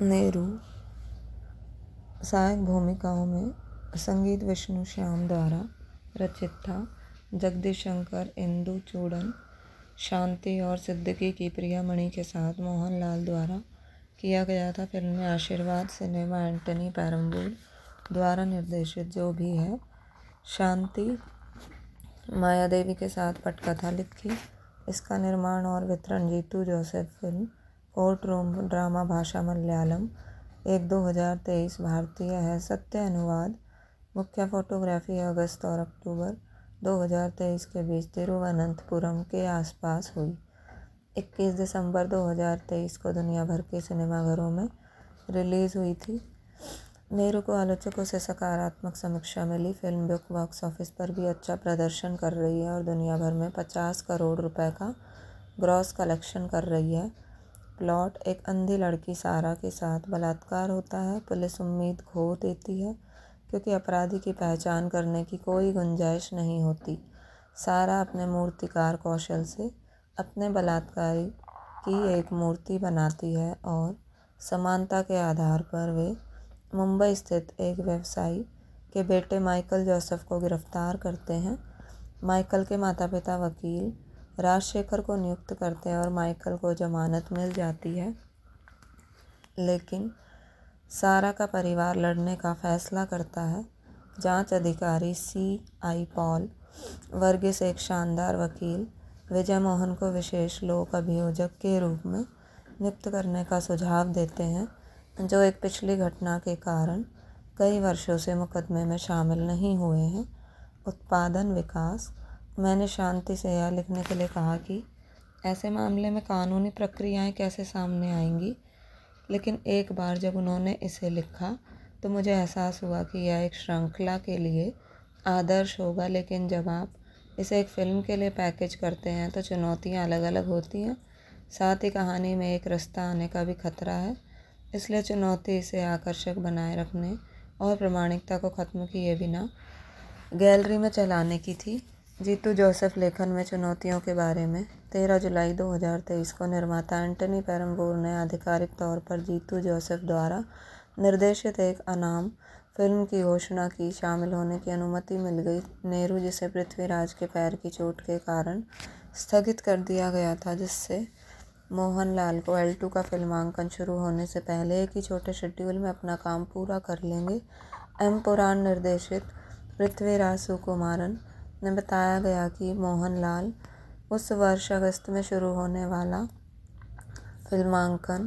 नेहरू सहायक भूमिकाओं में संगीत विष्णु श्याम द्वारा रचित था जगदीश शंकर इंदु चूड़न शांति और सिद्दकी की प्रिया मणि के साथ मोहनलाल द्वारा किया गया था फिल्म में आशीर्वाद सिनेमा एंटनी पैरम्बूर द्वारा निर्देशित जो भी है शांति माया देवी के साथ पटकथा लिखी इसका निर्माण और वितरण Jeethu Joseph film courtroom drama भाषा मलयालम एक दो हज़ार तेईस भारतीय है सत्य अनुवाद मुख्य फ़ोटोग्राफी अगस्त और अक्टूबर 2023 के बीच तिरुवनंतपुरम के आसपास हुई 21 दिसंबर 2023 को दुनिया भर के सिनेमाघरों में रिलीज़ हुई थी नेहरू को आलोचकों से सकारात्मक समीक्षा मिली फिल्म बुक बॉक्स ऑफिस पर भी अच्छा प्रदर्शन कर रही है और दुनिया भर में 50 करोड़ रुपए का ग्रॉस कलेक्शन कर रही है प्लॉट एक अंधी लड़की सारा के साथ बलात्कार होता है पुलिस उम्मीद खो देती है क्योंकि अपराधी की पहचान करने की कोई गुंजाइश नहीं होती सारा अपने मूर्तिकार कौशल से अपने बलात्कारी की एक मूर्ति बनाती है और समानता के आधार पर वे मुंबई स्थित एक व्यवसायी के बेटे माइकल जोसेफ को गिरफ्तार करते हैं माइकल के माता पिता वकील राजशेखर को नियुक्त करते हैं और माइकल को जमानत मिल जाती है लेकिन सारा का परिवार लड़ने का फैसला करता है जांच अधिकारी सी आई पॉल वर्गीस एक शानदार वकील विजय मोहन को विशेष लोक अभियोजक के रूप में नियुक्त करने का सुझाव देते हैं जो एक पिछली घटना के कारण कई वर्षों से मुकदमे में शामिल नहीं हुए हैं उत्पादन विकास मैंने शांति से यह लिखने के लिए कहा कि ऐसे मामले में कानूनी प्रक्रियाएं कैसे सामने आएंगी लेकिन एक बार जब उन्होंने इसे लिखा तो मुझे एहसास हुआ कि यह एक श्रृंखला के लिए आदर्श होगा लेकिन जब आप इसे एक फ़िल्म के लिए पैकेज करते हैं तो चुनौतियाँ अलग अलग होती हैं साथ ही कहानी में एक रास्ता आने का भी खतरा है इसलिए चुनौती इसे आकर्षक बनाए रखने और प्रमाणिकता को ख़त्म किए बिना गैलरी में चलाने की थी जीतू जोसेफ लेखन में चुनौतियों के बारे में तेरह जुलाई 2023 को निर्माता एंटनी पैरमबूर ने आधिकारिक तौर पर जीतू जोसेफ द्वारा निर्देशित एक अनाम फिल्म की घोषणा की शामिल होने की अनुमति मिल गई नेहरू जिसे पृथ्वीराज के पैर की चोट के कारण स्थगित कर दिया गया था जिससे मोहनलाल को एल टू का फिल्मांकन शुरू होने से पहले एक ही छोटे शेड्यूल में अपना काम पूरा कर लेंगे एम पुराण निर्देशित पृथ्वीराज सुकुमारन में बताया गया कि मोहनलाल उस वर्ष अगस्त में शुरू होने वाला फिल्मांकन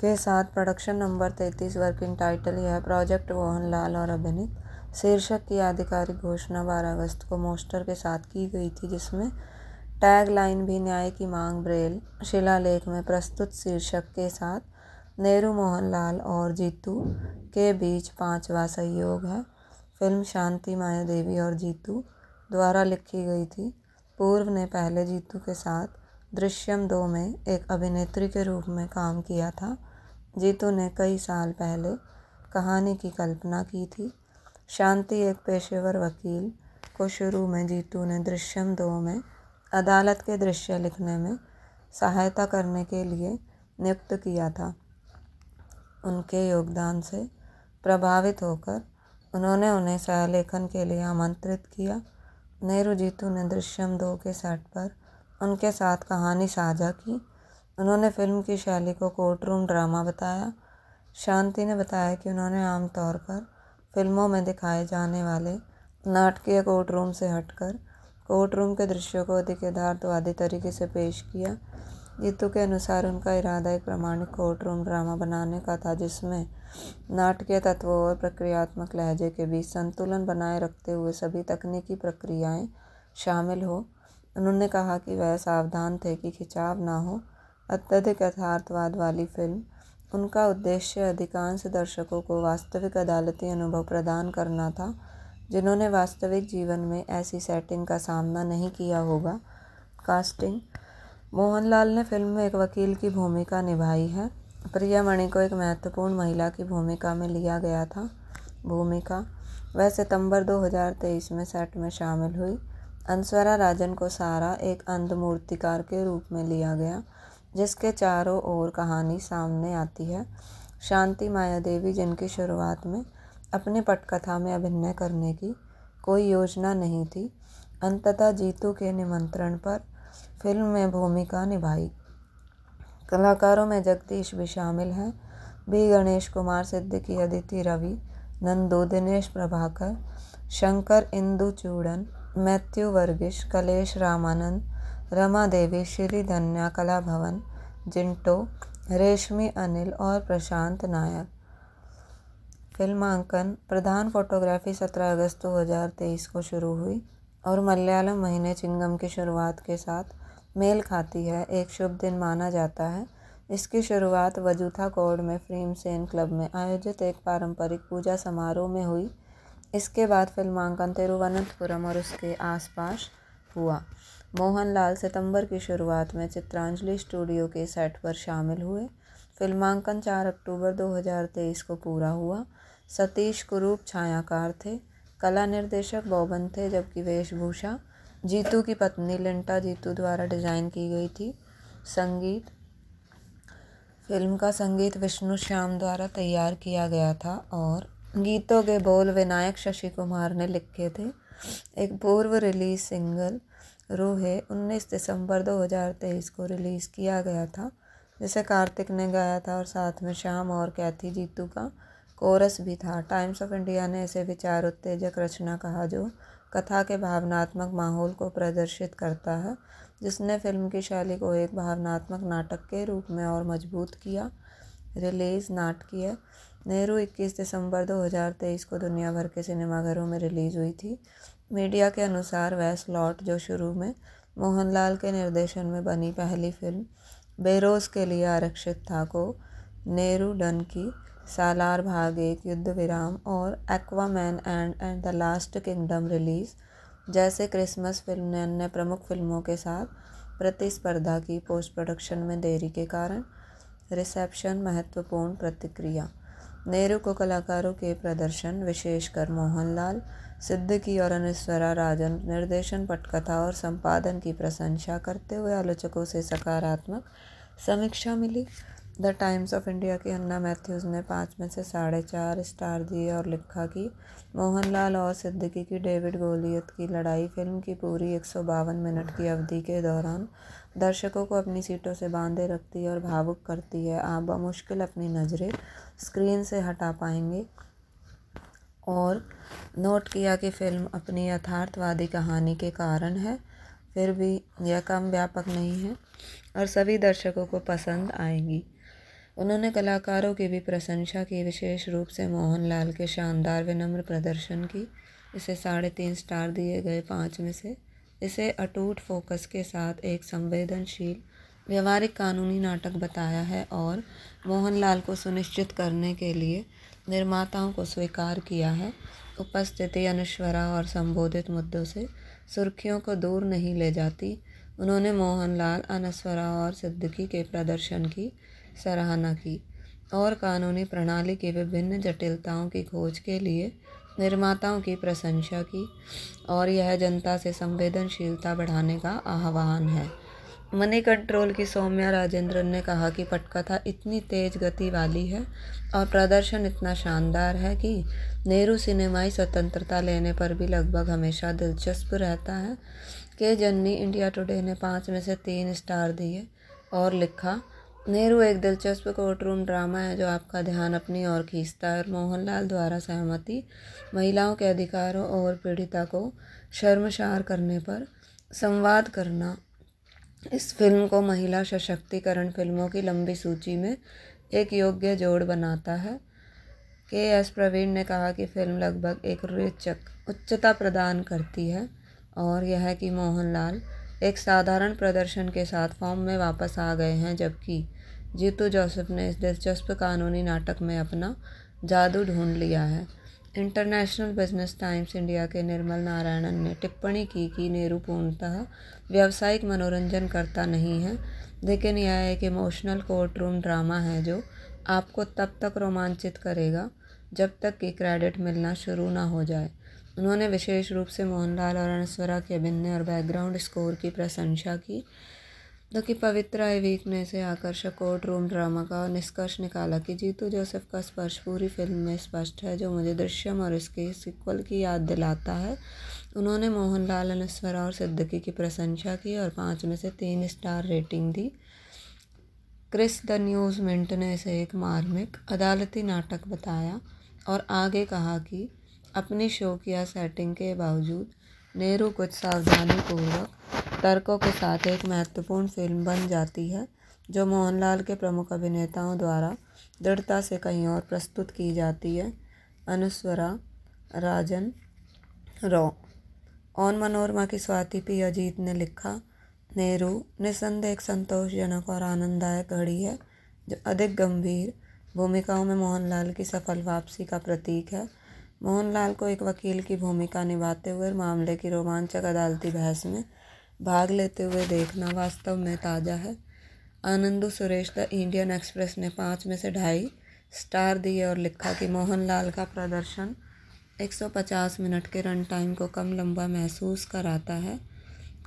के साथ प्रोडक्शन नंबर तैंतीस वर्किंग टाइटल यह प्रोजेक्ट मोहनलाल और अभिनीत शीर्षक की आधिकारिक घोषणा 12 अगस्त को मोस्टर के साथ की गई थी जिसमें टैग लाइन भी न्याय की मांग ब्रेल शिलालेख में प्रस्तुत शीर्षक के साथ नेहरू मोहनलाल और जीतू के बीच पांचवा सहयोग है फिल्म शांति माया देवी और जीतू द्वारा लिखी गई थी पूर्व ने पहले जीतू के साथ दृश्यम दो में एक अभिनेत्री के रूप में काम किया था जीतू ने कई साल पहले कहानी की कल्पना की थी शांति एक पेशेवर वकील को शुरू में जीतू ने दृश्यम दो में अदालत के दृश्य लिखने में सहायता करने के लिए नियुक्त किया था उनके योगदान से प्रभावित होकर उन्होंने उन्हें सहलेखन के लिए आमंत्रित किया नेहरू जीतू ने दृश्यम दो के सेट पर उनके साथ कहानी साझा की उन्होंने फ़िल्म की शैली को कोर्ट रूम ड्रामा बताया शांति ने बताया कि उन्होंने आमतौर पर फिल्मों में दिखाए जाने वाले नाटकीय कोर्टरूम से हटकर कोर्ट रूम के दृश्यों को अधिक यथार्थवादी तरीके से पेश किया जीतू के अनुसार उनका इरादा एक कोर्ट कोर्टरूम ड्रामा बनाने का था जिसमें नाटकीय तत्वों और प्रक्रियात्मक लहजे के बीच संतुलन बनाए रखते हुए सभी तकनीकी प्रक्रियाएं शामिल हो उन्होंने कहा कि वह सावधान थे कि खिंचाव ना हो अत्यधिक यथार्थवाद वाली फिल्म उनका उद्देश्य अधिकांश दर्शकों को वास्तविक अदालती अनुभव प्रदान करना था जिन्होंने वास्तविक जीवन में ऐसी सेटिंग का सामना नहीं किया होगा कास्टिंग मोहनलाल ने फिल्म में एक वकील की भूमिका निभाई है प्रिया मणि को एक महत्वपूर्ण महिला की भूमिका में लिया गया था भूमिका वह सितंबर 2023 में सेट में शामिल हुई अनस्वरा राजन को सारा एक अंध मूर्तिकार के रूप में लिया गया जिसके चारों ओर कहानी सामने आती है शांति माया देवी जिनकी शुरुआत में अपनी पटकथा में अभिनय करने की कोई योजना नहीं थी अंततः जीतू के निमंत्रण पर फिल्म में भूमिका निभाई कलाकारों में जगदीश भी शामिल हैं बी गणेश कुमार सिद्दीकी अदिति रवि नंदू दिनेश प्रभाकर शंकर इंदु चूड़न मैथ्यू वर्गिश कलेश रामानंद रमा देवी श्री धन्या कला भवन जिंटो रेशमी अनिल और प्रशांत नायक फिल्मांकन प्रधान फोटोग्राफी 17 अगस्त 2023 को शुरू हुई और मलयालम महीने चिंगम की शुरुआत के साथ मेल खाती है एक शुभ दिन माना जाता है इसकी शुरुआत वजूथा कोड में फ्रीम सेन क्लब में आयोजित एक पारंपरिक पूजा समारोह में हुई इसके बाद फिल्मांकन तिरुवनंतपुरम और उसके आसपास हुआ मोहनलाल सितंबर की शुरुआत में चित्रांजलि स्टूडियो के सेट पर शामिल हुए फिल्मांकन 4 अक्टूबर 2023 को पूरा हुआ सतीश कुरूप छायाकार थे कला निर्देशक बोबन थे जबकि वेशभूषा जीतू की पत्नी लिंटा जीतू द्वारा डिज़ाइन की गई थी संगीत फिल्म का संगीत विष्णु श्याम द्वारा तैयार किया गया था और गीतों के बोल विनायक शशि कुमार ने लिखे थे एक पूर्व रिलीज सिंगल रूहे 19 दिसंबर 2023 को रिलीज़ किया गया था जिसे कार्तिक ने गाया था और साथ में श्याम और कैथी जीतू का कोरस भी था टाइम्स ऑफ इंडिया ने इसे विचार उत्तेजक रचना कहा जो कथा के भावनात्मक माहौल को प्रदर्शित करता है जिसने फिल्म की शैली को एक भावनात्मक नाटक के रूप में और मजबूत किया रिलीज़ नाटकीय नेहरू 21 दिसंबर 2023 को दुनिया भर के सिनेमाघरों में रिलीज़ हुई थी मीडिया के अनुसार वह स्लॉट जो शुरू में मोहनलाल के निर्देशन में बनी पहली फिल्म बेरोज़ के लिए आरक्षित था को नेहरू डन की सालार भाग एक युद्ध विराम और Aquaman and and the last kingdom release जैसे क्रिसमस फिल्म ने अन्य प्रमुख फिल्मों के साथ प्रतिस्पर्धा की पोस्ट प्रोडक्शन में देरी के कारण रिसेप्शन महत्वपूर्ण प्रतिक्रिया नेहरू को कलाकारों के प्रदर्शन विशेषकर मोहनलाल सिद्दकी और अनुस्वरा राजन निर्देशन पटकथा और संपादन की प्रशंसा करते हुए आलोचकों से सकारात्मक समीक्षा मिली द टाइम्स ऑफ इंडिया की अन्ना मैथ्यूज ने पाँच में से साढ़े चार स्टार दिए और लिखा कि मोहनलाल और सिद्दीकी की डेविड गोलियत की लड़ाई फिल्म की पूरी एक सौ बावन मिनट की अवधि के दौरान दर्शकों को अपनी सीटों से बांधे रखती है और भावुक करती है आप बमुश्किल अपनी नज़रें स्क्रीन से हटा पाएंगे और नोट किया कि फिल्म अपनी यथार्थवादी कहानी के कारण है फिर भी यह कम व्यापक नहीं है और सभी दर्शकों को पसंद आएंगी उन्होंने कलाकारों की भी प्रशंसा की विशेष रूप से मोहनलाल के शानदार विनम्र प्रदर्शन की इसे साढ़े तीन स्टार दिए गए पाँच में से इसे अटूट फोकस के साथ एक संवेदनशील व्यवहारिक कानूनी नाटक बताया है और मोहनलाल को सुनिश्चित करने के लिए निर्माताओं को स्वीकार किया है उपस्थिति अनुश्वरा और संबोधित मुद्दों से सुर्खियों को दूर नहीं ले जाती उन्होंने मोहनलाल अनस्वरा और सिद्दकी के प्रदर्शन की सराहना की और कानूनी प्रणाली की विभिन्न जटिलताओं की खोज के लिए निर्माताओं की प्रशंसा की और यह जनता से संवेदनशीलता बढ़ाने का आह्वान है मनी कंट्रोल की सौम्या राजेंद्रन ने कहा कि पटकथा इतनी तेज गति वाली है और प्रदर्शन इतना शानदार है कि नेहरू सिनेमाई स्वतंत्रता लेने पर भी लगभग हमेशा दिलचस्प रहता है के जन्नी इंडिया टुडे ने पाँच में से तीन स्टार दिए और लिखा नेहरू एक दिलचस्प कोर्टरूम ड्रामा है जो आपका ध्यान अपनी ओर खींचता है और मोहनलाल द्वारा सहमति महिलाओं के अधिकारों और पीड़िता को शर्मशार करने पर संवाद करना इस फिल्म को महिला सशक्तिकरण फिल्मों की लंबी सूची में एक योग्य जोड़ बनाता है के एस प्रवीण ने कहा कि फिल्म लगभग एक रोचक उच्चता प्रदान करती है और यह कि मोहनलाल एक साधारण प्रदर्शन के साथ फॉर्म में वापस आ गए हैं जबकि जीतू जोसेफ ने इस दिलचस्प कानूनी नाटक में अपना जादू ढूंढ लिया है इंटरनेशनल बिजनेस टाइम्स इंडिया के निर्मल नारायणन ने टिप्पणी की कि नेहरू पूर्णतः व्यावसायिक मनोरंजन करता नहीं है लेकिन यह एक इमोशनल कोर्ट रूम ड्रामा है जो आपको तब तक रोमांचित करेगा जब तक कि क्रेडिट मिलना शुरू ना हो जाए उन्होंने विशेष रूप से मोहनलाल और अनस्वरा के अभिनय और बैकग्राउंड स्कोर की प्रशंसा की द कि पवित्रा ए ने इसे आकर्षक और ड्रोम ड्रामा का निष्कर्ष निकाला कि जीतू जोसेफ का स्पर्श पूरी फिल्म में स्पष्ट है जो मुझे दृश्यम और इसके सिक्वल की याद दिलाता है उन्होंने मोहनलाल अनुस्वरा और सिद्दकी की प्रशंसा की और पाँच में से तीन स्टार रेटिंग दी क्रिस द न्यूज़ मिंट ने इसे एक मार्मिक अदालती नाटक बताया और आगे कहा कि अपनी शो की या सेटिंग के बावजूद नेहरू कुछ सावधानीपूर्वक तर्कों के साथ एक महत्वपूर्ण फ़िल्म बन जाती है जो मोहनलाल के प्रमुख अभिनेताओं द्वारा दृढ़ता से कहीं और प्रस्तुत की जाती है अनुस्वरा राजन रॉ ऑन मनोरमा की स्वाति पी अजीत ने लिखा नेहरू निसंद एक संतोषजनक और आनंददायक घड़ी है जो अधिक गंभीर भूमिकाओं में मोहनलाल की सफल वापसी का प्रतीक है मोहनलाल को एक वकील की भूमिका निभाते हुए मामले की रोमांचक अदालती बहस में भाग लेते हुए देखना वास्तव में ताज़ा है Anandu Suresh the Indian Express ने पाँच में से ढाई स्टार दिए और लिखा कि मोहनलाल का प्रदर्शन 150 मिनट के रन टाइम को कम लंबा महसूस कराता है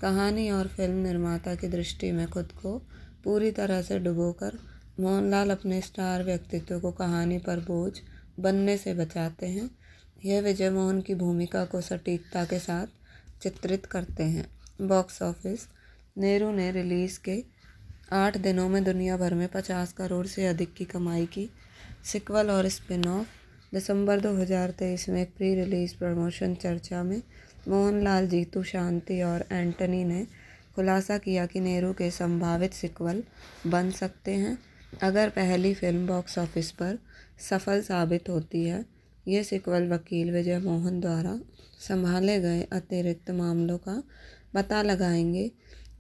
कहानी और फिल्म निर्माता की दृष्टि में खुद को पूरी तरह से डुबोकर मोहनलाल अपने स्टार व्यक्तित्व को कहानी पर बोझ बनने से बचाते हैं यह विजय मोहन की भूमिका को सटीकता के साथ चित्रित करते हैं बॉक्स ऑफिस नेहरू ने रिलीज़ के आठ दिनों में दुनिया भर में पचास करोड़ से अधिक की कमाई की सिक्वल और स्पिन ऑफ दिसंबर 2023 में प्री रिलीज प्रमोशन चर्चा में मोहनलाल जीतू शांति और एंटनी ने खुलासा किया कि नेहरू के संभावित सिक्वल बन सकते हैं अगर पहली फिल्म बॉक्स ऑफिस पर सफल साबित होती है ये सिक्वल वकील विजय मोहन द्वारा संभाले गए अतिरिक्त मामलों का पता लगाएंगे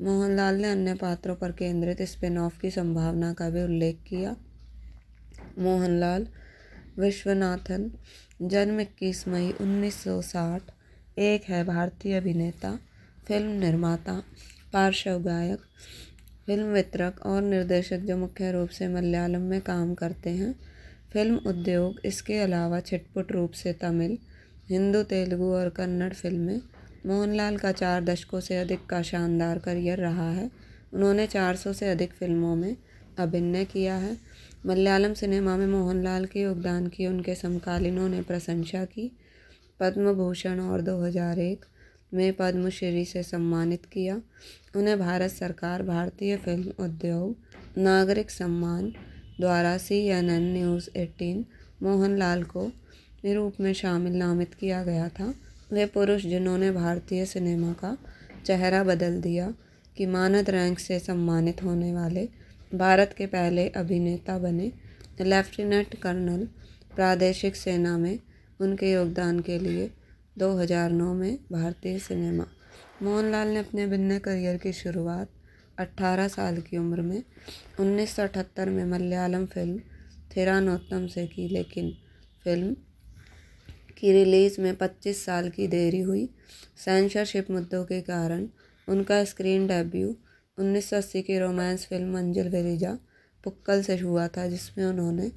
मोहनलाल ने अन्य पात्रों पर केंद्रित स्पिन ऑफ की संभावना का भी उल्लेख किया मोहनलाल विश्वनाथन जन्म इक्कीस मई 1960 एक है भारतीय अभिनेता फिल्म निर्माता पार्श्व गायक फिल्म वितरक और निर्देशक जो मुख्य रूप से मलयालम में काम करते हैं फिल्म उद्योग इसके अलावा छिटपुट रूप से तमिल हिंदू तेलुगु और कन्नड़ फिल्में मोहनलाल का चार दशकों से अधिक का शानदार करियर रहा है उन्होंने 400 से अधिक फिल्मों में अभिनय किया है मलयालम सिनेमा में मोहनलाल के योगदान की उनके समकालीनों ने प्रशंसा की पद्म भूषण और 2001 में पद्मश्री से सम्मानित किया उन्हें भारत सरकार भारतीय फिल्म उद्योग नागरिक सम्मान द्वारा C N N news eighteen Mohan Lal को निरूप में शामिल नामित किया गया था वे पुरुष जिन्होंने भारतीय सिनेमा का चेहरा बदल दिया कि मानद रैंक से सम्मानित होने वाले भारत के पहले अभिनेता बने लेफ्टिनेंट कर्नल प्रादेशिक सेना में उनके योगदान के लिए 2009 में भारतीय सिनेमा मोहनलाल ने अपने भिन्न करियर की शुरुआत 18 साल की उम्र में उन्नीस में मलयालम फिल्म थिरानोत्तम से की लेकिन फिल्म की रिलीज़ में 25 साल की देरी हुई सेंसरशिप मुद्दों के कारण उनका स्क्रीन डेब्यू 1980 की रोमांस फिल्म मंजिल वेरिजा पुक्कल से हुआ था जिसमें उन्होंने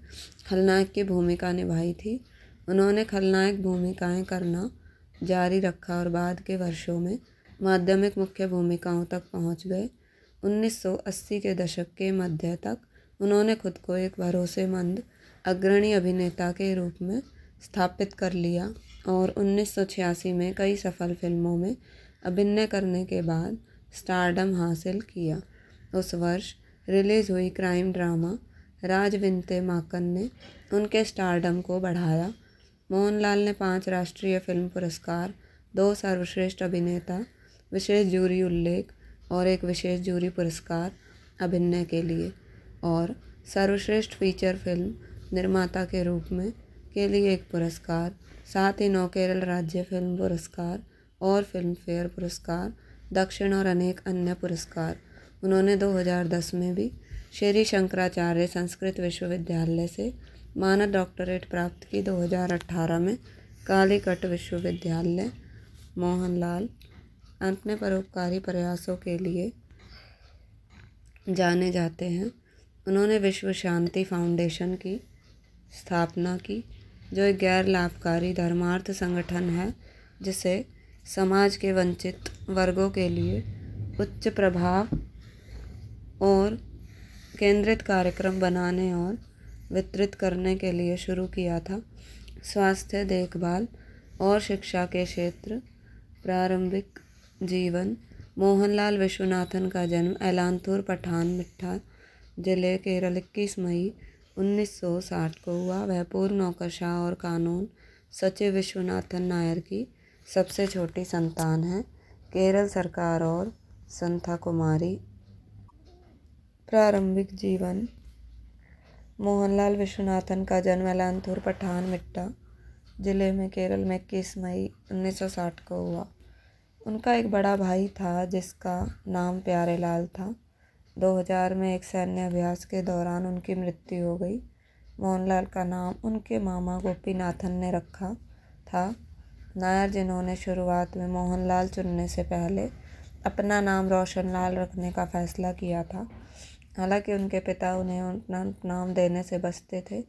खलनायक की भूमिका निभाई थी उन्होंने खलनायक भूमिकाएं करना जारी रखा और बाद के वर्षों में माध्यमिक मुख्य भूमिकाओं तक पहुंच गए 1980 के दशक के मध्य तक उन्होंने खुद को एक भरोसेमंद अग्रणी अभिनेता के रूप में स्थापित कर लिया और 1986 में कई सफल फिल्मों में अभिनय करने के बाद स्टारडम हासिल किया उस वर्ष रिलीज़ हुई क्राइम ड्रामा राजविंते माकन ने उनके स्टारडम को बढ़ाया मोहनलाल ने पांच राष्ट्रीय फिल्म पुरस्कार दो सर्वश्रेष्ठ अभिनेता विशेष जूरी उल्लेख और एक विशेष जूरी पुरस्कार अभिनय के लिए और सर्वश्रेष्ठ फीचर फिल्म निर्माता के रूप में के लिए एक पुरस्कार साथ ही नौ केरल राज्य फिल्म पुरस्कार और फिल्म फेयर पुरस्कार दक्षिण और अनेक अन्य पुरस्कार उन्होंने 2010 में भी श्री शंकराचार्य संस्कृत विश्वविद्यालय से मानद डॉक्टरेट प्राप्त की 2018 में कालीकट विश्वविद्यालय मोहनलाल अंत में परोपकारी प्रयासों के लिए जाने जाते हैं उन्होंने विश्व शांति फाउंडेशन की स्थापना की जो एक गैर लाभकारी धर्मार्थ संगठन है जिसे समाज के वंचित वर्गों के लिए उच्च प्रभाव और केंद्रित कार्यक्रम बनाने और वितरित करने के लिए शुरू किया था स्वास्थ्य देखभाल और शिक्षा के क्षेत्र प्रारंभिक जीवन मोहनलाल विश्वनाथन का जन्म एलांथूर पठान मिठा जिले केरल इक्कीस मई 1960 को हुआ वह पूर्व नौकरशाह और कानून सचिव विश्वनाथन नायर की सबसे छोटी संतान है केरल सरकार और संथा कुमारी प्रारंभिक जीवन मोहनलाल विश्वनाथन का जन्म एलांथूर पठान मिट्टा जिले में केरल में इक्कीस मई 1960 को हुआ उनका एक बड़ा भाई था जिसका नाम प्यारे लाल था 2000 में एक सैन्य अभ्यास के दौरान उनकी मृत्यु हो गई मोहनलाल का नाम उनके मामा गोपीनाथन ने रखा था नायर जिन्होंने शुरुआत में मोहनलाल चुनने से पहले अपना नाम रोशनलाल रखने का फैसला किया था हालांकि उनके पिता उन्हें अपना नाम देने से बचते थे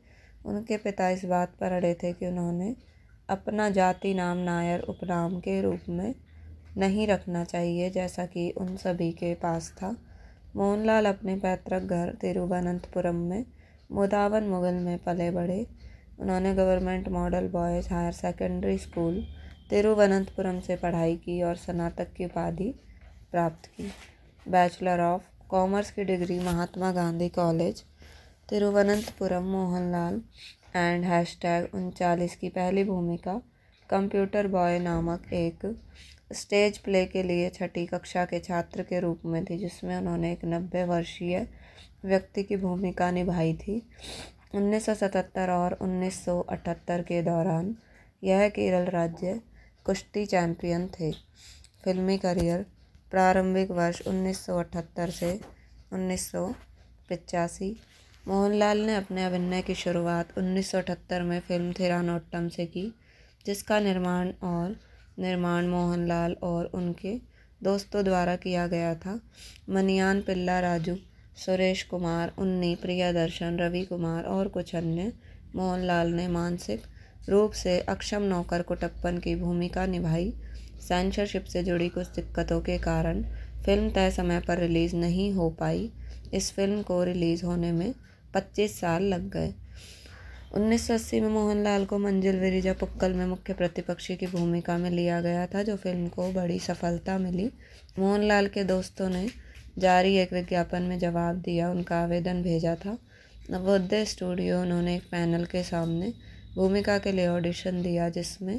उनके पिता इस बात पर अड़े थे कि उन्होंने अपना जाति नाम नायर उपनाम के रूप में नहीं रखना चाहिए जैसा कि उन सभी के पास था मोहनलाल अपने पैतृक घर तिरुवनंतपुरम में मुदावन मुगल में पले बढ़े उन्होंने government model boys higher secondary school Thiruvananthapuram से पढ़ाई की और स्नातक की उपाधि प्राप्त की बैचलर ऑफ कॉमर्स की degree Mahatma Gandhi college Thiruvananthapuram Mohanlal and hashtag उनचालीस की पहली भूमिका कंप्यूटर बॉय नामक एक स्टेज प्ले के लिए छठी कक्षा के छात्र के रूप में थी जिसमें उन्होंने एक नब्बे वर्षीय व्यक्ति की भूमिका निभाई थी 1977 और 1978 के दौरान यह केरल राज्य कुश्ती चैंपियन थे फिल्मी करियर प्रारंभिक वर्ष 1978 से उन्नीस मोहनलाल ने अपने अभिनय की शुरुआत 1978 में फिल्म थिरानोट्टम से की जिसका निर्माण और निर्माण मोहनलाल और उनके दोस्तों द्वारा किया गया था मनियान पिल्ला राजू सुरेश कुमार उन्नी प्रियादर्शन रवि कुमार और कुछ अन्य मोहनलाल ने मानसिक रूप से अक्षम नौकर कुटप्पन की भूमिका निभाई सेंसरशिप से जुड़ी कुछ दिक्कतों के कारण फिल्म तय समय पर रिलीज़ नहीं हो पाई इस फिल्म को रिलीज़ होने में 25 साल लग गए अस्सी में मोहनलाल को मंजिल विरिजा पुक्कल में मुख्य प्रतिपक्षी की भूमिका में लिया गया था जो फिल्म को बड़ी सफलता मिली मोहनलाल के दोस्तों ने जारी एक विज्ञापन में जवाब दिया उनका आवेदन भेजा था नवोदय स्टूडियो उन्होंने एक पैनल के सामने भूमिका के लिए ऑडिशन दिया जिसमें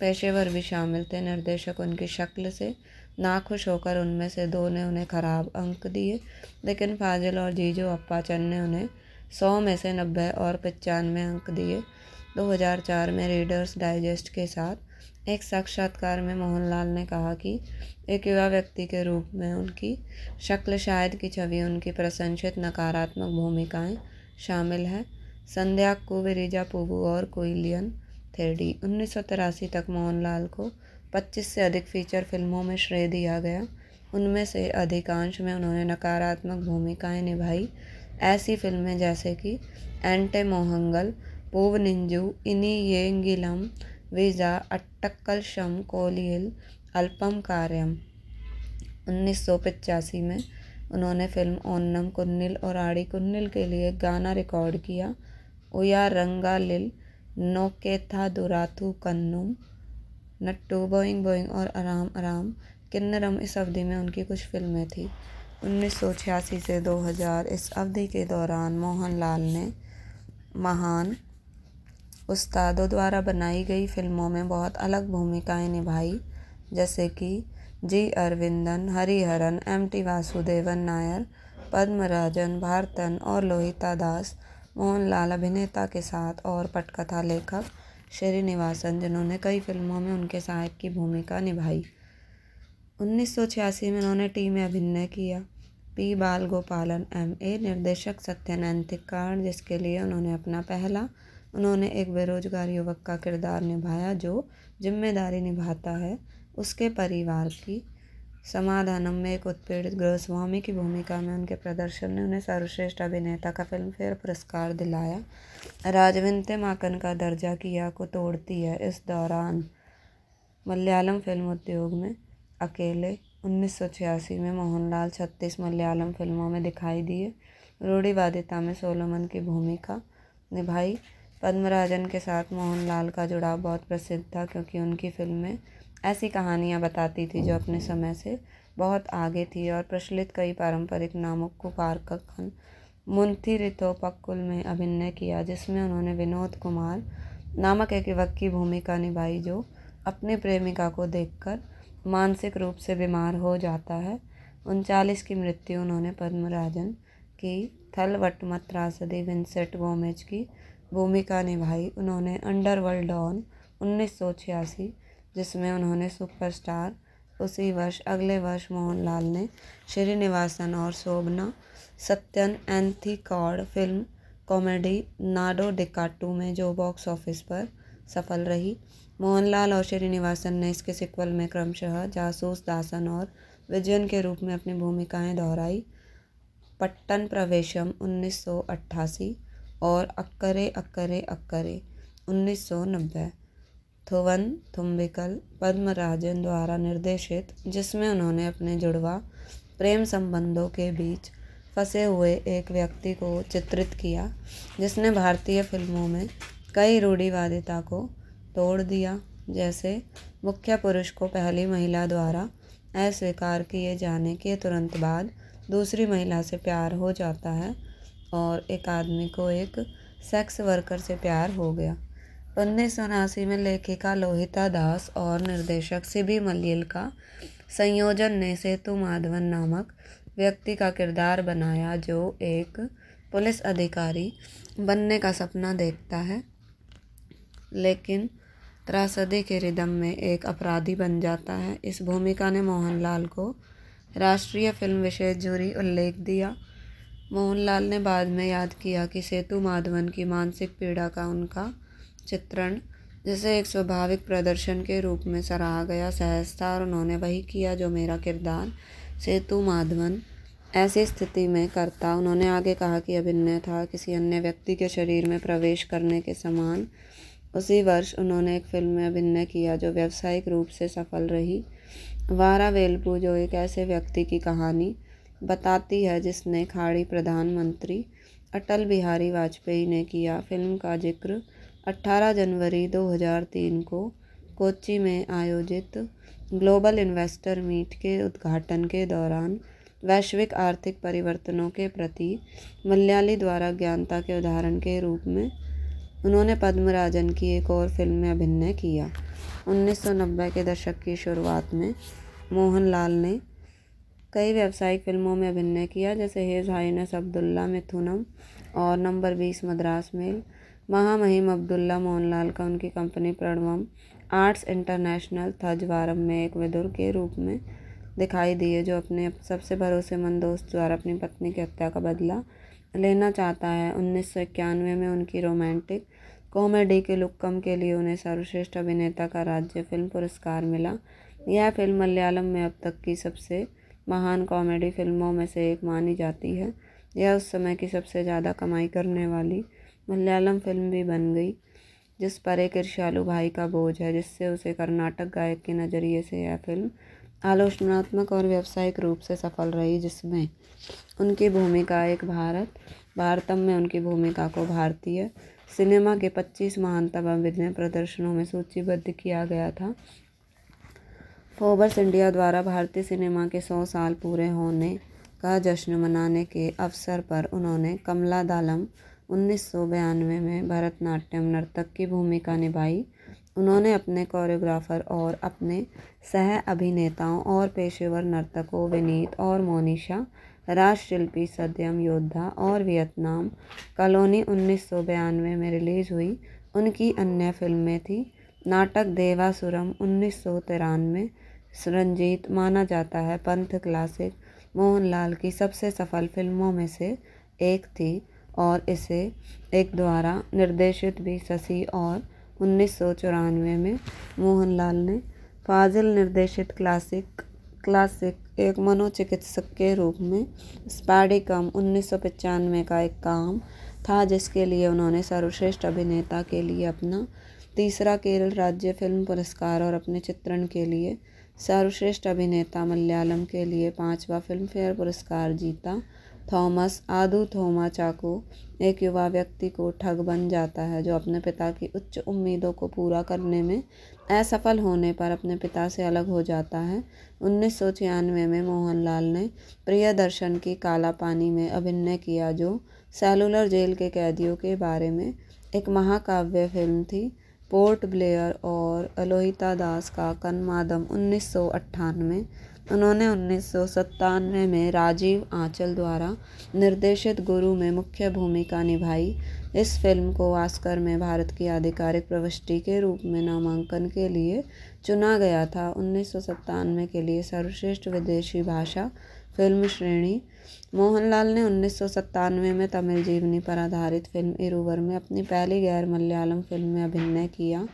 पेशेवर भी शामिल थे निर्देशक उनकी शक्ल से नाखुश होकर उनमें से दो ने उन्हें खराब अंक दिए लेकिन फाजिल और जीजू अप्पाचन ने उन्हें सौ में से नब्बे और पचानवे अंक दिए 2004 में रीडर्स डाइजेस्ट के साथ एक साक्षात्कार में मोहनलाल ने कहा कि एक युवा व्यक्ति के रूप में उनकी शक्ल शायद की छवि उनकी प्रशंसित नकारात्मक भूमिकाएं शामिल हैं संध्या कुविरिजा पुबू और कोइलियन थेडी उन्नीस तक मोहनलाल को 25 से अधिक फीचर फिल्मों में श्रेय दिया गया उनमें से अधिकांश में उन्होंने नकारात्मक भूमिकाएं निभाई ऐसी फिल्में जैसे कि एंटे मोहंगल पूव निंजू इनी येंगिलम विजा अट्टक्कल शम कोलियल अल्पम कार्यम उन्नीस सौ पचासी में उन्होंने फिल्म ओन्नम कुन्निल और आड़ी कुन्निल के लिए गाना रिकॉर्ड किया उया लिल नोके था दुरातु कन्नुम नट्टू बोइंग बोइंग और आराम आराम किन्नरम इस अवधि में उनकी कुछ फिल्में थीं उन्नीस सौ छियासी से दो हज़ार इस अवधि के दौरान मोहनलाल ने महान उस्तादों द्वारा बनाई गई फिल्मों में बहुत अलग भूमिकाएं निभाई जैसे कि G Aravindan Hariharan M T Vasudevan Nair Padmarajan Bharathan और लोहिता दास मोहनलाल अभिनेता के साथ और पटकथा लेखक श्रीनिवासन जिन्होंने कई फिल्मों में उनके सहायक की भूमिका निभाई उन्नीस में उन्होंने टीम में अभिनय किया पी बाल गोपालन एम ए निर्देशक सत्यनारायण तिकाण जिसके लिए उन्होंने अपना पहला उन्होंने एक बेरोजगार युवक का किरदार निभाया जो जिम्मेदारी निभाता है उसके परिवार की समाधानम में एक उत्पीड़ित गृहस्वामी की भूमिका में उनके प्रदर्शन ने उन्हें सर्वश्रेष्ठ अभिनेता का फिल्मफेयर पुरस्कार दिलाया राजविंते माकन का दर्जा किया को तोड़ती है इस दौरान मलयालम फिल्म उद्योग में अकेले उन्नीस में मोहनलाल 36 मलयालम फिल्मों में दिखाई दिए रूढ़िवादिता में सोलोमन की भूमिका निभाई पद्मराजन के साथ मोहनलाल का जुड़ाव बहुत प्रसिद्ध था क्योंकि उनकी फिल्में ऐसी कहानियाँ बताती थी जो अपने समय से बहुत आगे थी और प्रचलित कई पारंपरिक नामों को पार कर मुंथी रितोपक्कुल में अभिनय किया जिसमें उन्होंने विनोद कुमार नामक एक युवक की भूमिका निभाई जो अपने प्रेमिका को देखकर मानसिक रूप से बीमार हो जाता है उनचालीस की मृत्यु उन्होंने पद्मराजन की थलवटमत्रासदी विंसेंट गोमेज की भूमिका निभाई उन्होंने अंडरवर्ल्ड डॉन उन्नीस जिसमें उन्होंने सुपरस्टार उसी वर्ष अगले वर्ष मोहनलाल ने श्रीनिवासन और शोभना सत्यन कॉड फिल्म कॉमेडी नाडो डिकाटू में जो बॉक्स ऑफिस पर सफल रही मोहनलाल और श्रीनिवासन ने इसके सिक्वल में क्रमशः जासूस दासन और विजयन के रूप में अपनी भूमिकाएं दोहराई पट्टन प्रवेशम 1988 और अक्करे अक्करे अक्करे 1990 थुवन थुम्बिकल पद्मराजन द्वारा निर्देशित जिसमें उन्होंने अपने जुड़वा प्रेम संबंधों के बीच फंसे हुए एक व्यक्ति को चित्रित किया जिसने भारतीय फिल्मों में कई रूढ़िवादिता को तोड़ दिया जैसे मुख्य पुरुष को पहली महिला द्वारा अस्वीकार किए जाने के तुरंत बाद दूसरी महिला से प्यार हो जाता है और एक आदमी को एक सेक्स वर्कर से प्यार हो गया उन्नीस सौ उनासी में लेखिका लोहिता दास और निर्देशक सिबी मलियल का संयोजन ने सेतु माधवन नामक व्यक्ति का किरदार बनाया जो एक पुलिस अधिकारी बनने का सपना देखता है लेकिन त्रासदी के रिदम में एक अपराधी बन जाता है इस भूमिका ने मोहनलाल को राष्ट्रीय फिल्म विशेष जूरी उल्लेख दिया मोहनलाल ने बाद में याद किया कि सेतु माधवन की मानसिक पीड़ा का उनका चित्रण जिसे एक स्वाभाविक प्रदर्शन के रूप में सराहा गया सहज था और उन्होंने वही किया जो मेरा किरदार सेतु माधवन ऐसी स्थिति में करता उन्होंने आगे कहा कि अभिनय था किसी अन्य व्यक्ति के शरीर में प्रवेश करने के समान उसी वर्ष उन्होंने एक फिल्म में अभिनय किया जो व्यावसायिक रूप से सफल रही वारा वेलपू जो एक ऐसे व्यक्ति की कहानी बताती है जिसने खाड़ी प्रधानमंत्री अटल बिहारी वाजपेयी ने किया फिल्म का जिक्र 18 जनवरी 2003 को कोची में आयोजित ग्लोबल इन्वेस्टर मीट के उद्घाटन के दौरान वैश्विक आर्थिक परिवर्तनों के प्रति मलयाली द्वारा ज्ञानता के उदाहरण के रूप में उन्होंने पद्मराजन की एक और फिल्म में अभिनय किया 1990 के दशक की शुरुआत में मोहनलाल ने कई व्यावसायिक फिल्मों में अभिनय किया जैसे हेज हाइनस अब्दुल्ला मिथुनम और नंबर बीस मद्रास मेल महामहिम अब्दुल्ला मोहनलाल का उनकी company Pranavam arts international Thazhvaram में एक विदुर के रूप में दिखाई दिए जो अपने सबसे भरोसेमंद दोस्त द्वारा अपनी पत्नी की हत्या का बदला लेना चाहता है उन्नीस सौ इक्यानवे में उनकी रोमांटिक कॉमेडी के लुक्कम के लिए उन्हें सर्वश्रेष्ठ अभिनेता का राज्य फिल्म पुरस्कार मिला यह फिल्म मलयालम में अब तक की सबसे महान कॉमेडी फिल्मों में से एक मानी जाती है यह उस समय की सबसे ज़्यादा कमाई करने वाली मलयालम फिल्म भी बन गई जिस पर एक ईर्ष्यालु भाई का बोझ है जिससे उसे कर्नाटक गायक के नज़रिए से यह फिल्म आलोचनात्मक और व्यावसायिक रूप से सफल रही जिसमें उनकी भूमिका एक भारत भारतम में उनकी भूमिका को भारतीय सिनेमा के 25 महानतम अभिनय प्रदर्शनों में सूचीबद्ध किया गया था फोबर्स इंडिया द्वारा भारतीय सिनेमा के 100 साल पूरे होने का जश्न मनाने के अवसर पर उन्होंने कमला दालम उन्नीस में भरतनाट्यम नर्तक की भूमिका निभाई उन्होंने अपने कोरियोग्राफर और अपने सह अभिनेताओं और पेशेवर नर्तकों विनीत और मोनिशा राजशिल्पी सद्यम योद्धा और वियतनाम कॉलोनी उन्नीस में रिलीज़ हुई उनकी अन्य फिल्में थी नाटक देवासुरम उन्नीस सौ तिरानवे सुरंजीत माना जाता है पंथ क्लासिक मोहनलाल की सबसे सफल फिल्मों में से एक थी और इसे एक द्वारा निर्देशित भी शशि और उन्नीस में मोहनलाल ने फाजिल निर्देशित क्लासिक क्लासिक एक मनोचिकित्सक के रूप में स्पाडिकम उन्नीस सौ पचानवे का एक काम था जिसके लिए उन्होंने सर्वश्रेष्ठ अभिनेता के लिए अपना तीसरा केरल राज्य फिल्म पुरस्कार और अपने चित्रण के लिए सर्वश्रेष्ठ अभिनेता मलयालम के लिए पांचवा फिल्मफेयर पुरस्कार जीता थॉमस आदू थोमा चाकू एक युवा व्यक्ति को ठग बन जाता है जो अपने पिता की उच्च उम्मीदों को पूरा करने में असफल होने पर अपने पिता से अलग हो जाता है उन्नीस सौ छियानवे में मोहनलाल ने प्रिय दर्शन की काला पानी में अभिनय किया जो सेलुलर जेल के कैदियों के बारे में एक महाकाव्य फिल्म थी पोर्ट ब्लेयर और अलोहिता दास का कन्मादम उन्नीस सौ अट्ठानवे उन्होंने उन्नीस में राजीव आंचल द्वारा निर्देशित गुरु में मुख्य भूमिका निभाई इस फिल्म को ऑस्कर में भारत की आधिकारिक प्रविष्टि के रूप में नामांकन के लिए चुना गया था उन्नीस के लिए सर्वश्रेष्ठ विदेशी भाषा फिल्म श्रेणी मोहनलाल ने उन्नीस में तमिल जीवनी पर आधारित फिल्म इरुवर में अपनी पहली गैर मलयालम फिल्म में अभिनय किया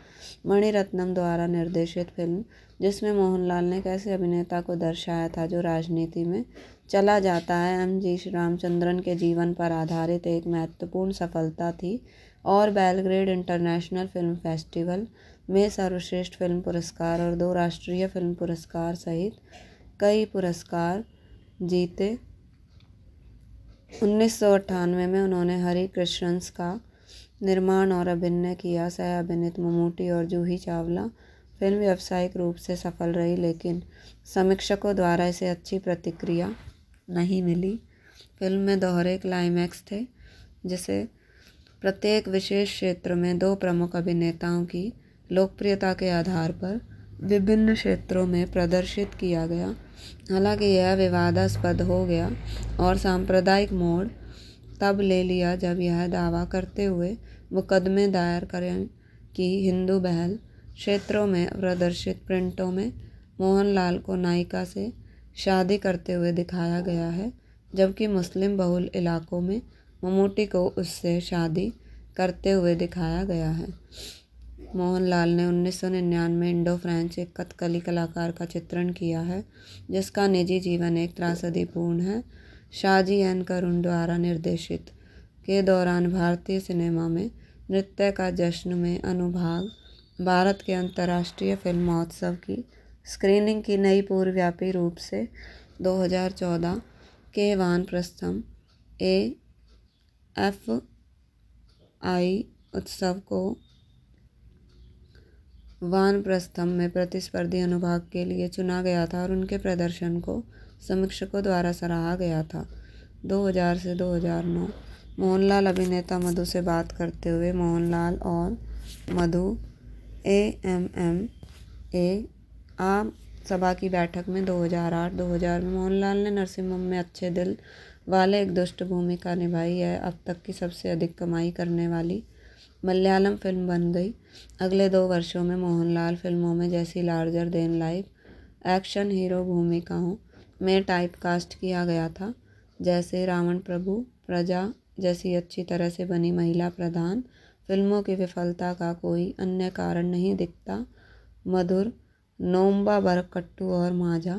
मणिरत्नम द्वारा निर्देशित फिल्म जिसमें मोहनलाल ने कैसे अभिनेता को दर्शाया था जो राजनीति में चला जाता है एम जी रामचंद्रन के जीवन पर आधारित एक महत्वपूर्ण सफलता थी और बेलग्रेड इंटरनेशनल फिल्म फेस्टिवल में सर्वश्रेष्ठ फिल्म पुरस्कार और दो राष्ट्रीय फिल्म पुरस्कार सहित कई पुरस्कार जीते उन्नीस सौ अट्ठानवे में उन्होंने हरी कृष्णंस का निर्माण और अभिनय किया सह अभिनीत ममूटी और जूही चावला फिल्म व्यावसायिक रूप से सफल रही लेकिन समीक्षकों द्वारा इसे अच्छी प्रतिक्रिया नहीं मिली फिल्म में दोहरे क्लाइमैक्स थे जिसे प्रत्येक विशेष क्षेत्र में दो प्रमुख अभिनेताओं की लोकप्रियता के आधार पर विभिन्न क्षेत्रों में प्रदर्शित किया गया हालांकि यह विवादास्पद हो गया और सांप्रदायिक मोड़ तब ले लिया जब यह दावा करते हुए मुकदमे दायर करें कि हिंदू बहल क्षेत्रों में प्रदर्शित प्रिंटों में मोहनलाल को नायिका से शादी करते हुए दिखाया गया है जबकि मुस्लिम बहुल इलाकों में ममूटी को उससे शादी करते हुए दिखाया गया है मोहनलाल ने उन्नीस सौ निन्यानवे इंडो फ्रेंच एक कथकली कलाकार का चित्रण किया है जिसका निजी जीवन एक त्रासदीपूर्ण है शाहजी एन करुण द्वारा निर्देशित के दौरान भारतीय सिनेमा में नृत्य का जश्न में अनुभाग भारत के अंतर्राष्ट्रीय फिल्म महोत्सव की स्क्रीनिंग की नई पूर्वव्यापी रूप से 2014 के वान प्रस्थम ए एफ आई उत्सव को वानप्रस्थम में प्रतिस्पर्धी अनुभाग के लिए चुना गया था और उनके प्रदर्शन को समीक्षकों द्वारा सराहा गया था 2000 से 2009 मोहनलाल अभिनेता मधु से बात करते हुए मोहनलाल और मधु ए एम एम ए आम सभा की बैठक में 2008 2000 में मोहनलाल ने नरसिम्हम में अच्छे दिल वाले एक दुष्ट भूमिका निभाई है अब तक की सबसे अधिक कमाई करने वाली मलयालम फिल्म बन गई अगले दो वर्षों में मोहनलाल फिल्मों में जैसी larger than life action hero भूमिकाओं में टाइप कास्ट किया गया था जैसे रावण प्रभु प्रजा जैसी अच्छी तरह से बनी महिला प्रधान फिल्मों की विफलता का कोई अन्य कारण नहीं दिखता मधुर नोम्बा बरकट्टू और माझा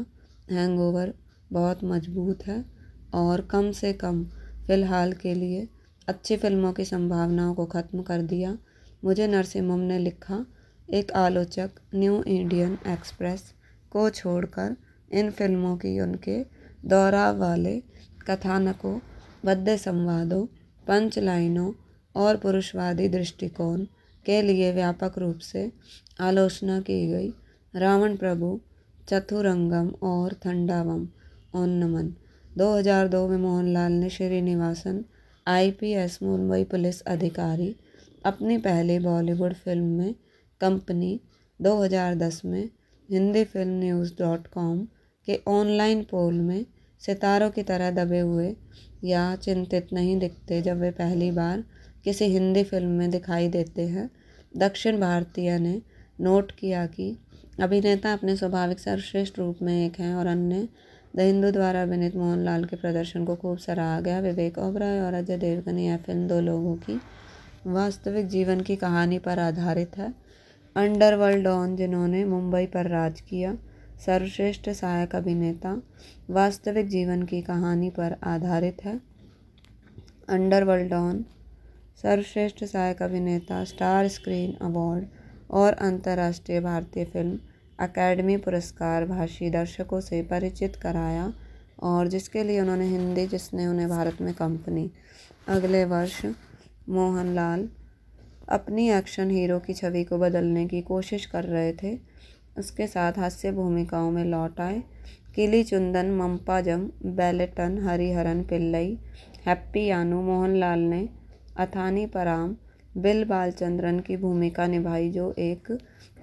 हैंगओवर बहुत मजबूत है और कम से कम फ़िलहाल के लिए अच्छी फिल्मों की संभावनाओं को ख़त्म कर दिया मुझे नरसिम्हम ने लिखा एक आलोचक न्यू इंडियन एक्सप्रेस को छोड़कर इन फिल्मों की उनके दौरा वाले कथानकों बद्ध संवादों पंच लाइनों और पुरुषवादी दृष्टिकोण के लिए व्यापक रूप से आलोचना की गई रावण प्रभु चतुरंगम और थंडावम उन्नमन 2002 में मोहनलाल ने श्रीनिवासन आईपीएस मुंबई पुलिस अधिकारी अपनी पहली बॉलीवुड फिल्म में कंपनी 2010 में Hindi film news dot com के ऑनलाइन पोल में सितारों की तरह दबे हुए या चिंतित नहीं दिखते जब वे पहली बार किसी हिंदी फिल्म में दिखाई देते हैं दक्षिण भारतीय ने नोट किया कि अभिनेता अपने स्वाभाविक सर्वश्रेष्ठ रूप में एक हैं और अन्य द हिंदू द्वारा अभिनीत मोहनलाल के प्रदर्शन को खूब सराहा गया विवेक ओबराय और अजय देवगन यह फिल्म दो लोगों की वास्तविक जीवन की कहानी पर आधारित है अंडरवर्ल्ड डॉन जिन्होंने मुंबई पर राज किया सर्वश्रेष्ठ सहायक अभिनेता वास्तविक जीवन की कहानी पर आधारित है अंडरवर्ल्ड डॉन सर्वश्रेष्ठ सहायक अभिनेता स्टार स्क्रीन अवार्ड और अंतर्राष्ट्रीय भारतीय फिल्म अकेडमी पुरस्कार भाषी दर्शकों से परिचित कराया और जिसके लिए उन्होंने हिंदी जिसने उन्हें भारत में कंपनी अगले वर्ष मोहनलाल अपनी एक्शन हीरो की छवि को बदलने की कोशिश कर रहे थे उसके साथ हास्य भूमिकाओं में लौट आए किली चुंदन मम्पाजम बैलेटन हरिहरन पिल्लई हैप्पी यानू मोहनलाल ने अथानी पराम बिल बालचंद्रन की भूमिका निभाई जो एक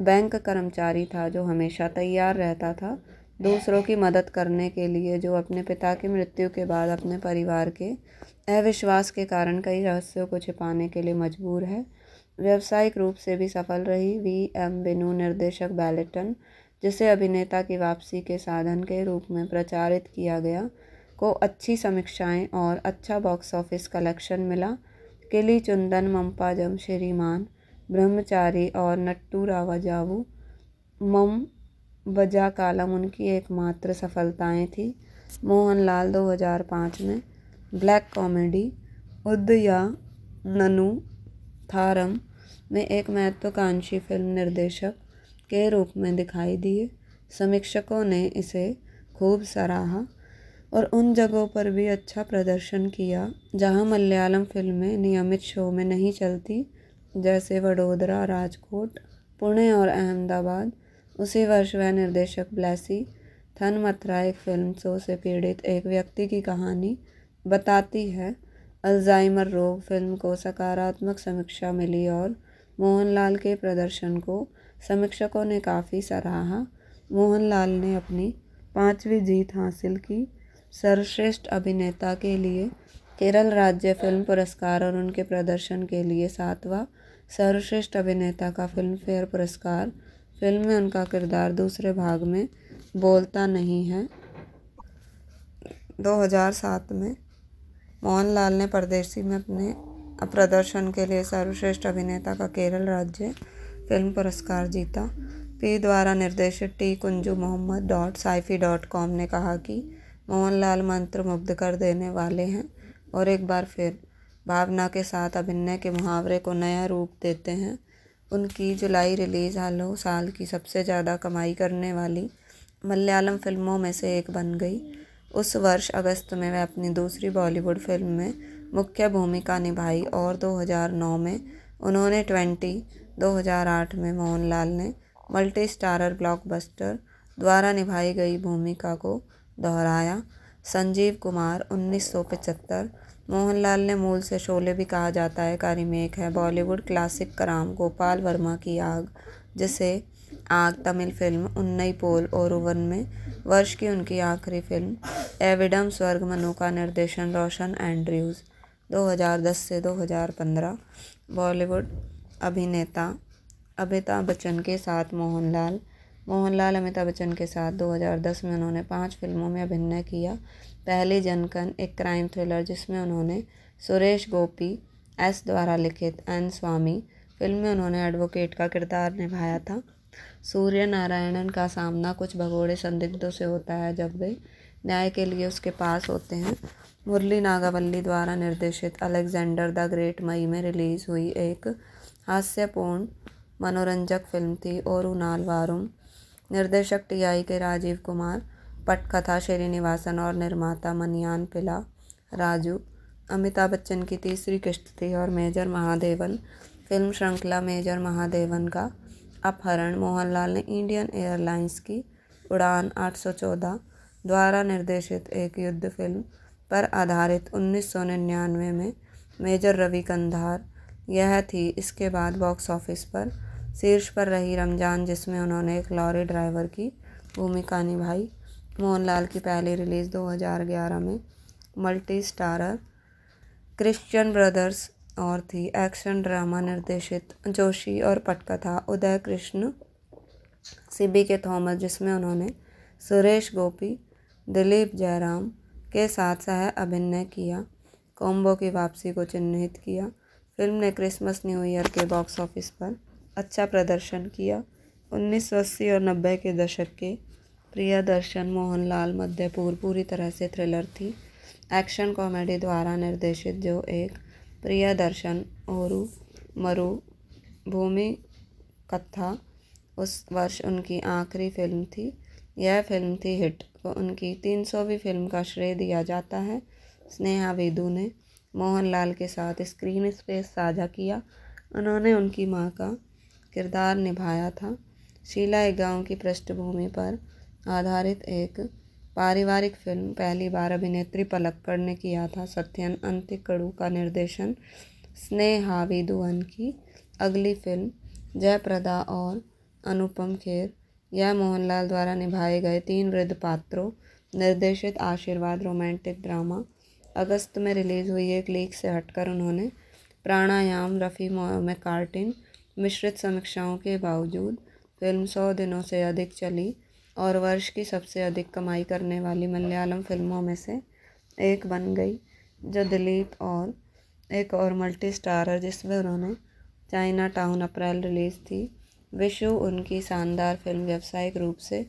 बैंक कर्मचारी था जो हमेशा तैयार रहता था दूसरों की मदद करने के लिए जो अपने पिता की मृत्यु के बाद अपने परिवार के अविश्वास के कारण कई रहस्यों को छिपाने के लिए मजबूर है व्यावसायिक रूप से भी सफल रही वी एम बिनू निर्देशक बैलेटन जिसे अभिनेता की वापसी के साधन के रूप में प्रचारित किया गया को अच्छी समीक्षाएं और अच्छा बॉक्स ऑफिस कलेक्शन मिला किली चंदन ममपा जम श्रीमान ब्रह्मचारी और नट्टू रावा जावू मम बजा कालम उनकी एकमात्र सफलताएं थी मोहनलाल 2005 में ब्लैक कॉमेडी उद या ननु थारम में एक महत्वाकांक्षी फिल्म निर्देशक के रूप में दिखाई दिए समीक्षकों ने इसे खूब सराहा और उन जगहों पर भी अच्छा प्रदर्शन किया जहाँ मलयालम फ़िल्में नियमित शो में नहीं चलती जैसे वडोदरा राजकोट पुणे और अहमदाबाद उसी वर्ष वह निर्देशक ब्लैसी थन मथरा एक फिल्म शो से पीड़ित एक व्यक्ति की कहानी बताती है अल्जाइमर रोग फिल्म को सकारात्मक समीक्षा मिली और मोहनलाल के प्रदर्शन को समीक्षकों ने काफ़ी सराहा मोहनलाल ने अपनी पांचवी जीत हासिल की सर्वश्रेष्ठ अभिनेता के लिए केरल राज्य फिल्म पुरस्कार और उनके प्रदर्शन के लिए सातवां सर्वश्रेष्ठ अभिनेता का फिल्मफेयर पुरस्कार फिल्म में उनका किरदार दूसरे भाग में बोलता नहीं है 2007 में मोहनलाल ने परदेसी में अपने प्रदर्शन के लिए सर्वश्रेष्ठ अभिनेता का केरल राज्य फिल्म पुरस्कार जीता पी द्वारा निर्देशित T Kunju Mohammed dot Sify dot com ने कहा कि मोहनलाल मुग्ध कर देने वाले हैं और एक बार फिर भावना के साथ अभिनय के मुहावरे को नया रूप देते हैं उनकी जुलाई रिलीज़ हालो साल की सबसे ज़्यादा कमाई करने वाली मलयालम फिल्मों में से एक बन गई उस वर्ष अगस्त में वह अपनी दूसरी बॉलीवुड फिल्म में मुख्य भूमिका निभाई और 2009 में उन्होंने 20 2008 में मोहनलाल ने मल्टी स्टारर ब्लॉकबस्टर द्वारा निभाई गई भूमिका को दोहराया संजीव कुमार उन्नीस मोहनलाल ने मूल से शोले भी कहा जाता है का रिमेक है बॉलीवुड क्लासिक कराम गोपाल वर्मा की आग जिसे आग तमिल फिल्म उन्नई पोल और उवन में वर्ष की उनकी आखिरी फिल्म एविडम स्वर्ग मनु का निर्देशन रोशन एंड्रयूज़ 2010 से 2015 बॉलीवुड अभिनेता अमिताभ बच्चन के साथ मोहनलाल मोहनलाल अमिताभ बच्चन के साथ 2010 में उन्होंने पांच फिल्मों में अभिनय किया पहली जनकन एक क्राइम थ्रिलर जिसमें उन्होंने सुरेश गोपी एस द्वारा लिखित एन स्वामी फिल्म में उन्होंने एडवोकेट का किरदार निभाया था सूर्य नारायणन का सामना कुछ भगोड़े संदिग्धों से होता है जब वे न्याय के लिए उसके पास होते हैं मुरली नागावल्ली द्वारा निर्देशित अलेक्जेंडर द ग्रेट मई में रिलीज़ हुई एक हास्यपूर्ण मनोरंजक फिल्म थी और उनाल वारुम निर्देशक टीआई के राजीव कुमार पटकथा श्रीनिवासन और निर्माता मनियान पिला राजू अमिताभ बच्चन की तीसरी किश्त थी और मेजर महादेवन फिल्म श्रृंखला मेजर महादेवन का अपहरण मोहनलाल ने इंडियन एयरलाइंस की उड़ान 814 द्वारा निर्देशित एक युद्ध फिल्म पर आधारित 1999 में मेजर रवि कंधार यह थी इसके बाद बॉक्स ऑफिस पर शीर्ष पर रही रमजान जिसमें उन्होंने एक लॉरी ड्राइवर की भूमिका निभाई मोहनलाल की पहली रिलीज़ 2011 में मल्टी स्टारर क्रिश्चियन ब्रदर्स और थी एक्शन ड्रामा निर्देशित जोशी और पटकथा उदय कृष्ण सिबी के थॉमस जिसमें उन्होंने सुरेश गोपी दिलीप जयराम के साथ सह अभिनय किया कॉम्बो की वापसी को चिन्हित किया फिल्म ने क्रिसमस न्यू ईयर के बॉक्स ऑफिस पर अच्छा प्रदर्शन किया उन्नीस सौ अस्सी और नब्बे के दशक के प्रिया मोहन मोहनलाल मध्यपुर पूरी तरह से थ्रिलर थी एक्शन कॉमेडी द्वारा निर्देशित जो एक दर्शन और मरु भूमि कथा उस वर्ष उनकी आखिरी फिल्म थी यह फिल्म थी हिट को तो उनकी तीन सौवीं फिल्म का श्रेय दिया जाता है स्नेहा वेदू ने मोहनलाल के साथ स्क्रीन स्पेस साझा किया उन्होंने उनकी माँ का किरदार निभाया था शीला एक गांव की पृष्ठभूमि पर आधारित एक पारिवारिक फिल्म पहली बार अभिनेत्री पलक्कड़ ने किया था सत्यन अंतिकड़ू का निर्देशन स्नेहावी दुहन की अगली फिल्म जयप्रदा और अनुपम खेर यह मोहनलाल द्वारा निभाए गए तीन वृद्ध पात्रों निर्देशित आशीर्वाद रोमांटिक ड्रामा अगस्त में रिलीज़ हुई एक लीक से हटकर उन्होंने प्राणायाम रफ़ी कार्टिन मिश्रित समीक्षाओं के बावजूद फिल्म सौ दिनों से अधिक चली और वर्ष की सबसे अधिक कमाई करने वाली मलयालम फिल्मों में से एक बन गई जो दिलीप और एक और मल्टी स्टारर जिसमें उन्होंने चाइना टाउन अप्रैल रिलीज़ थी विशु उनकी शानदार फिल्म व्यावसायिक रूप से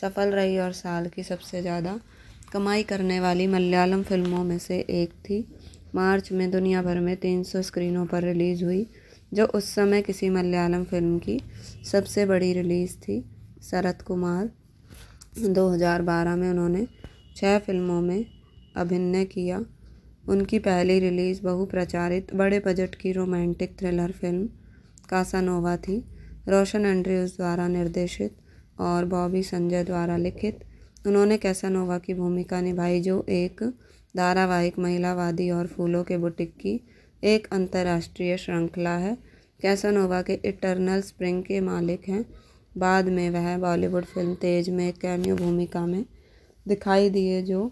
सफल रही और साल की सबसे ज़्यादा कमाई करने वाली मलयालम फिल्मों में से एक थी मार्च में दुनिया भर में 300 स्क्रीनों पर रिलीज़ हुई जो उस समय किसी मलयालम फिल्म की सबसे बड़ी रिलीज़ थी शरत कुमार 2012 में उन्होंने छः फिल्मों में अभिनय किया उनकी पहली रिलीज़ बहुप्रचारित बड़े बजट की रोमांटिक थ्रिलर फिल्म कासानोवा थी रोशन एंड्रयूज़ द्वारा निर्देशित और बॉबी संजय द्वारा लिखित उन्होंने कैसानोवा की भूमिका निभाई जो एक धारावाहिक महिलावादी और फूलों के बुटीक की एक अंतर्राष्ट्रीय श्रृंखला है कैसानोवा के इटरनल स्प्रिंग के मालिक हैं बाद में वह बॉलीवुड फिल्म तेज में कैमियो भूमिका में दिखाई दिए जो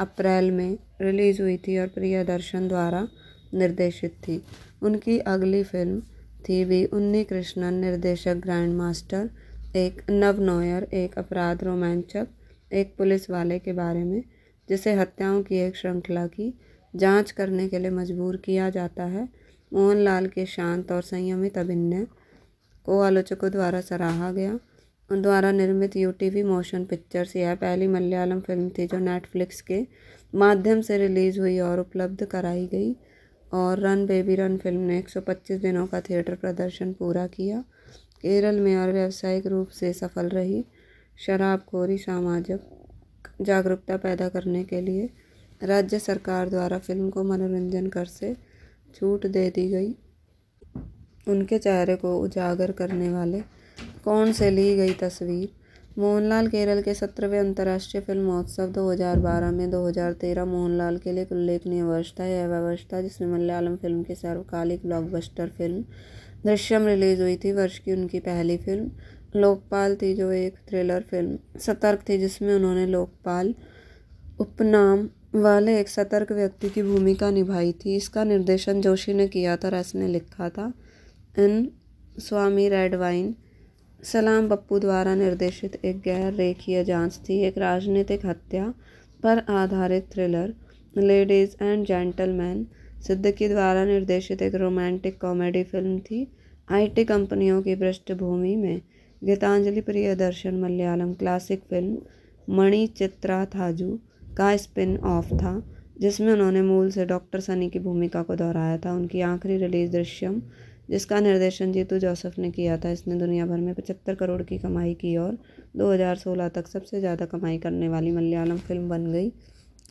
अप्रैल में रिलीज़ हुई थी और प्रियदर्शन द्वारा निर्देशित थी उनकी अगली फिल्म थी वी उन्नी कृष्णन निर्देशक ग्रैंड मास्टर एक नव एक अपराध रोमांचक एक पुलिस वाले के बारे में जिसे हत्याओं की एक श्रृंखला की जांच करने के लिए मजबूर किया जाता है मोहनलाल के शांत और संयमित अभिनय को आलोचकों द्वारा सराहा गया उन द्वारा निर्मित U T V motion pictures यह पहली मलयालम फिल्म थी जो नेटफ्लिक्स के माध्यम से रिलीज़ हुई और उपलब्ध कराई गई और रन बेबी रन फिल्म ने 125 दिनों का थिएटर प्रदर्शन पूरा किया केरल में और व्यावसायिक रूप से सफल रही शराबखोरी सामाजिक जागरूकता पैदा करने के लिए राज्य सरकार द्वारा फ़िल्म को मनोरंजन कर से छूट दे दी गई उनके चेहरे को उजागर करने वाले कौन से ली गई तस्वीर मोहनलाल केरल के सत्रहवें अंतर्राष्ट्रीय फिल्म महोत्सव 2012 में 2013 मोहनलाल के लिए एक उल्लेखनीय वर्ष था यह वर्ष था जिसमें मलयालम फिल्म की सर्वकालिक ब्लॉकबस्टर फिल्म दृश्यम रिलीज हुई थी वर्ष की उनकी पहली फिल्म लोकपाल थी जो एक थ्रिलर फिल्म सतर्क थी जिसमें उन्होंने लोकपाल उपनाम वाले एक सतर्क व्यक्ति की भूमिका निभाई थी इसका निर्देशन जोशी ने किया था रस ने लिखा था एन स्वामी रेड वाइन सलाम बप्पू द्वारा निर्देशित एक गैर रेखीय जांच थी एक राजनीतिक हत्या पर आधारित thriller ladies and gentleman Siddique द्वारा निर्देशित एक रोमांटिक कॉमेडी फिल्म थी आईटी कंपनियों की पृष्ठभूमि में Geethanjali Priyadarshan Malayalam classic film Manichitrathazhu का स्पिन ऑफ था जिसमें उन्होंने मूल से डॉक्टर सनी की भूमिका को दोहराया था उनकी आखिरी रिलीज दृश्यम जिसका निर्देशन जीतू जोसफ ने किया था इसने दुनिया भर में पचहत्तर करोड़ की कमाई की और 2016 तक सबसे ज़्यादा कमाई करने वाली मलयालम फिल्म बन गई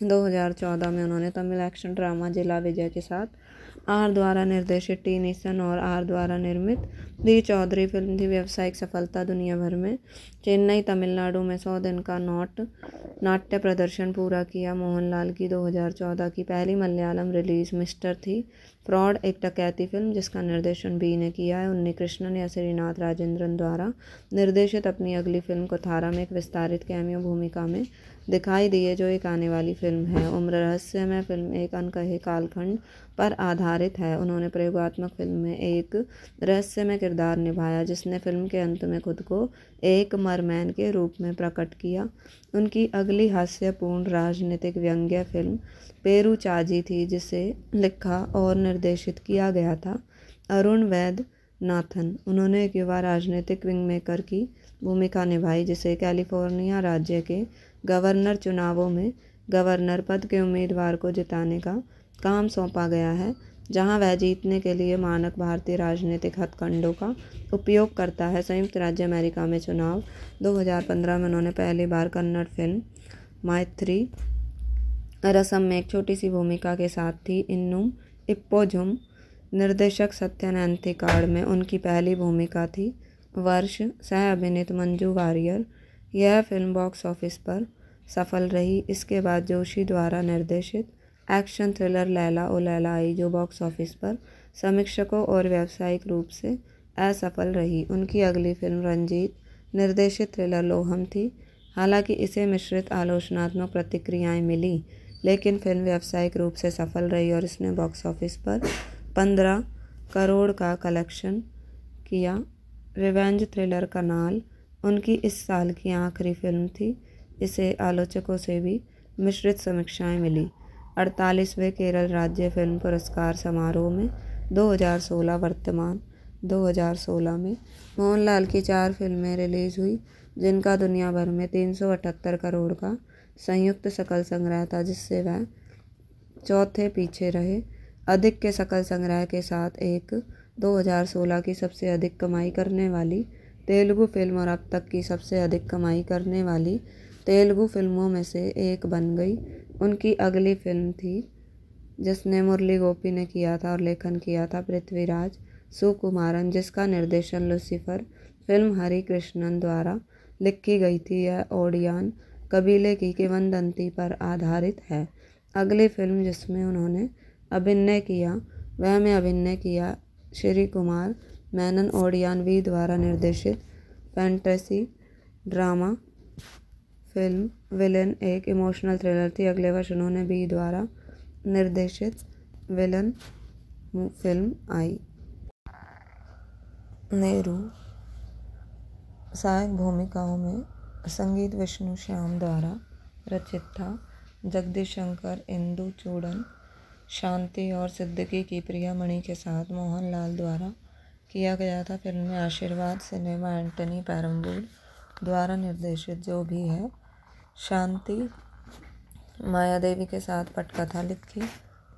2014 में उन्होंने तमिल एक्शन ड्रामा जिला विजय के साथ आर द्वारा निर्देशित टी निसन और आर द्वारा निर्मित दी चौधरी फिल्म की व्यावसायिक सफलता दुनिया भर में चेन्नई तमिलनाडु में सौ दिन का नाट नाट्य प्रदर्शन पूरा किया मोहनलाल की 2014 की पहली मलयालम रिलीज़ मिस्टर थी फ्रॉड एक टकैती फिल्म जिसका निर्देशन बी ने किया है उन्नी कृष्णन या श्रीनाथ राजेंद्रन द्वारा निर्देशित अपनी अगली फिल्म को थारा में एक विस्तारित कैमियो भूमिका में दिखाई दिए जो एक आने वाली फिल्म है उम्र रहस्य में फिल्म एक अनकहे कालखंड पर आधारित है उन्होंने प्रयोगात्मक फिल्म में एक रहस्य में किरदार निभाया जिसने फिल्म के अंत में खुद को एक मरमैन के रूप में प्रकट किया उनकी अगली हास्यपूर्ण राजनीतिक व्यंग्य फिल्म चाजी थी जिसे लिखा और निर्देशित किया गया था अरुण वैद नाथन उन्होंने एक युवा राजनीतिक विंग मेकर की भूमिका निभाई जिसे कैलिफोर्निया राज्य के गवर्नर चुनावों में गवर्नर पद के उम्मीदवार को जिताने का काम सौंपा गया है जहां वह जीतने के लिए मानक भारतीय राजनीतिक हथकंडों का उपयोग करता है संयुक्त राज्य अमेरिका में चुनाव 2015 में उन्होंने पहली बार कन्नड़ फिल्म मायथ्री रसम में एक छोटी सी भूमिका के साथ थी इन्नुम इप्पोजुम निर्देशक सत्यन थिकाड़ में उनकी पहली भूमिका थी वर्ष सह अभिनीत मंजू वारियर यह फिल्म बॉक्स ऑफिस पर सफल रही इसके बाद जोशी द्वारा निर्देशित action thriller Laila O Laila आई जो बॉक्स ऑफिस पर समीक्षकों और व्यावसायिक रूप से असफल रही उनकी अगली फिल्म रंजीत निर्देशित थ्रिलर लोहम थी हालांकि इसे मिश्रित आलोचनात्मक प्रतिक्रियाएं मिली लेकिन फिल्म व्यावसायिक रूप से सफल रही और इसने बॉक्स ऑफिस पर पंद्रह करोड़ का कलेक्शन किया रिवेंज थ्रिलर कनाल उनकी इस साल की आखिरी फिल्म थी इसे आलोचकों से भी मिश्रित समीक्षाएं मिली अड़तालीसवें केरल राज्य फिल्म पुरस्कार समारोह में 2016 वर्तमान 2016 में मोहनलाल की चार फिल्में रिलीज़ हुई जिनका दुनिया भर में तीन करोड़ का संयुक्त सकल संग्रह था जिससे वह चौथे पीछे रहे अधिक के सकल संग्रह के साथ एक 2016 की सबसे अधिक कमाई करने वाली तेलुगु फिल्म और अब तक की सबसे अधिक कमाई करने वाली तेलुगु फिल्मों में से एक बन गई उनकी अगली फिल्म थी जिसने मुरली गोपी ने किया था और लेखन किया था पृथ्वीराज सुकुमारन जिसका निर्देशन लुसिफर फिल्म हरि कृष्णन द्वारा लिखी गई थी यह ओडियान कबीले की दंती पर आधारित है अगली फिल्म जिसमें उन्होंने अभिनय किया वह में अभिनय किया श्री कुमार मैनन ओडियान वी द्वारा निर्देशित फैंटेसी ड्रामा फिल्म विलेन एक इमोशनल थ्रिलर थी अगले वर्ष उन्होंने बी द्वारा निर्देशित विलन फिल्म आई नेहरू सहायक भूमिकाओं में संगीत विष्णु श्याम द्वारा रचित था जगदीश शंकर इंदु चूड़न शांति और सिद्दकी की प्रिया मणि के साथ मोहनलाल द्वारा किया गया था फिल्म में आशीर्वाद सिनेमा एंटनी पैरम्बूर द्वारा निर्देशित जो भी है शांति माया देवी के साथ पटकथा लिखी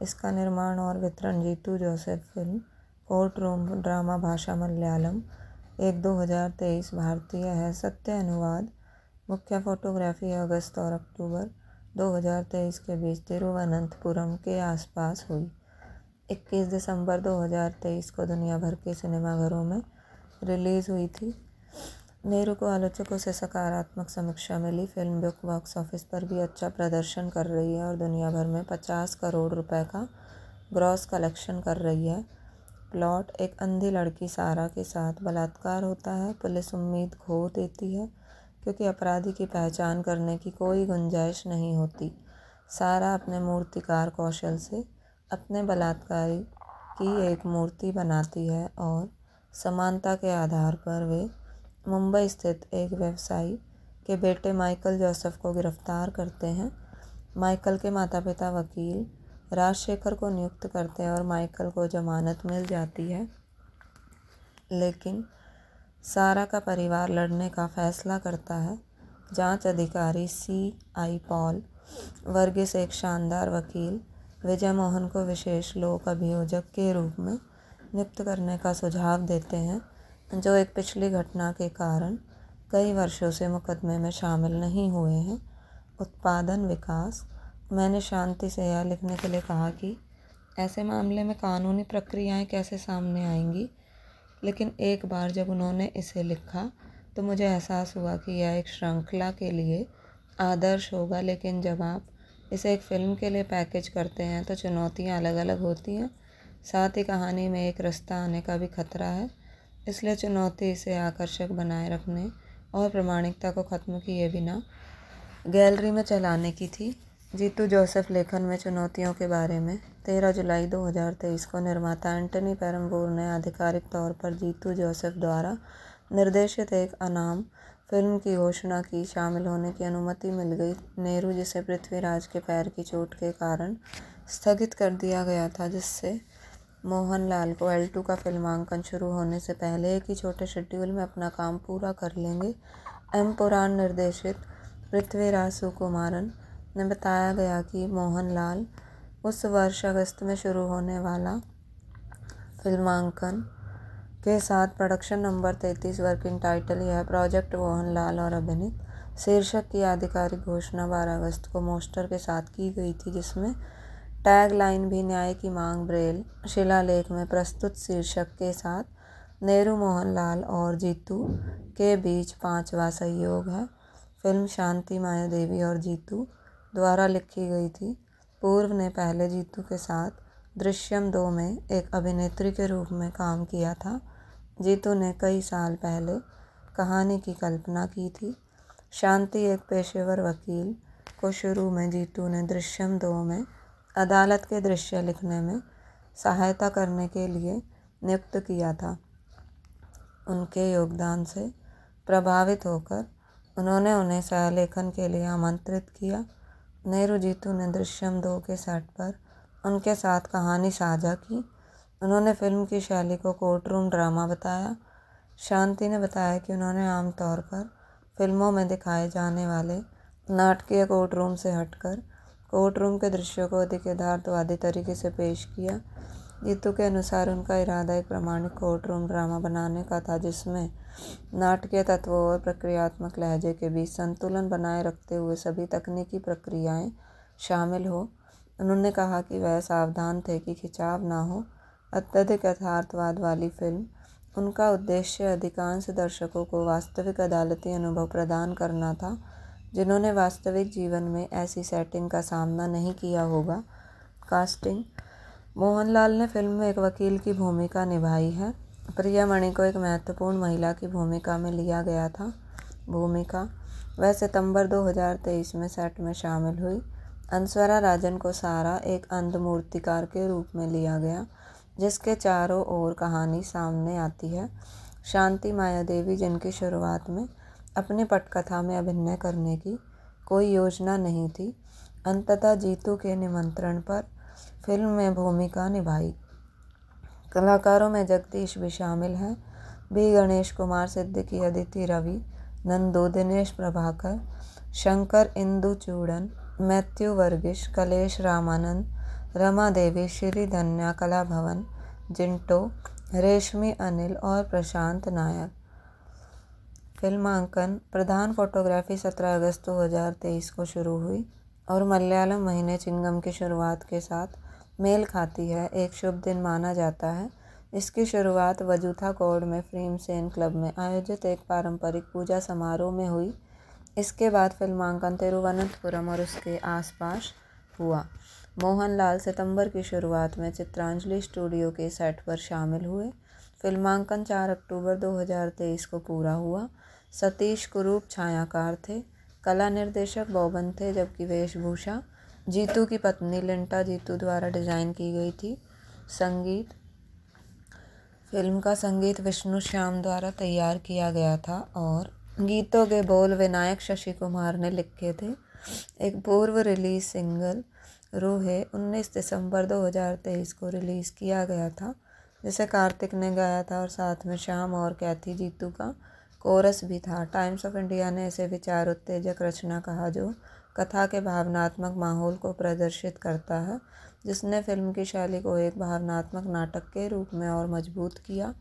इसका निर्माण और वितरण Jeethu Joseph film courtroom drama भाषा मलयालम एक दो हज़ार तेईस भारतीय है सत्य अनुवाद मुख्य फोटोग्राफी अगस्त और अक्टूबर 2023 के बीच तिरुवनंतपुरम के आसपास हुई 21 दिसंबर 2023 को दुनिया भर के सिनेमाघरों में रिलीज़ हुई थी नेहरू को आलोचकों से सकारात्मक समीक्षा मिली फिल्म बुक बॉक्स ऑफिस पर भी अच्छा प्रदर्शन कर रही है और दुनिया भर में पचास करोड़ रुपए का ग्रॉस कलेक्शन कर रही है प्लॉट एक अंधी लड़की सारा के साथ बलात्कार होता है पुलिस उम्मीद खो देती है क्योंकि अपराधी की पहचान करने की कोई गुंजाइश नहीं होती सारा अपने मूर्तिकार कौशल से अपने बलात्कारी की एक मूर्ति बनाती है और समानता के आधार पर वे मुंबई स्थित एक व्यवसायी के बेटे माइकल जोसेफ को गिरफ्तार करते हैं माइकल के माता पिता वकील राजशेखर को नियुक्त करते हैं और माइकल को जमानत मिल जाती है लेकिन सारा का परिवार लड़ने का फैसला करता है जांच अधिकारी सी आई पॉल वर्गीस एक शानदार वकील विजय मोहन को विशेष लोक अभियोजक के रूप में नियुक्त करने का सुझाव देते हैं जो एक पिछली घटना के कारण कई वर्षों से मुकदमे में शामिल नहीं हुए हैं उत्पादन विकास मैंने शांति से यह लिखने के लिए कहा कि ऐसे मामले में कानूनी प्रक्रियाएं कैसे सामने आएंगी लेकिन एक बार जब उन्होंने इसे लिखा तो मुझे एहसास हुआ कि यह एक श्रृंखला के लिए आदर्श होगा लेकिन जब आप इसे एक फ़िल्म के लिए पैकेज करते हैं तो चुनौतियाँ अलग अलग होती हैं साथ ही कहानी में एक रास्ता आने का भी खतरा है इसलिए चुनौती इसे आकर्षक बनाए रखने और प्रमाणिकता को ख़त्म किए बिना गैलरी में चलाने की थी जीतू जोसेफ लेखन में चुनौतियों के बारे में तेरह जुलाई दो हज़ार तेईस को निर्माता एंटनी पैरमबोर ने आधिकारिक तौर पर जीतू जोसेफ द्वारा निर्देशित एक अनाम फिल्म की घोषणा की शामिल होने की अनुमति मिल गई नेहरू जिसे पृथ्वीराज के पैर की चोट के कारण स्थगित कर दिया गया था जिससे मोहनलाल को एल टू का फिल्मांकन शुरू होने से पहले एक ही छोटे शेड्यूल में अपना काम पूरा कर लेंगे एम पुराण निर्देशित पृथ्वीराज सुकुमारन ने बताया गया कि मोहनलाल उस वर्ष अगस्त में शुरू होने वाला फिल्मांकन के साथ प्रोडक्शन नंबर तैंतीस वर्किंग टाइटल यह प्रोजेक्ट मोहनलाल और अभिनीत शीर्षक की आधिकारिक घोषणा बारह अगस्त को मोस्टर के साथ की गई थी जिसमें टैग लाइन भी न्याय की मांग ब्रेल शिलालेख में प्रस्तुत शीर्षक के साथ नेहरू मोहन लाल और जीतू के बीच पांचवा सहयोग है फिल्म शांति माया देवी और जीतू द्वारा लिखी गई थी पूर्व ने पहले जीतू के साथ दृश्यम दो में एक अभिनेत्री के रूप में काम किया था जीतू ने कई साल पहले कहानी की कल्पना की थी शांति एक पेशेवर वकील को शुरू में जीतू ने दृश्यम दो में अदालत के दृश्य लिखने में सहायता करने के लिए नियुक्त किया था उनके योगदान से प्रभावित होकर उन्होंने उन्हें सहलेखन के लिए आमंत्रित किया नेहरू जीतू ने दृश्यम दो के सेट पर उनके साथ कहानी साझा की उन्होंने फिल्म की शैली को कोर्ट रूम ड्रामा बताया शांति ने बताया कि उन्होंने आमतौर पर फिल्मों में दिखाए जाने वाले नाटकीय कोर्ट रूम से हटकर कोर्ट रूम के दृश्यों को अधिक यथार्थवादी तरीके से पेश किया गीतों के अनुसार उनका इरादा एक प्रमाणिक कोर्ट रूम ड्रामा बनाने का था जिसमें नाटकीय तत्वों और प्रक्रियात्मक लहजे के बीच संतुलन बनाए रखते हुए सभी तकनीकी प्रक्रियाएं शामिल हो उन्होंने कहा कि वह सावधान थे कि खिंचाव ना हो अत्यधिक यथार्थवाद वाली फिल्म उनका उद्देश्य अधिकांश दर्शकों को वास्तविक अदालती अनुभव प्रदान करना था जिन्होंने वास्तविक जीवन में ऐसी सेटिंग का सामना नहीं किया होगा कास्टिंग मोहनलाल ने फिल्म में एक वकील की भूमिका निभाई है प्रिया मणि को एक महत्वपूर्ण महिला की भूमिका में लिया गया था भूमिका वह सितंबर 2023 में सेट में शामिल हुई अनस्वरा राजन को सारा एक अंध मूर्तिकार के रूप में लिया गया जिसके चारों ओर कहानी सामने आती है शांति माया देवी जिनकी शुरुआत में अपनी पटकथा में अभिनय करने की कोई योजना नहीं थी अंततः जीतू के निमंत्रण पर फिल्म में भूमिका निभाई कलाकारों में जगदीश भी शामिल हैं बी गणेश कुमार सिद्दीकी अदिति रवि नंदू दिनेश प्रभाकर शंकर इंदु चूड़न मैथ्यू वर्गिश कलेश रामानंद रमा देवी श्री धन्या कला भवन जिंटो रेशमी अनिल और प्रशांत नायक फिल्मांकन प्रधान फ़ोटोग्राफ़ी सत्रह अगस्त दो हज़ार तेईस को शुरू हुई और मलयालम महीने चिंगम की शुरुआत के साथ मेल खाती है एक शुभ दिन माना जाता है इसकी शुरुआत वजूथा कोड में सेन क्लब में आयोजित एक पारंपरिक पूजा समारोह में हुई इसके बाद फिल्मांकन तिरुवनंतपुरम और उसके आसपास हुआ मोहनलाल सितंबर की शुरुआत में चित्रांजलि स्टूडियो के सेट पर शामिल हुए फिल्मांकन 4 अक्टूबर 2023 को पूरा हुआ सतीश कुरूप छायाकार थे कला निर्देशक बोबन थे जबकि वेशभूषा जीतू की पत्नी लिंटा जीतू द्वारा डिज़ाइन की गई थी संगीत फिल्म का संगीत विष्णु श्याम द्वारा तैयार किया गया था और गीतों के बोल विनायक शशि कुमार ने लिखे थे एक पूर्व रिलीज सिंगल रूहे 19 दिसंबर 2023 को रिलीज़ किया गया था जिसे कार्तिक ने गाया था और साथ में श्याम और कैथी जीतू का कोरस भी था टाइम्स ऑफ इंडिया ने इसे विचार उत्तेजक रचना कहा जो कथा के भावनात्मक माहौल को प्रदर्शित करता है जिसने फिल्म की शैली को एक भावनात्मक नाटक के रूप में और मजबूत किया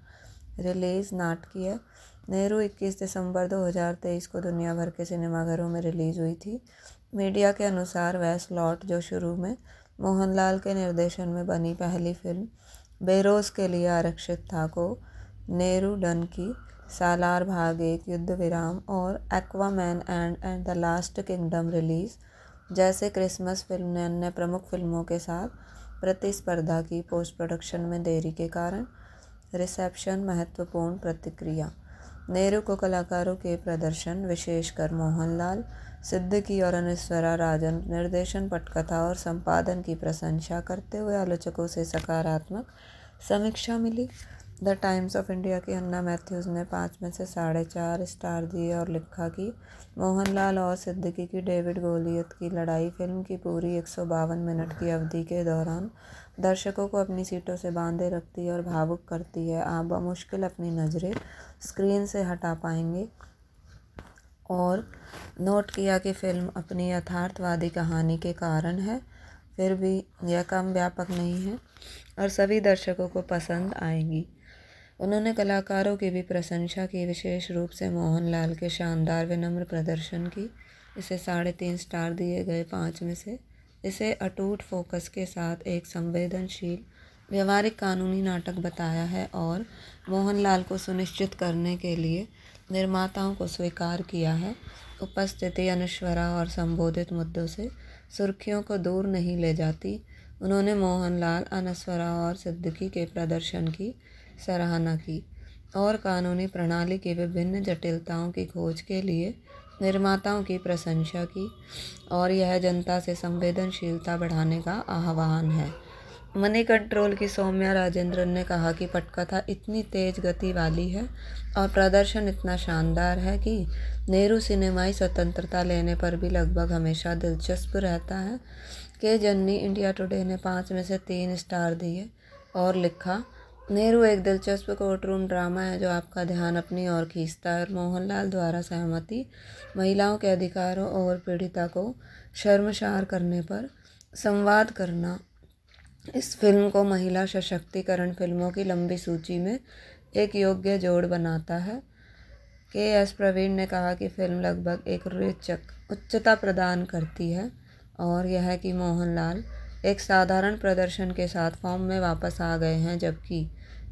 रिलीज़ नाटकीय नेहरू 21 दिसंबर 2023 को दुनिया भर के सिनेमाघरों में रिलीज़ हुई थी मीडिया के अनुसार वह स्लॉट जो शुरू में मोहनलाल के निर्देशन में बनी पहली फिल्म बेरोज़ के लिए आरक्षित था को नेहरू डन की सालार भाग एक युद्ध विराम और Aquaman and and the last kingdom release जैसे क्रिसमस फिल्म ने अन्य प्रमुख फिल्मों के साथ प्रतिस्पर्धा की पोस्ट प्रोडक्शन में देरी के कारण रिसेप्शन महत्वपूर्ण प्रतिक्रिया नेहरू को कलाकारों के प्रदर्शन विशेषकर मोहनलाल की और अनिश्वरा राजन निर्देशन पटकथा और संपादन की प्रशंसा करते हुए आलोचकों से सकारात्मक समीक्षा मिली द टाइम्स ऑफ इंडिया की अन्ना मैथ्यूज़ ने पाँच में से साढ़े चार स्टार दिए और लिखा कि मोहनलाल और सिद्दीकी की डेविड गोलियत की लड़ाई फिल्म की पूरी एक सौ बावन मिनट की अवधि के दौरान दर्शकों को अपनी सीटों से बांधे रखती है और भावुक करती है आप बमुश्किल अपनी नज़रें स्क्रीन से हटा पाएंगे और नोट किया कि फ़िल्म अपनी यथार्थवादी कहानी के कारण है फिर भी यह कम व्यापक नहीं है और सभी दर्शकों को पसंद आएगी उन्होंने कलाकारों की भी प्रशंसा की विशेष रूप से मोहनलाल के शानदार विनम्र प्रदर्शन की इसे साढ़े तीन स्टार दिए गए पाँच में से इसे अटूट फोकस के साथ एक संवेदनशील व्यवहारिक कानूनी नाटक बताया है और मोहनलाल को सुनिश्चित करने के लिए निर्माताओं को स्वीकार किया है उपस्थिति अनश्वरा और संबोधित मुद्दों से सुर्खियों को दूर नहीं ले जाती उन्होंने मोहनलाल अनस्वरा और सिद्दकी के प्रदर्शन की सराहना की और कानूनी प्रणाली की विभिन्न जटिलताओं की खोज के लिए निर्माताओं की प्रशंसा की और यह जनता से संवेदनशीलता बढ़ाने का आह्वान है मनी कंट्रोल की सौम्या राजेंद्रन ने कहा कि पटकथा इतनी तेज गति वाली है और प्रदर्शन इतना शानदार है कि नेहरू सिनेमाई स्वतंत्रता लेने पर भी लगभग हमेशा दिलचस्प रहता है के जन्नी इंडिया टुडे ने पाँच में से तीन स्टार दिए और लिखा नेहरू एक दिलचस्प कोर्टरूम ड्रामा है जो आपका ध्यान अपनी ओर खींचता है और मोहनलाल द्वारा सहमति महिलाओं के अधिकारों और पीड़िता को शर्मशार करने पर संवाद करना इस फिल्म को महिला सशक्तिकरण फिल्मों की लंबी सूची में एक योग्य जोड़ बनाता है के एस प्रवीण ने कहा कि फिल्म लगभग एक रोचक उच्चता प्रदान करती है और यह कि मोहनलाल एक साधारण प्रदर्शन के साथ फॉर्म में वापस आ गए हैं जबकि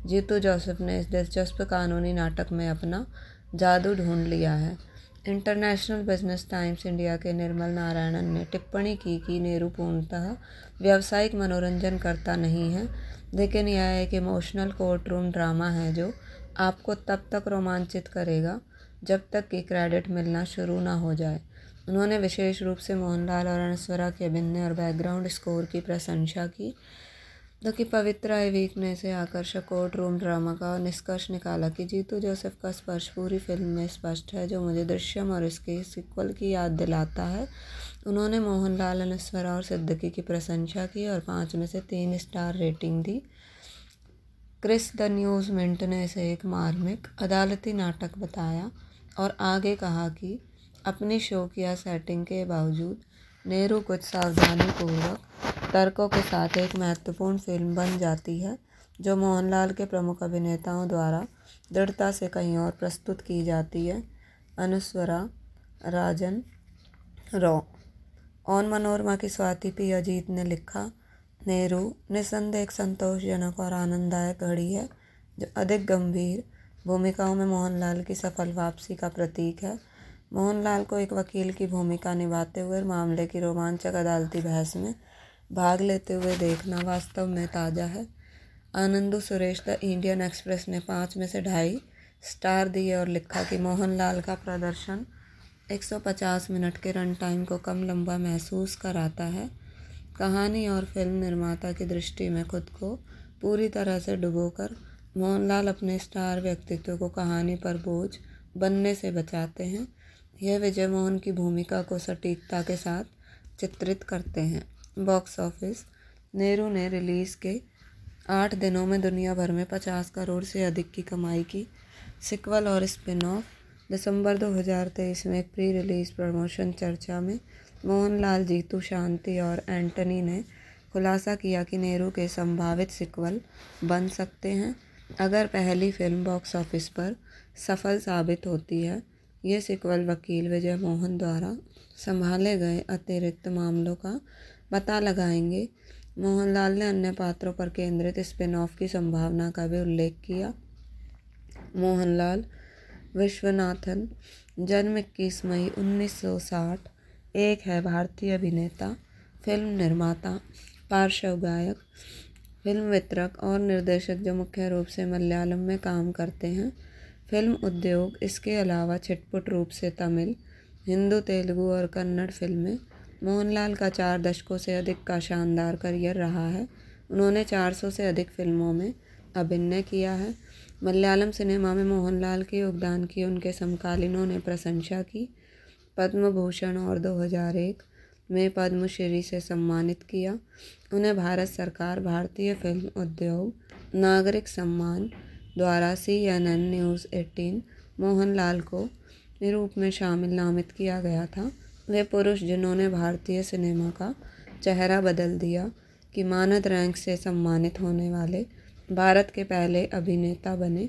जीतू जोसेफ ने इस दिलचस्प कानूनी नाटक में अपना जादू ढूंढ लिया है इंटरनेशनल बिजनेस टाइम्स इंडिया के निर्मल नारायणन ने टिप्पणी की कि नेहरू पूर्णतः व्यावसायिक मनोरंजन करता नहीं है लेकिन यह एक इमोशनल कोर्ट रूम ड्रामा है जो आपको तब तक रोमांचित करेगा जब तक कि क्रेडिट मिलना शुरू ना हो जाए उन्होंने विशेष रूप से मोहनलाल और अनस्वरा के अभिनय और बैकग्राउंड स्कोर की प्रशंसा की जबकि कि पवित्रा एवीक ने इसे आकर्षक कोर्ट रूम ड्रामा का निष्कर्ष निकाला कि जीतू जोसेफ का स्पर्श पूरी फिल्म में स्पष्ट है जो मुझे दृश्यम और इसके सिक्वल की याद दिलाता है उन्होंने मोहनलाल अनस्वरा और सिद्दकी की प्रशंसा की और पाँच में से तीन स्टार रेटिंग दी क्रिस द न्यूज़ मिंट ने इसे एक मार्मिक अदालती नाटक बताया और आगे कहा कि अपनी शौकिया सेटिंग के बावजूद नेहरू कुछ सावधानीपूर्वक तर्कों के साथ एक महत्वपूर्ण फ़िल्म बन जाती है जो मोहनलाल के प्रमुख अभिनेताओं द्वारा दृढ़ता से कहीं और प्रस्तुत की जाती है अनुस्वरा राजन रॉ ऑन मनोरमा की स्वाति पी अजीत ने लिखा नेहरू निसंदेह एक संतोषजनक और आनंददायक घड़ी है जो अधिक गंभीर भूमिकाओं में मोहनलाल की सफल वापसी का प्रतीक है मोहनलाल को एक वकील की भूमिका निभाते हुए मामले की रोमांचक अदालती बहस में भाग लेते हुए देखना वास्तव में ताज़ा है Anand Suresh the Indian Express ने पाँच में से ढाई स्टार दिए और लिखा कि मोहनलाल का प्रदर्शन 150 मिनट के रन टाइम को कम लंबा महसूस कराता है कहानी और फिल्म निर्माता की दृष्टि में खुद को पूरी तरह से डुबोकर मोहनलाल अपने स्टार व्यक्तित्व को कहानी पर बोझ बनने से बचाते हैं यह विजय मोहन की भूमिका को सटीकता के साथ चित्रित करते हैं बॉक्स ऑफिस नेहरू ने रिलीज़ के आठ दिनों में दुनिया भर में पचास करोड़ से अधिक की कमाई की सिक्वल और स्पिन ऑफ दिसंबर 2023 में प्री रिलीज़ प्रमोशन चर्चा में मोहनलाल जीतू शांति और एंटनी ने खुलासा किया कि नेहरू के संभावित सिक्वल बन सकते हैं अगर पहली फिल्म बॉक्स ऑफिस पर सफल साबित होती है ये सिकवल वकील विजय मोहन द्वारा संभाले गए अतिरिक्त मामलों का पता लगाएंगे मोहनलाल ने अन्य पात्रों पर केंद्रित स्पिन ऑफ की संभावना का भी उल्लेख किया मोहनलाल विश्वनाथन जन्म इक्कीस मई 1960 एक है भारतीय अभिनेता फिल्म निर्माता पार्श्व गायक फिल्म वितरक और निर्देशक जो मुख्य रूप से मलयालम में काम करते हैं फिल्म उद्योग इसके अलावा छिटपुट रूप से तमिल हिंदू तेलुगु और कन्नड़ फिल्में मोहनलाल का चार दशकों से अधिक का शानदार करियर रहा है उन्होंने 400 से अधिक फिल्मों में अभिनय किया है मलयालम सिनेमा में मोहनलाल के योगदान की उनके समकालीनों ने प्रशंसा की पद्म भूषण और 2001 में पद्मश्री से सम्मानित किया उन्हें भारत सरकार भारतीय फिल्म उद्योग नागरिक सम्मान द्वारा C N N news eighteen Mohanlal को निरूप में शामिल नामित किया गया था वे पुरुष जिन्होंने भारतीय सिनेमा का चेहरा बदल दिया कि मानद रैंक से सम्मानित होने वाले भारत के पहले अभिनेता बने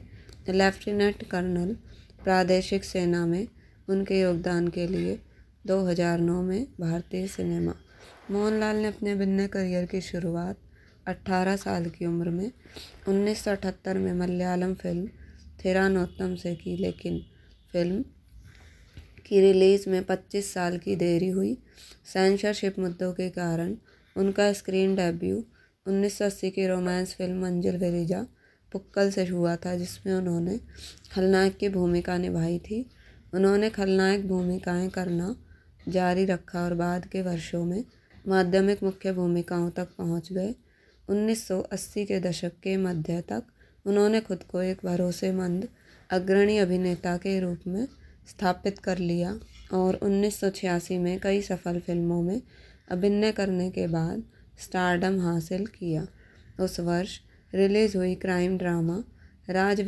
लेफ्टिनेंट कर्नल प्रादेशिक सेना में उनके योगदान के लिए 2009 में भारतीय सिनेमा मोहनलाल ने अपने भिन्न करियर की शुरुआत 18 साल की उम्र में उन्नीस में मलयालम फिल्म थिरानोत्तम से की लेकिन फिल्म की रिलीज़ में 25 साल की देरी हुई सेंसरशिप मुद्दों के कारण उनका स्क्रीन डेब्यू 1980 की रोमांस फिल्म मंजिल वेरिजा पुक्कल से हुआ था जिसमें उन्होंने खलनायक की भूमिका निभाई थी उन्होंने खलनायक भूमिकाएं करना जारी रखा और बाद के वर्षों में माध्यमिक मुख्य भूमिकाओं तक पहुंच गए 1980 के दशक के मध्य तक उन्होंने खुद को एक भरोसेमंद अग्रणी अभिनेता के रूप में स्थापित कर लिया और 1986 में कई सफल फिल्मों में अभिनय करने के बाद स्टारडम हासिल किया उस वर्ष रिलीज़ हुई क्राइम ड्रामा राज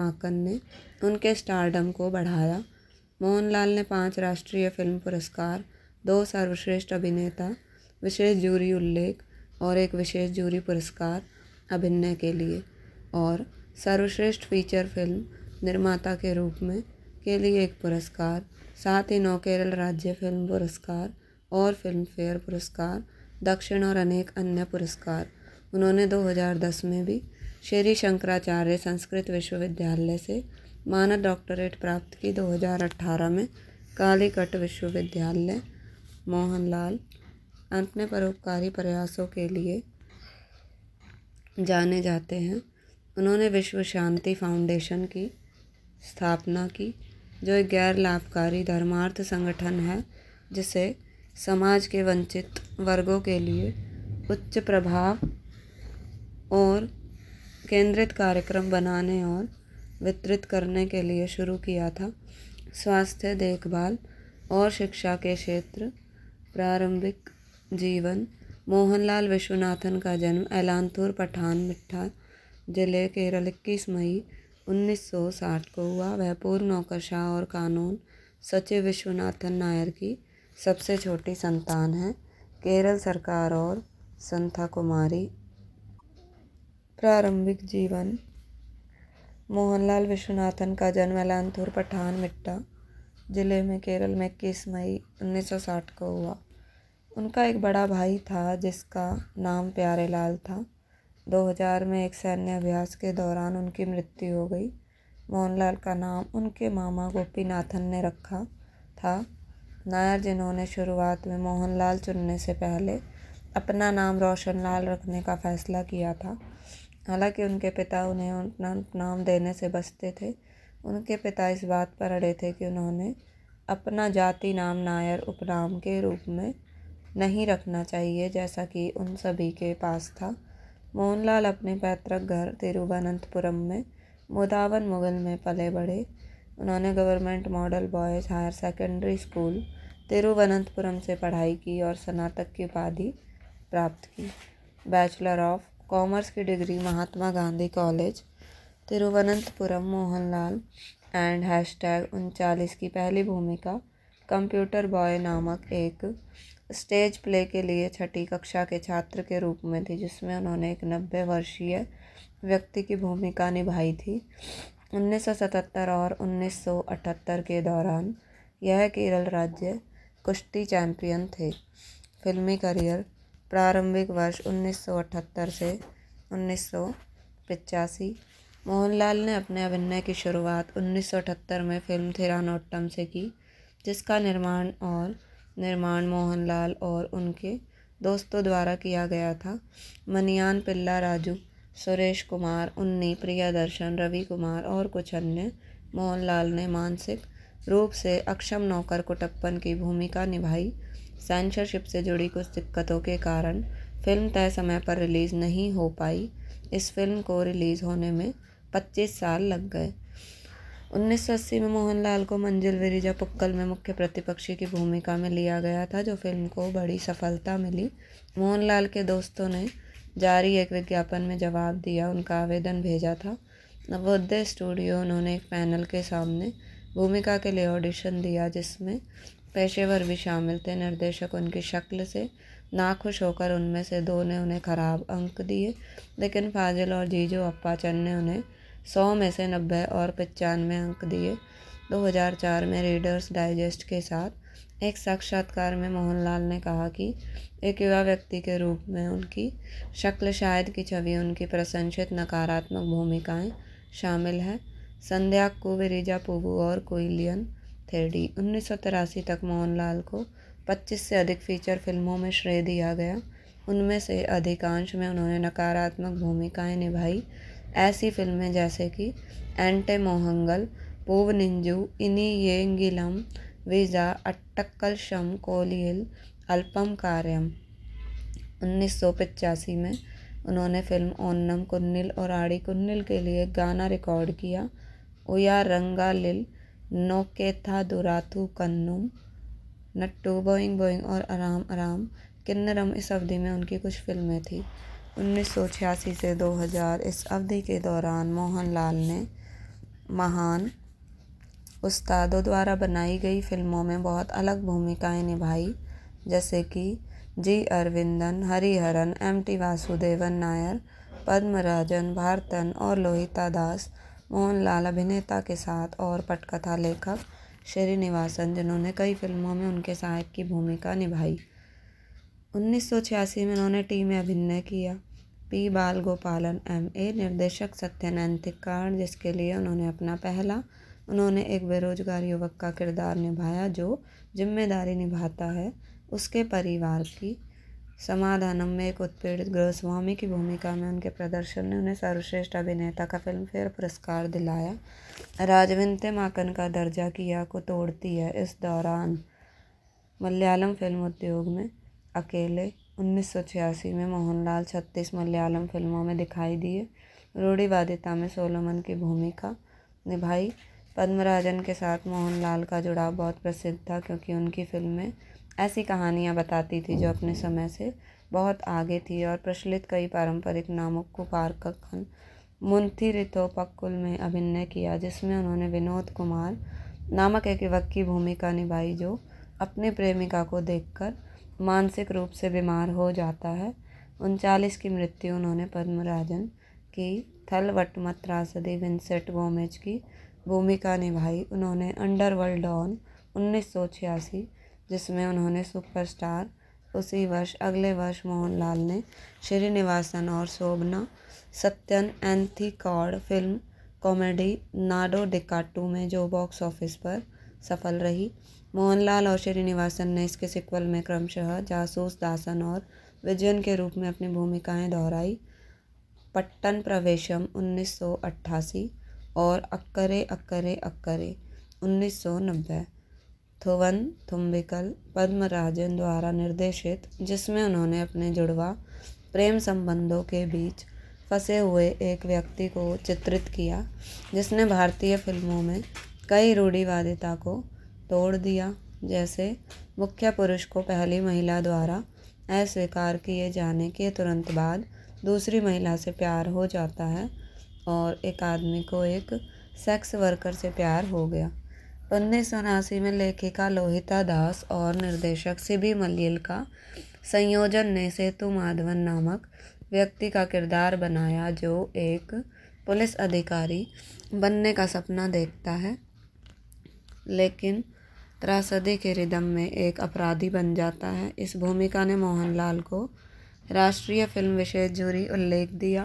माकन ने उनके स्टारडम को बढ़ाया मोहनलाल ने पांच राष्ट्रीय फिल्म पुरस्कार दो सर्वश्रेष्ठ अभिनेता विशेष जूरी उल्लेख और एक विशेष जूरी पुरस्कार अभिनय के लिए और सर्वश्रेष्ठ फीचर फिल्म निर्माता के रूप में के लिए एक पुरस्कार साथ ही नौ केरल राज्य फिल्म पुरस्कार और फिल्म फेयर पुरस्कार दक्षिण और अनेक अन्य पुरस्कार उन्होंने 2010 में भी श्री शंकराचार्य संस्कृत विश्वविद्यालय से मानद डॉक्टरेट प्राप्त की 2018 में कालीकट विश्वविद्यालय मोहनलाल अपने परोपकारी प्रयासों के लिए जाने जाते हैं उन्होंने विश्व शांति फाउंडेशन की स्थापना की जो एक गैर लाभकारी धर्मार्थ संगठन है जिसे समाज के वंचित वर्गों के लिए उच्च प्रभाव और केंद्रित कार्यक्रम बनाने और वितरित करने के लिए शुरू किया था स्वास्थ्य देखभाल और शिक्षा के क्षेत्र प्रारंभिक जीवन मोहनलाल विश्वनाथन का जन्म एलांथूर पठान मिठा जिले केरल इक्कीस मई उन्नीस सौ साठ को हुआ वह पूर्व नौकरशाह और कानून सचिव विश्वनाथन नायर की सबसे छोटी संतान है केरल सरकार और संथा कुमारी प्रारंभिक जीवन मोहनलाल विश्वनाथन का जन्म एलांथूर पठान मिट्टा जिले में केरल में इक्कीस मई 1960 को हुआ उनका एक बड़ा भाई था जिसका नाम प्यारेलाल था 2000 में एक सैन्य अभ्यास के दौरान उनकी मृत्यु हो गई मोहनलाल का नाम उनके मामा गोपीनाथन ने रखा था नायर जिन्होंने शुरुआत में मोहनलाल चुनने से पहले अपना नाम रोशनलाल रखने का फैसला किया था हालांकि उनके पिता उन्हें अपना नाम देने से बचते थे उनके पिता इस बात पर अड़े थे कि उन्होंने अपना जाति नाम नायर उपनाम के रूप में नहीं रखना चाहिए जैसा कि उन सभी के पास था मोहनलाल अपने पैतृक घर तिरुवनंतपुरम में मुदावन मुगल में पले बढ़े उन्होंने government model boys higher secondary school Thiruvananthapuram से पढ़ाई की और स्नातक की उपाधि प्राप्त की बैचलर ऑफ कॉमर्स की degree Mahatma Gandhi college Thiruvananthapuram Mohanlal and tag उनचालीस की पहली भूमिका कंप्यूटर बॉय नामक एक स्टेज प्ले के लिए छठी कक्षा के छात्र के रूप में थी जिसमें उन्होंने एक नब्बे वर्षीय व्यक्ति की भूमिका निभाई थी 1977 और 1978 के दौरान यह केरल राज्य कुश्ती चैंपियन थे फिल्मी करियर प्रारंभिक वर्ष 1978 से उन्नीस मोहनलाल ने अपने अभिनय की शुरुआत 1978 में फिल्म थिरानोट्टम से की जिसका निर्माण और निर्माण मोहनलाल और उनके दोस्तों द्वारा किया गया था मनियान पिल्ला राजू सुरेश कुमार उन्नी प्रिया दर्शन रवि कुमार और कुछ अन्य मोहनलाल ने मानसिक रूप से अक्षम नौकर कुटप्पन की भूमिका निभाई सेंसरशिप से जुड़ी कुछ दिक्कतों के कारण फिल्म तय समय पर रिलीज़ नहीं हो पाई इस फिल्म को रिलीज़ होने में 25 साल लग गए 1980 में मोहनलाल को मंजिल विरिजा पुक्कल में मुख्य प्रतिपक्षी की भूमिका में लिया गया था जो फिल्म को बड़ी सफलता मिली मोहनलाल के दोस्तों ने जारी एक विज्ञापन में जवाब दिया उनका आवेदन भेजा था नवोदय स्टूडियो उन्होंने एक पैनल के सामने भूमिका के लिए ऑडिशन दिया जिसमें पेशेवर भी शामिल थे निर्देशक उनकी शक्ल से नाखुश होकर उनमें से दो ने उन्हें खराब अंक दिए लेकिन फाजिल और जीजू अप्पाचंद ने उन्हें सौ में से नब्बे और पचानवे अंक दिए 2004 में रीडर्स डाइजेस्ट के साथ एक साक्षात्कार में मोहनलाल ने कहा कि एक युवा व्यक्ति के रूप में उनकी शक्ल शायद की छवि उनकी प्रशंसित नकारात्मक भूमिकाएं शामिल है संध्या कुविरिजा पुबू और कोइलियन थेडी उन्नीस तक मोहनलाल को 25 से अधिक फीचर फिल्मों में श्रेय दिया गया उनमें से अधिकांश में उन्होंने नकारात्मक भूमिकाएं निभाई ऐसी फिल्में जैसे कि एंटे मोहंगल पूव निंजू गिलम वीजा अट्टक्कल शम कोलियल अल्पम कार्यम उन्नीस सौ पचासी में उन्होंने फिल्म ओन्नम कुन्निल और आड़ी कुन्निल के लिए गाना रिकॉर्ड किया उया लिल नोके था दुराथु कन्नुम नट्टू बोइंग बोइंग और आराम आराम किन्नरम इस अवधि में उनकी कुछ फिल्में थीं उन्नीस सौ छियासी से दो हज़ार इस अवधि के दौरान मोहनलाल ने महान उस्तादों द्वारा बनाई गई फिल्मों में बहुत अलग भूमिकाएं निभाई जैसे कि G Aravindan Hariharan M T Vasudevan Nair Padmarajan Bharathan और लोहिता दास मोहनलाल अभिनेता के साथ और पटकथा लेखक श्रीनिवासन जिन्होंने कई फिल्मों में उनके साहब की भूमिका निभाई 1986 में उन्होंने टी में अभिनय किया पी बाल गोपालन एम ए निर्देशक सत्यनंद तिक्काण जिसके लिए उन्होंने अपना पहला उन्होंने एक बेरोजगार युवक का किरदार निभाया जो जिम्मेदारी निभाता है उसके परिवार की समाधानम में एक उत्पीड़ित गृहस्वामी की भूमिका में उनके प्रदर्शन ने उन्हें सर्वश्रेष्ठ अभिनेता का फिल्मफेयर पुरस्कार दिलाया राजविंते माकन का दर्जा किया को तोड़ती है इस दौरान मलयालम फिल्म उद्योग में अकेले उन्नीस में मोहनलाल छत्तीस मलयालम फिल्मों में दिखाई दिए रूढ़ीवादिता में सोलोमन की भूमिका निभाई पद्मराजन के साथ मोहनलाल का जुड़ाव बहुत प्रसिद्ध था क्योंकि उनकी फिल्में ऐसी कहानियाँ बताती थी जो अपने समय से बहुत आगे थी और प्रचलित कई पारंपरिक नामों को पार खन मुंथी रितो पक्कुल में अभिनय किया जिसमें उन्होंने विनोद कुमार नामक एक युवक की भूमिका निभाई जो अपने प्रेमिका को देखकर मानसिक रूप से बीमार हो जाता है उनचालीस की मृत्यु उन्होंने पद्मराजन की वटमत त्रासदी विंसेट गोमेज की भूमिका निभाई उन्होंने अंडरवर्ल्ड डॉन उन्नीस सौ छियासी जिसमें उन्होंने सुपरस्टार उसी वर्ष अगले वर्ष मोहनलाल ने श्रीनिवासन और Shobana Sathyan Anthikad film comedy Nadodikkattu में जो बॉक्स ऑफिस पर सफल रही मोहनलाल और श्रीनिवासन ने इसके सिक्वल में क्रमशः जासूस दासन और विजयन के रूप में अपनी भूमिकाएं दोहराई पट्टन प्रवेशम 1988 और अक्करे अक्करे अक्करे 1990 थुवन थुम्बिकल पद्मराजन द्वारा निर्देशित जिसमें उन्होंने अपने जुड़वा प्रेम संबंधों के बीच फंसे हुए एक व्यक्ति को चित्रित किया जिसने भारतीय फिल्मों में कई रूढ़िवादिता को तोड़ दिया जैसे मुख्य पुरुष को पहली महिला द्वारा अस्वीकार किए जाने के तुरंत बाद दूसरी महिला से प्यार हो जाता है और एक आदमी को एक सेक्स वर्कर से प्यार हो गया उन्नीस सौ उनासी में लेखिका लोहिता दास और निर्देशक सिबी मलियल का संयोजन ने सेतु माधवन नामक व्यक्ति का किरदार बनाया जो एक पुलिस अधिकारी बनने का सपना देखता है लेकिन रासदे के रिदम में एक अपराधी बन जाता है इस भूमिका ने मोहनलाल को राष्ट्रीय फिल्म विषय जूरी उल्लेख दिया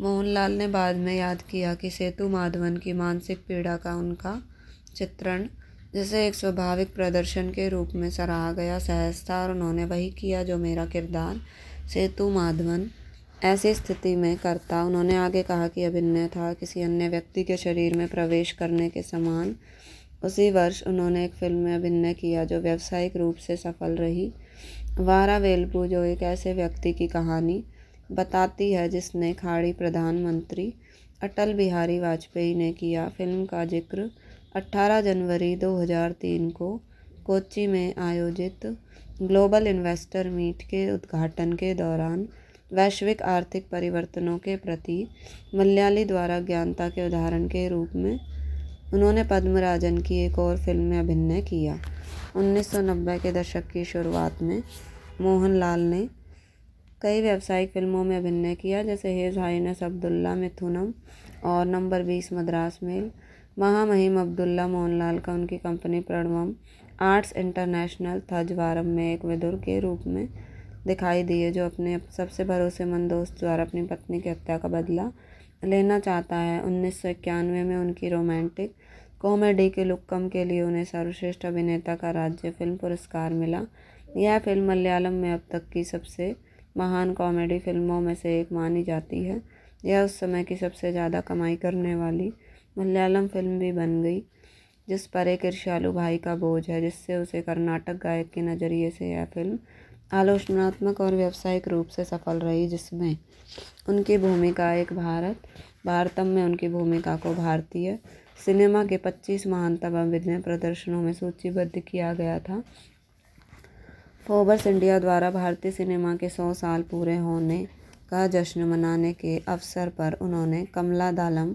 मोहनलाल ने बाद में याद किया कि सेतु माधवन की मानसिक पीड़ा का उनका चित्रण जिसे एक स्वाभाविक प्रदर्शन के रूप में सराहा गया सहज था और उन्होंने वही किया जो मेरा किरदार सेतु माधवन ऐसी स्थिति में करता उन्होंने आगे कहा कि अभिनय था किसी अन्य व्यक्ति के शरीर में प्रवेश करने के समान उसी वर्ष उन्होंने एक फिल्म में अभिनय किया जो व्यावसायिक रूप से सफल रही वारा वेलपू जो एक ऐसे व्यक्ति की कहानी बताती है जिसने खाड़ी प्रधानमंत्री अटल बिहारी वाजपेयी ने किया फिल्म का जिक्र 18 जनवरी 2003 को कोची में आयोजित ग्लोबल इन्वेस्टर मीट के उद्घाटन के दौरान वैश्विक आर्थिक परिवर्तनों के प्रति मलयाली द्वारा ज्ञानता के उदाहरण के रूप में उन्होंने पद्मराजन की एक और फिल्म में अभिनय किया 1990 के दशक की शुरुआत में मोहनलाल ने कई व्यावसायिक फिल्मों में अभिनय किया जैसे हेज हाइनस अब्दुल्ला मिथुनम और नंबर बीस मद्रास मेल महामहिम अब्दुल्ला मोहनलाल का उनकी company Pranavam arts international Thazhvaram में एक विदुर के रूप में दिखाई दिए जो अपने सबसे भरोसेमंद दोस्त द्वारा अपनी पत्नी की हत्या का बदला लेना चाहता है उन्नीस में उनकी रोमांटिक कॉमेडी के लुक्कम के लिए उन्हें सर्वश्रेष्ठ अभिनेता का राज्य फिल्म पुरस्कार मिला यह फिल्म मलयालम में अब तक की सबसे महान कॉमेडी फिल्मों में से एक मानी जाती है यह उस समय की सबसे ज़्यादा कमाई करने वाली मलयालम फिल्म भी बन गई जिस पर एक ईर्ष्यालु भाई का बोझ है जिससे उसे कर्नाटक गायक के नज़रिए से यह फिल्म आलोचनात्मक और व्यावसायिक रूप से सफल रही जिसमें उनकी भूमिका एक भारत भारतम में उनकी भूमिका को भारतीय सिनेमा के 25 महानतम अभिनय प्रदर्शनों में सूचीबद्ध किया गया था फोबर्स इंडिया द्वारा भारतीय सिनेमा के 100 साल पूरे होने का जश्न मनाने के अवसर पर उन्होंने कमला दालम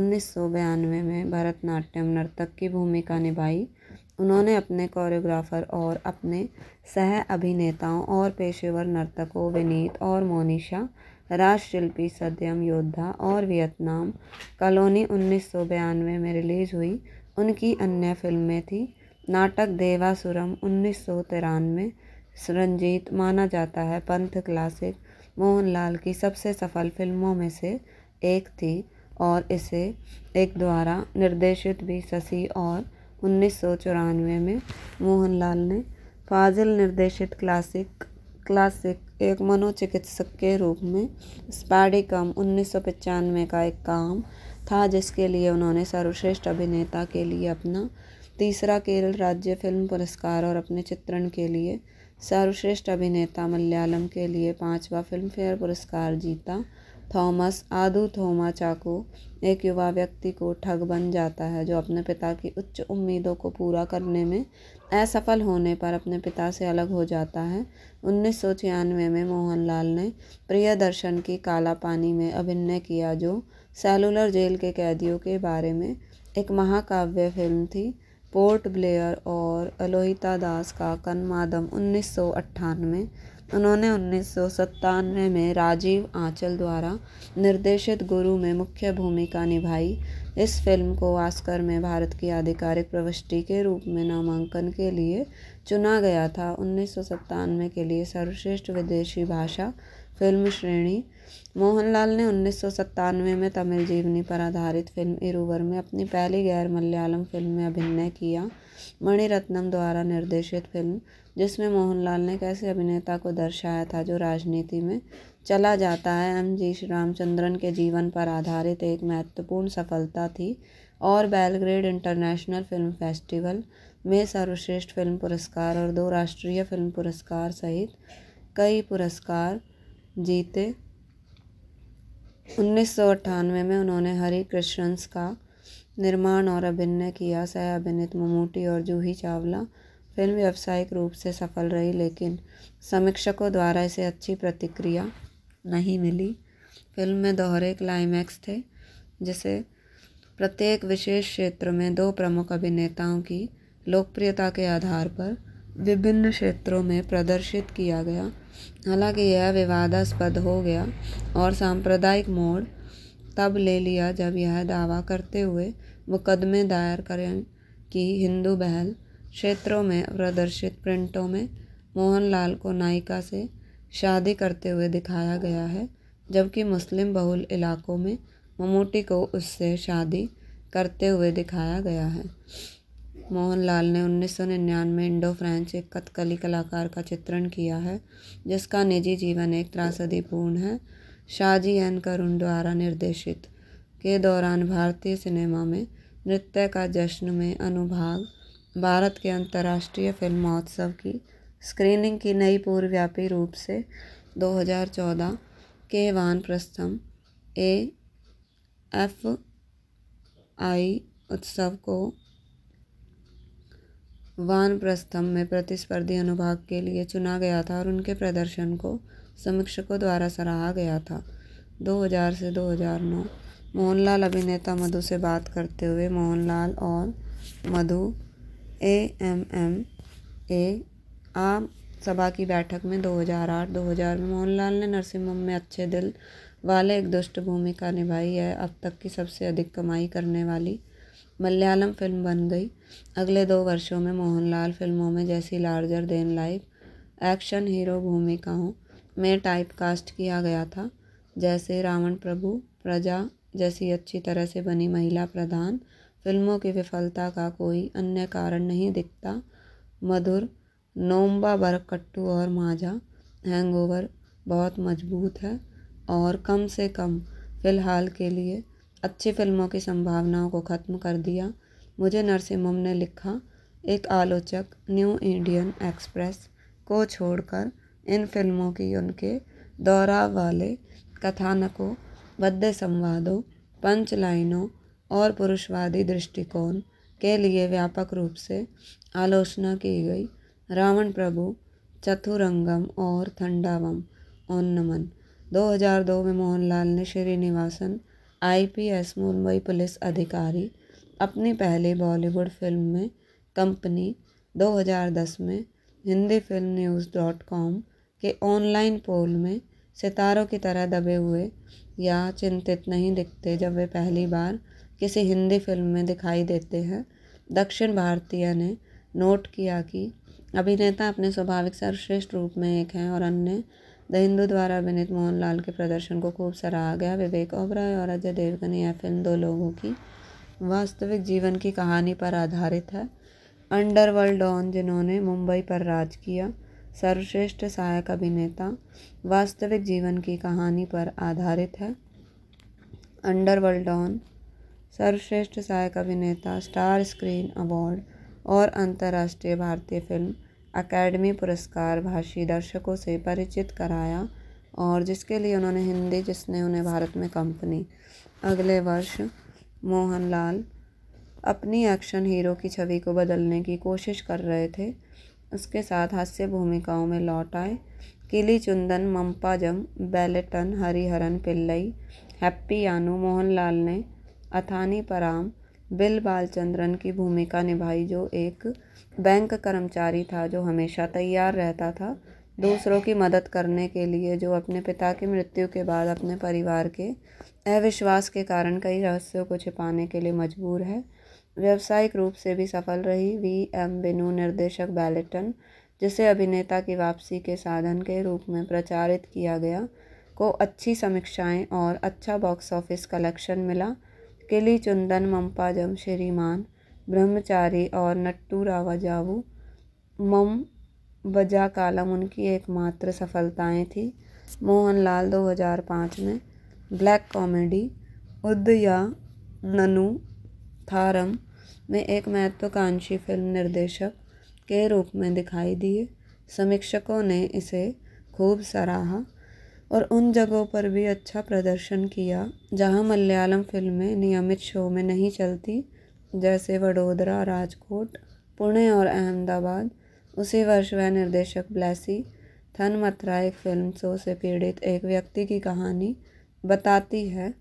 उन्नीस में भरतनाट्यम नर्तक की भूमिका निभाई उन्होंने अपने कोरियोग्राफर और अपने सह अभिनेताओं और पेशेवर नर्तकों विनीत और मोनिशा राजशिल्पी सद्यम योद्धा और वियतनाम कॉलोनी उन्नीस में रिलीज़ हुई उनकी अन्य फिल्में थी नाटक देवासुरम उन्नीस सौ सृंजीत माना जाता है पंथ क्लासिक मोहनलाल की सबसे सफल फिल्मों में से एक थी और इसे एक द्वारा निर्देशित भी शशि और उन्नीस सौ चौरानवे में मोहनलाल ने फाजिल निर्देशित क्लासिक क्लासिक एक मनोचिकित्सक के रूप में स्पार्डिकम उन्नीस सौ पचानवे का एक काम था जिसके लिए उन्होंने सर्वश्रेष्ठ अभिनेता के लिए अपना तीसरा केरल राज्य फिल्म पुरस्कार और अपने चित्रण के लिए सर्वश्रेष्ठ अभिनेता मलयालम के लिए पांचवा फिल्मफेयर पुरस्कार जीता थॉमस आदु थोमा चाकू एक युवा व्यक्ति को ठग बन जाता है जो अपने पिता की उच्च उम्मीदों को पूरा करने में असफल होने पर अपने पिता से अलग हो जाता है उन्नीस सौ छियानवे में मोहनलाल ने प्रिय दर्शन की काला पानी में अभिनय किया जो सेलुलर जेल के कैदियों के बारे में एक महाकाव्य फिल्म थी पोर्ट ब्लेयर और अलोहिता दास का कन्मादम उन्नीस सौ अट्ठानवे उन्होंने उन्नीस में राजीव आंचल द्वारा निर्देशित गुरु में मुख्य भूमिका निभाई इस फिल्म को ऑस्कर में भारत की आधिकारिक प्रविष्टि के रूप में नामांकन के लिए चुना गया था उन्नीस के लिए सर्वश्रेष्ठ विदेशी भाषा फिल्म श्रेणी मोहनलाल ने उन्नीस में तमिल जीवनी पर आधारित फिल्म इरुवर में अपनी पहली गैर मलयालम फिल्म में अभिनय किया मणिरत्नम द्वारा निर्देशित फिल्म जिसमें मोहनलाल ने कैसे अभिनेता को दर्शाया था जो राजनीति में चला जाता है एम जी श्री रामचंद्रन के जीवन पर आधारित एक महत्वपूर्ण सफलता थी और बेलग्रेड इंटरनेशनल फिल्म फेस्टिवल में सर्वश्रेष्ठ फिल्म पुरस्कार और दो राष्ट्रीय फिल्म पुरस्कार सहित कई पुरस्कार जीते उन्नीस में उन्होंने हरी कृष्णस का निर्माण और अभिनय किया सह अभिनित ममूटी और जूही चावला फिल्म व्यावसायिक रूप से सफल रही लेकिन समीक्षकों द्वारा इसे अच्छी प्रतिक्रिया नहीं मिली फिल्म में दोहरे क्लाइमैक्स थे जिसे प्रत्येक विशेष क्षेत्र में दो प्रमुख अभिनेताओं की लोकप्रियता के आधार पर विभिन्न क्षेत्रों में प्रदर्शित किया गया हालांकि यह विवादास्पद हो गया और सांप्रदायिक मोड़ तब ले लिया जब यह दावा करते हुए मुकदमे दायर करें कि हिंदू बहल क्षेत्रों में प्रदर्शित प्रिंटों में मोहनलाल को नायिका से शादी करते हुए दिखाया गया है जबकि मुस्लिम बहुल इलाकों में ममूटी को उससे शादी करते हुए दिखाया गया है मोहनलाल ने उन्नीस सौ निन्यानवे इंडो फ्रेंच एक कथकली कलाकार का चित्रण किया है जिसका निजी जीवन एक त्रासदीपूर्ण है शाहजी एन करुण द्वारा निर्देशित के दौरान भारतीय सिनेमा में नृत्य का जश्न में अनुभाग भारत के अंतर्राष्ट्रीय फिल्म महोत्सव की स्क्रीनिंग की नई पूर्वव्यापी रूप से 2014 के वान प्रस्थम ए एफ आई उत्सव को वानप्रस्थम में प्रतिस्पर्धी अनुभाग के लिए चुना गया था और उनके प्रदर्शन को समीक्षकों द्वारा सराहा गया था 2000 से 2009 मोहनलाल अभिनेता मधु से बात करते हुए मोहनलाल और मधु ए एम एम ए आम सभा की बैठक में 2008 2000 में मोहनलाल ने नरसिम्हम में अच्छे दिल वाले एक दुष्ट भूमिका निभाई है अब तक की सबसे अधिक कमाई करने वाली मलयालम फिल्म बन गई अगले दो वर्षों में मोहनलाल फिल्मों में जैसी larger than life action hero भूमिकाओं में टाइप कास्ट किया गया था जैसे रावण प्रभु प्रजा जैसी अच्छी तरह से बनी महिला प्रधान फिल्मों की विफलता का कोई अन्य कारण नहीं दिखता मधुर नोम्बा बरकट्टू और माझा हैंगओवर बहुत मजबूत है और कम से कम फ़िलहाल के लिए अच्छी फिल्मों की संभावनाओं को ख़त्म कर दिया मुझे नरसिम्हम ने लिखा एक आलोचक न्यू इंडियन एक्सप्रेस को छोड़कर इन फिल्मों की उनके दौरा वाले कथानकों बद्दे संवादों पंच लाइनों और पुरुषवादी दृष्टिकोण के लिए व्यापक रूप से आलोचना की गई रावण प्रभु चतुरंगम और थंडावम नमन 2002 में मोहनलाल ने श्रीनिवासन आईपीएस मुंबई पुलिस अधिकारी अपनी पहली बॉलीवुड फिल्म में कंपनी 2010 में Hindi film news dot com के ऑनलाइन पोल में सितारों की तरह दबे हुए या चिंतित नहीं दिखते जब वे पहली बार किसी हिंदी फिल्म में दिखाई देते हैं दक्षिण भारतीय ने नोट किया कि अभिनेता अपने स्वाभाविक सर्वश्रेष्ठ रूप में एक हैं और अन्य द हिंदू द्वारा अभिनीत मोहनलाल के प्रदर्शन को खूब सराहा गया विवेक ओबराय और अजय देवगन यह फिल्म दो लोगों की वास्तविक जीवन की कहानी पर आधारित है अंडरवर्ल्ड डॉन जिन्होंने मुंबई पर राज किया सर्वश्रेष्ठ सहायक अभिनेता वास्तविक जीवन की कहानी पर आधारित है अंडरवर्ल्ड डॉन सर्वश्रेष्ठ सहायक अभिनेता स्टार स्क्रीन अवार्ड और अंतर्राष्ट्रीय भारतीय फिल्म अकेडमी पुरस्कार भाषी दर्शकों से परिचित कराया और जिसके लिए उन्होंने हिंदी जिसने उन्हें भारत में कंपनी अगले वर्ष मोहनलाल अपनी एक्शन हीरो की छवि को बदलने की कोशिश कर रहे थे उसके साथ हास्य भूमिकाओं में लौट आए किली चुंदन मम्पाजम बैलेटन हरिहरन पिल्लई हैप्पी यानू मोहनलाल ने अथानी पराम बिल बालचंद्रन की भूमिका निभाई जो एक बैंक कर्मचारी था जो हमेशा तैयार रहता था दूसरों की मदद करने के लिए जो अपने पिता की मृत्यु के बाद अपने परिवार के अविश्वास के कारण कई रहस्यों को छिपाने के लिए मजबूर है व्यावसायिक रूप से भी सफल रही वी एम बिनू निर्देशक बैलेटन जिसे अभिनेता की वापसी के साधन के रूप में प्रचारित किया गया को अच्छी समीक्षाएं और अच्छा बॉक्स ऑफिस कलेक्शन मिला किली चुंदन ममपा जम श्रीमान ब्रह्मचारी और नट्टू रावा जावू मम बजा कालम उनकी एकमात्र सफलताएं थी मोहनलाल 2005 में ब्लैक कॉमेडी उद या ननु थारम में एक महत्वाकांक्षी फिल्म निर्देशक के रूप में दिखाई दिए समीक्षकों ने इसे खूब सराहा और उन जगहों पर भी अच्छा प्रदर्शन किया जहाँ मलयालम फिल्में नियमित शो में नहीं चलती जैसे वडोदरा राजकोट पुणे और अहमदाबाद उसी वर्ष वह निर्देशक ब्लैसी थन मथरा एक फिल्म शो से पीड़ित एक व्यक्ति की कहानी बताती है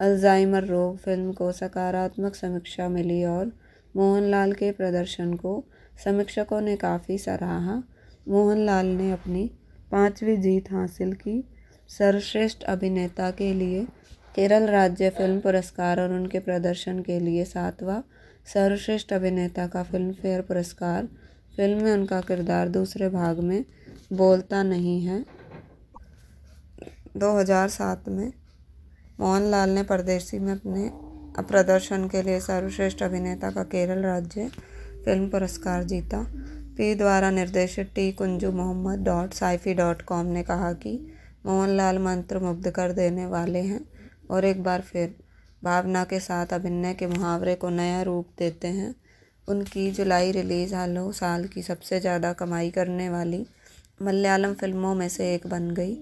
अल्जाइमर रोग फिल्म को सकारात्मक समीक्षा मिली और मोहनलाल के प्रदर्शन को समीक्षकों ने काफ़ी सराहा मोहनलाल ने अपनी पांचवी जीत हासिल की सर्वश्रेष्ठ अभिनेता के लिए केरल राज्य फिल्म पुरस्कार और उनके प्रदर्शन के लिए सातवां सर्वश्रेष्ठ अभिनेता का फिल्मफेयर पुरस्कार फिल्म में उनका किरदार दूसरे भाग में बोलता नहीं है 2007 में मोहनलाल ने परदेशी में अपने प्रदर्शन के लिए सर्वश्रेष्ठ अभिनेता का केरल राज्य फिल्म पुरस्कार जीता पी द्वारा निर्देशित T Kunju Mohammed dot Sify dot com ने कहा कि मोहनलाल मुग्ध कर देने वाले हैं और एक बार फिर भावना के साथ अभिनय के मुहावरे को नया रूप देते हैं उनकी जुलाई रिलीज़ हालों साल की सबसे ज़्यादा कमाई करने वाली मलयालम फिल्मों में से एक बन गई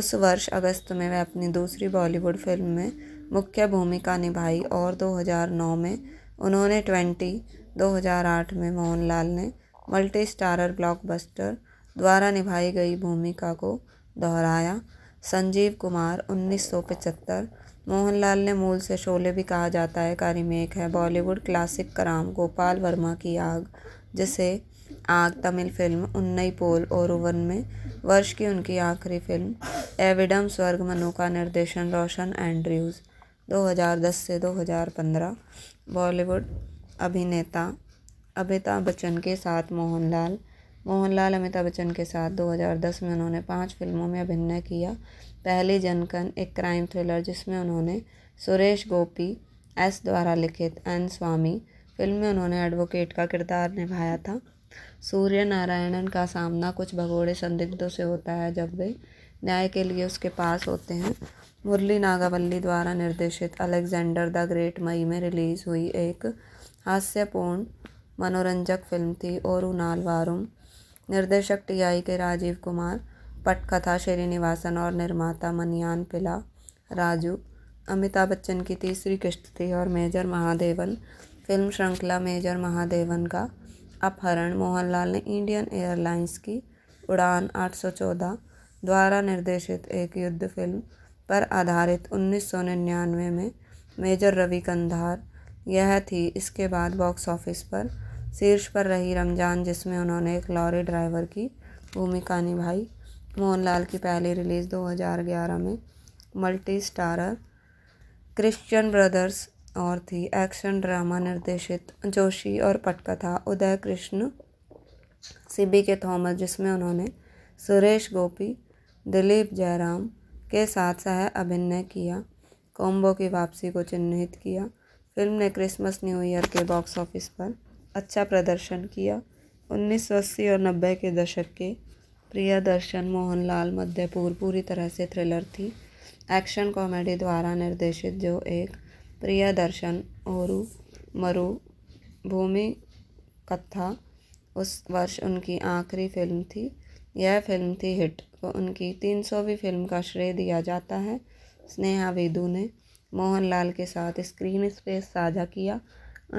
उस वर्ष अगस्त में वह अपनी दूसरी बॉलीवुड फिल्म में मुख्य भूमिका निभाई और 2009 में उन्होंने 20 2008 में मोहनलाल ने मल्टी स्टारर ब्लॉकबस्टर द्वारा निभाई गई भूमिका को दोहराया संजीव कुमार 1975 मोहनलाल ने मूल से शोले भी कहा जाता है का रिमेक है बॉलीवुड क्लासिक कराम गोपाल वर्मा की आग जिसे आग तमिल फिल्म उन्नई पोल और उवन में वर्ष की उनकी आखिरी फिल्म एविडम स्वर्ग मनु का निर्देशन रोशन एंड्रयूज़ 2010 से 2015 बॉलीवुड अभिनेता अमिताभ बच्चन के साथ मोहनलाल मोहनलाल अमिताभ बच्चन के साथ 2010 में उन्होंने पांच फिल्मों में अभिनय किया पहली जनकन एक क्राइम थ्रिलर जिसमें उन्होंने सुरेश गोपी एस द्वारा लिखित एन स्वामी फिल्म में उन्होंने एडवोकेट का किरदार निभाया था सूर्य नारायणन का सामना कुछ भगोड़े संदिग्धों से होता है जब वे न्याय के लिए उसके पास होते हैं मुरली नागावल्ली द्वारा निर्देशित अलेक्जेंडर द ग्रेट मई में रिलीज़ हुई एक हास्यपूर्ण मनोरंजक फिल्म थी और नालवारुम निर्देशक टीआई के राजीव कुमार पटकथा श्रीनिवासन और निर्माता मनियान पिला राजू अमिताभ बच्चन की तीसरी किश्त थी और मेजर महादेवन फिल्म श्रृंखला मेजर महादेवन का अपहरण मोहनलाल ने इंडियन एयरलाइंस की उड़ान 814 द्वारा निर्देशित एक युद्ध फिल्म पर आधारित 1999 में मेजर रवि कंधार यह थी इसके बाद बॉक्स ऑफिस पर शीर्ष पर रही रमजान जिसमें उन्होंने एक लॉरी ड्राइवर की भूमिका निभाई मोहनलाल की पहली रिलीज़ 2011 में मल्टी स्टारर क्रिश्चियन ब्रदर्स और थी एक्शन ड्रामा निर्देशित जोशी और पटकथा उदय कृष्ण सिबी के थॉमस जिसमें उन्होंने सुरेश गोपी दिलीप जयराम के साथ सह अभिनय किया कोम्बो की वापसी को चिन्हित किया फिल्म ने क्रिसमस न्यू ईयर के बॉक्स ऑफिस पर अच्छा प्रदर्शन किया उन्नीस सौ अस्सी और नब्बे के दशक के प्रिया दर्शन मोहनलाल मध्यपुर पूरी तरह से थ्रिलर थी एक्शन कॉमेडी द्वारा निर्देशित जो एक प्रिया दर्शन ओरू मरु भूमि कथा उस वर्ष उनकी आखिरी फिल्म थी यह फिल्म थी हिट को तो उनकी तीन सौवीं फिल्म का श्रेय दिया जाता है स्नेहा वेदू ने मोहनलाल के साथ स्क्रीन स्पेस साझा किया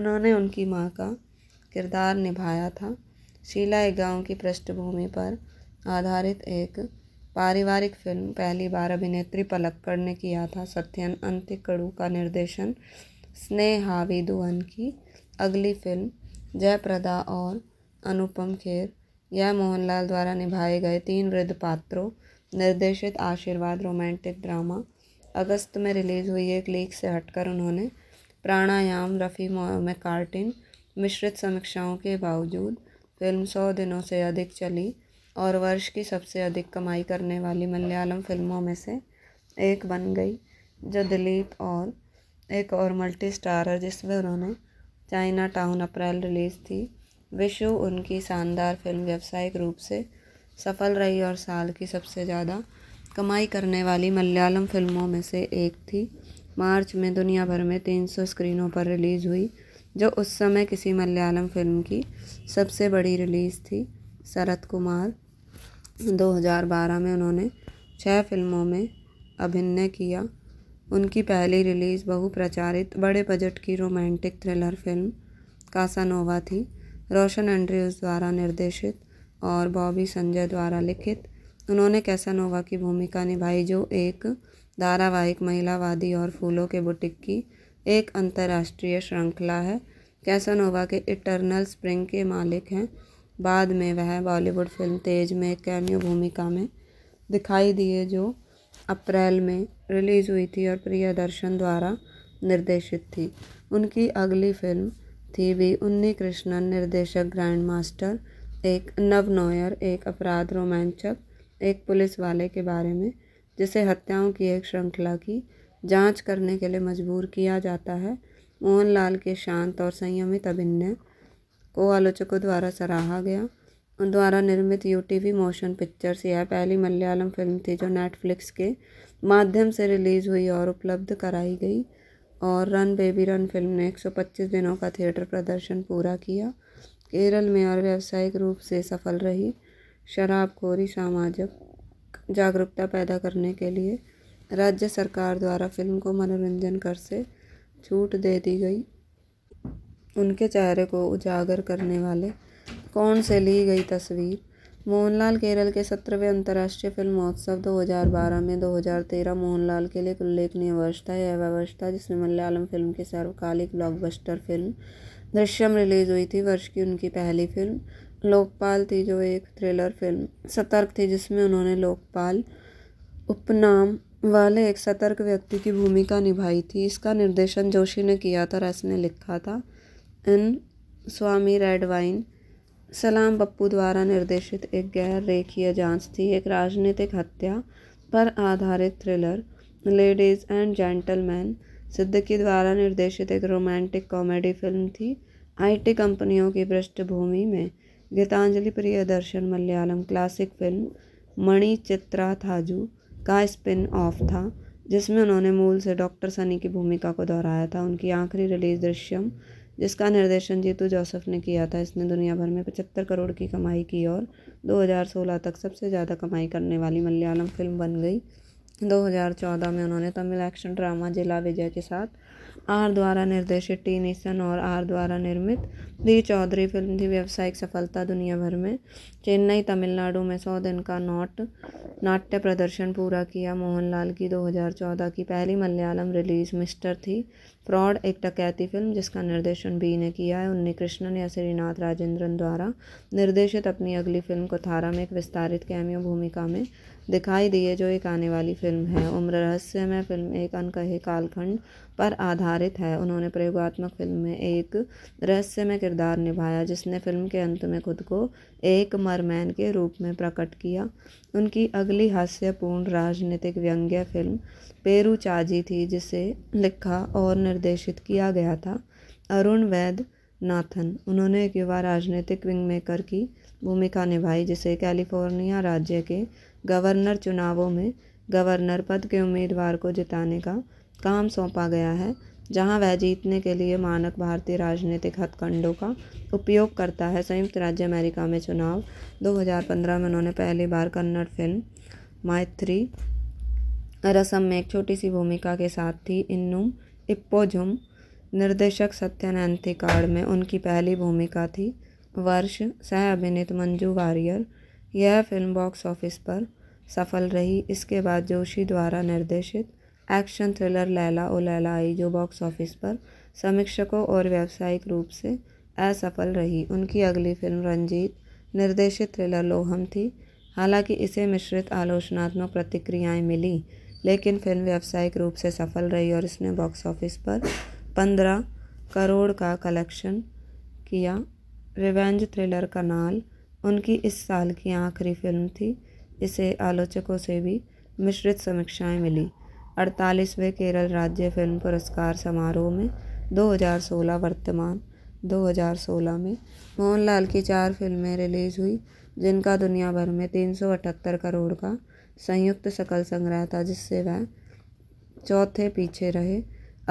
उन्होंने उनकी माँ का किरदार निभाया था शीला एक गांव की पृष्ठभूमि पर आधारित एक पारिवारिक फिल्म पहली बार अभिनेत्री पलक्कड़ ने किया था सत्यन अंतिकड़ू का निर्देशन स्नेहावी दुवन की अगली फिल्म जयप्रदा और अनुपम खेर यह मोहनलाल द्वारा निभाए गए तीन वृद्ध पात्रों निर्देशित आशीर्वाद रोमांटिक ड्रामा अगस्त में रिलीज़ हुई एक लीक से हटकर उन्होंने प्राणायाम रफ़ी कार्टिन मिश्रित समीक्षाओं के बावजूद फिल्म सौ दिनों से अधिक चली और वर्ष की सबसे अधिक कमाई करने वाली मलयालम फिल्मों में से एक बन गई जो दिलीप और एक और मल्टी स्टारर जिसमें उन्होंने चाइना टाउन अप्रैल रिलीज़ थी विशु उनकी शानदार फिल्म व्यावसायिक रूप से सफल रही और साल की सबसे ज़्यादा कमाई करने वाली मलयालम फिल्मों में से एक थी मार्च में दुनिया भर में 300 स्क्रीनों पर रिलीज़ हुई जो उस समय किसी मलयालम फिल्म की सबसे बड़ी रिलीज़ थी शरत कुमार 2012 में उन्होंने छः फिल्मों में अभिनय किया उनकी पहली रिलीज़ बहुप्रचारित बड़े बजट की रोमांटिक थ्रिलर फिल्म कासानोवा थी रोशन एंड्रयूज़ द्वारा निर्देशित और बॉबी संजय द्वारा लिखित उन्होंने कैसानोवा की भूमिका निभाई जो एक धारावाहिक महिलावादी और फूलों के बुटीक की एक अंतर्राष्ट्रीय श्रृंखला है कैसानोवा के इटरनल स्प्रिंग के मालिक हैं बाद में वह बॉलीवुड फिल्म तेज में कैमियो भूमिका में दिखाई दिए जो अप्रैल में रिलीज़ हुई थी और प्रियदर्शन द्वारा निर्देशित थी उनकी अगली फिल्म थी वी उन्नी कृष्णन निर्देशक ग्रैंड मास्टर एक नव नोयर एक अपराध रोमांचक एक पुलिस वाले के बारे में जिसे हत्याओं की एक श्रृंखला की जांच करने के लिए मजबूर किया जाता है मोहनलाल के शांत और संयमित अभिनय को आलोचकों द्वारा सराहा गया उन द्वारा निर्मित U T V motion pictures यह पहली मलयालम फिल्म थी जो नेटफ्लिक्स के माध्यम से रिलीज़ हुई और उपलब्ध कराई गई और रन बेबी रन फिल्म ने 125 दिनों का थिएटर प्रदर्शन पूरा किया केरल में और व्यावसायिक रूप से सफल रही शराबखोरी सामाजिक जागरूकता पैदा करने के लिए राज्य सरकार द्वारा फ़िल्म को मनोरंजन कर से छूट दे दी गई उनके चेहरे को उजागर करने वाले कौन से ली गई तस्वीर मोहनलाल केरल के सत्रहवें अंतर्राष्ट्रीय फिल्म महोत्सव 2012 में 2013 मोहनलाल के लिए एक उल्लेखनीय वर्ष था यह वर्ष था जिसमें मलयालम फिल्म की सर्वकालिक ब्लॉकबस्टर फिल्म दृश्यम रिलीज हुई थी वर्ष की उनकी पहली फिल्म लोकपाल थी जो एक थ्रिलर फिल्म सतर्क थी जिसमें उन्होंने लोकपाल उपनाम वाले एक सतर्क व्यक्ति की भूमिका निभाई थी इसका निर्देशन जोशी ने किया था रस ने लिखा था एन स्वामी रेडवाइन सलाम पप्पू द्वारा निर्देशित एक गैर रेखीय जांच थी एक राजनीतिक हत्या पर आधारित thriller ladies and gentleman Siddique द्वारा निर्देशित एक रोमांटिक कॉमेडी फिल्म थी आईटी कंपनियों की पृष्ठभूमि में Geethanjali Priyadarshan Malayalam classic film Manichitrathazhu का स्पिन ऑफ था जिसमें उन्होंने मूल से डॉक्टर सनी की भूमिका को दोहराया था उनकी आखिरी रिलीज दृश्यम जिसका निर्देशन जीतू जोसफ ने किया था इसने दुनिया भर में पचहत्तर करोड़ की कमाई की और 2016 तक सबसे ज़्यादा कमाई करने वाली मलयालम फिल्म बन गई 2014 में उन्होंने तमिल एक्शन ड्रामा जिला विजय के साथ आर द्वारा निर्देशित टी नेशन और आर द्वारा निर्मित दी चौधरी फिल्म की व्यावसायिक सफलता दुनिया भर में चेन्नई तमिलनाडु में सौ दिन का नॉट नाट्य प्रदर्शन पूरा किया मोहनलाल की 2014 की पहली मलयालम रिलीज मिस्टर थी फ्रॉड एक टकैती फिल्म जिसका निर्देशन बी ने किया है उन्नी कृष्णन या श्रीनाथ राजेंद्रन द्वारा निर्देशित अपनी अगली फिल्म को थारा में एक विस्तारित कैमियो भूमिका में दिखाई दी है जो एक आने वाली फिल्म है उम्र रहस्यमय फिल्म एक अनकहे कालखंड पर आधारित है उन्होंने प्रयोगात्मक फिल्म में एक रहस्यमय किरदार निभाया जिसने फिल्म के अंत में खुद को एक मरमैन के रूप में प्रकट किया उनकी अगली हास्यपूर्ण राजनीतिक व्यंग्य फिल्म पेरू चाजी थी जिसे लिखा और निर्देशित किया गया था अरुण वैद्य नाथन उन्होंने एक युवा राजनीतिक विंग मेकर की भूमिका निभाई जिसे कैलिफोर्निया राज्य के गवर्नर चुनावों में गवर्नर पद के उम्मीदवार को जिताने का काम सौंपा गया है जहां वह जीतने के लिए मानक भारतीय राजनीतिक हथकंडों का उपयोग करता है संयुक्त राज्य अमेरिका में चुनाव 2015 में उन्होंने पहली बार कन्नड़ फिल्म मायथ्री रसम में एक छोटी सी भूमिका के साथ थी इन्नुम इप्पोझुम निर्देशक सत्यन थिकाड़ में उनकी पहली भूमिका थी वर्ष सह अभिनीत मंजू वारियर यह फिल्म बॉक्स ऑफिस पर सफल रही इसके बाद जोशी द्वारा निर्देशित action thriller Laila O Laila आई जो बॉक्स ऑफिस पर समीक्षकों और व्यावसायिक रूप से असफल रही उनकी अगली फिल्म रंजीत निर्देशित थ्रिलर लोहम थी हालांकि इसे मिश्रित आलोचनात्मक प्रतिक्रियाएं मिली लेकिन फिल्म व्यावसायिक रूप से सफल रही और इसने बॉक्स ऑफिस पर पंद्रह करोड़ का कलेक्शन किया रिवेंज थ्रिलर कनाल उनकी इस साल की आखिरी फिल्म थी इसे आलोचकों से भी मिश्रित समीक्षाएं मिली अड़तालीसवें केरल राज्य फिल्म पुरस्कार समारोह में 2016 वर्तमान 2016 में मोहनलाल की चार फिल्में रिलीज़ हुई जिनका दुनिया भर में तीन करोड़ का संयुक्त सकल संग्रह था जिससे वह चौथे पीछे रहे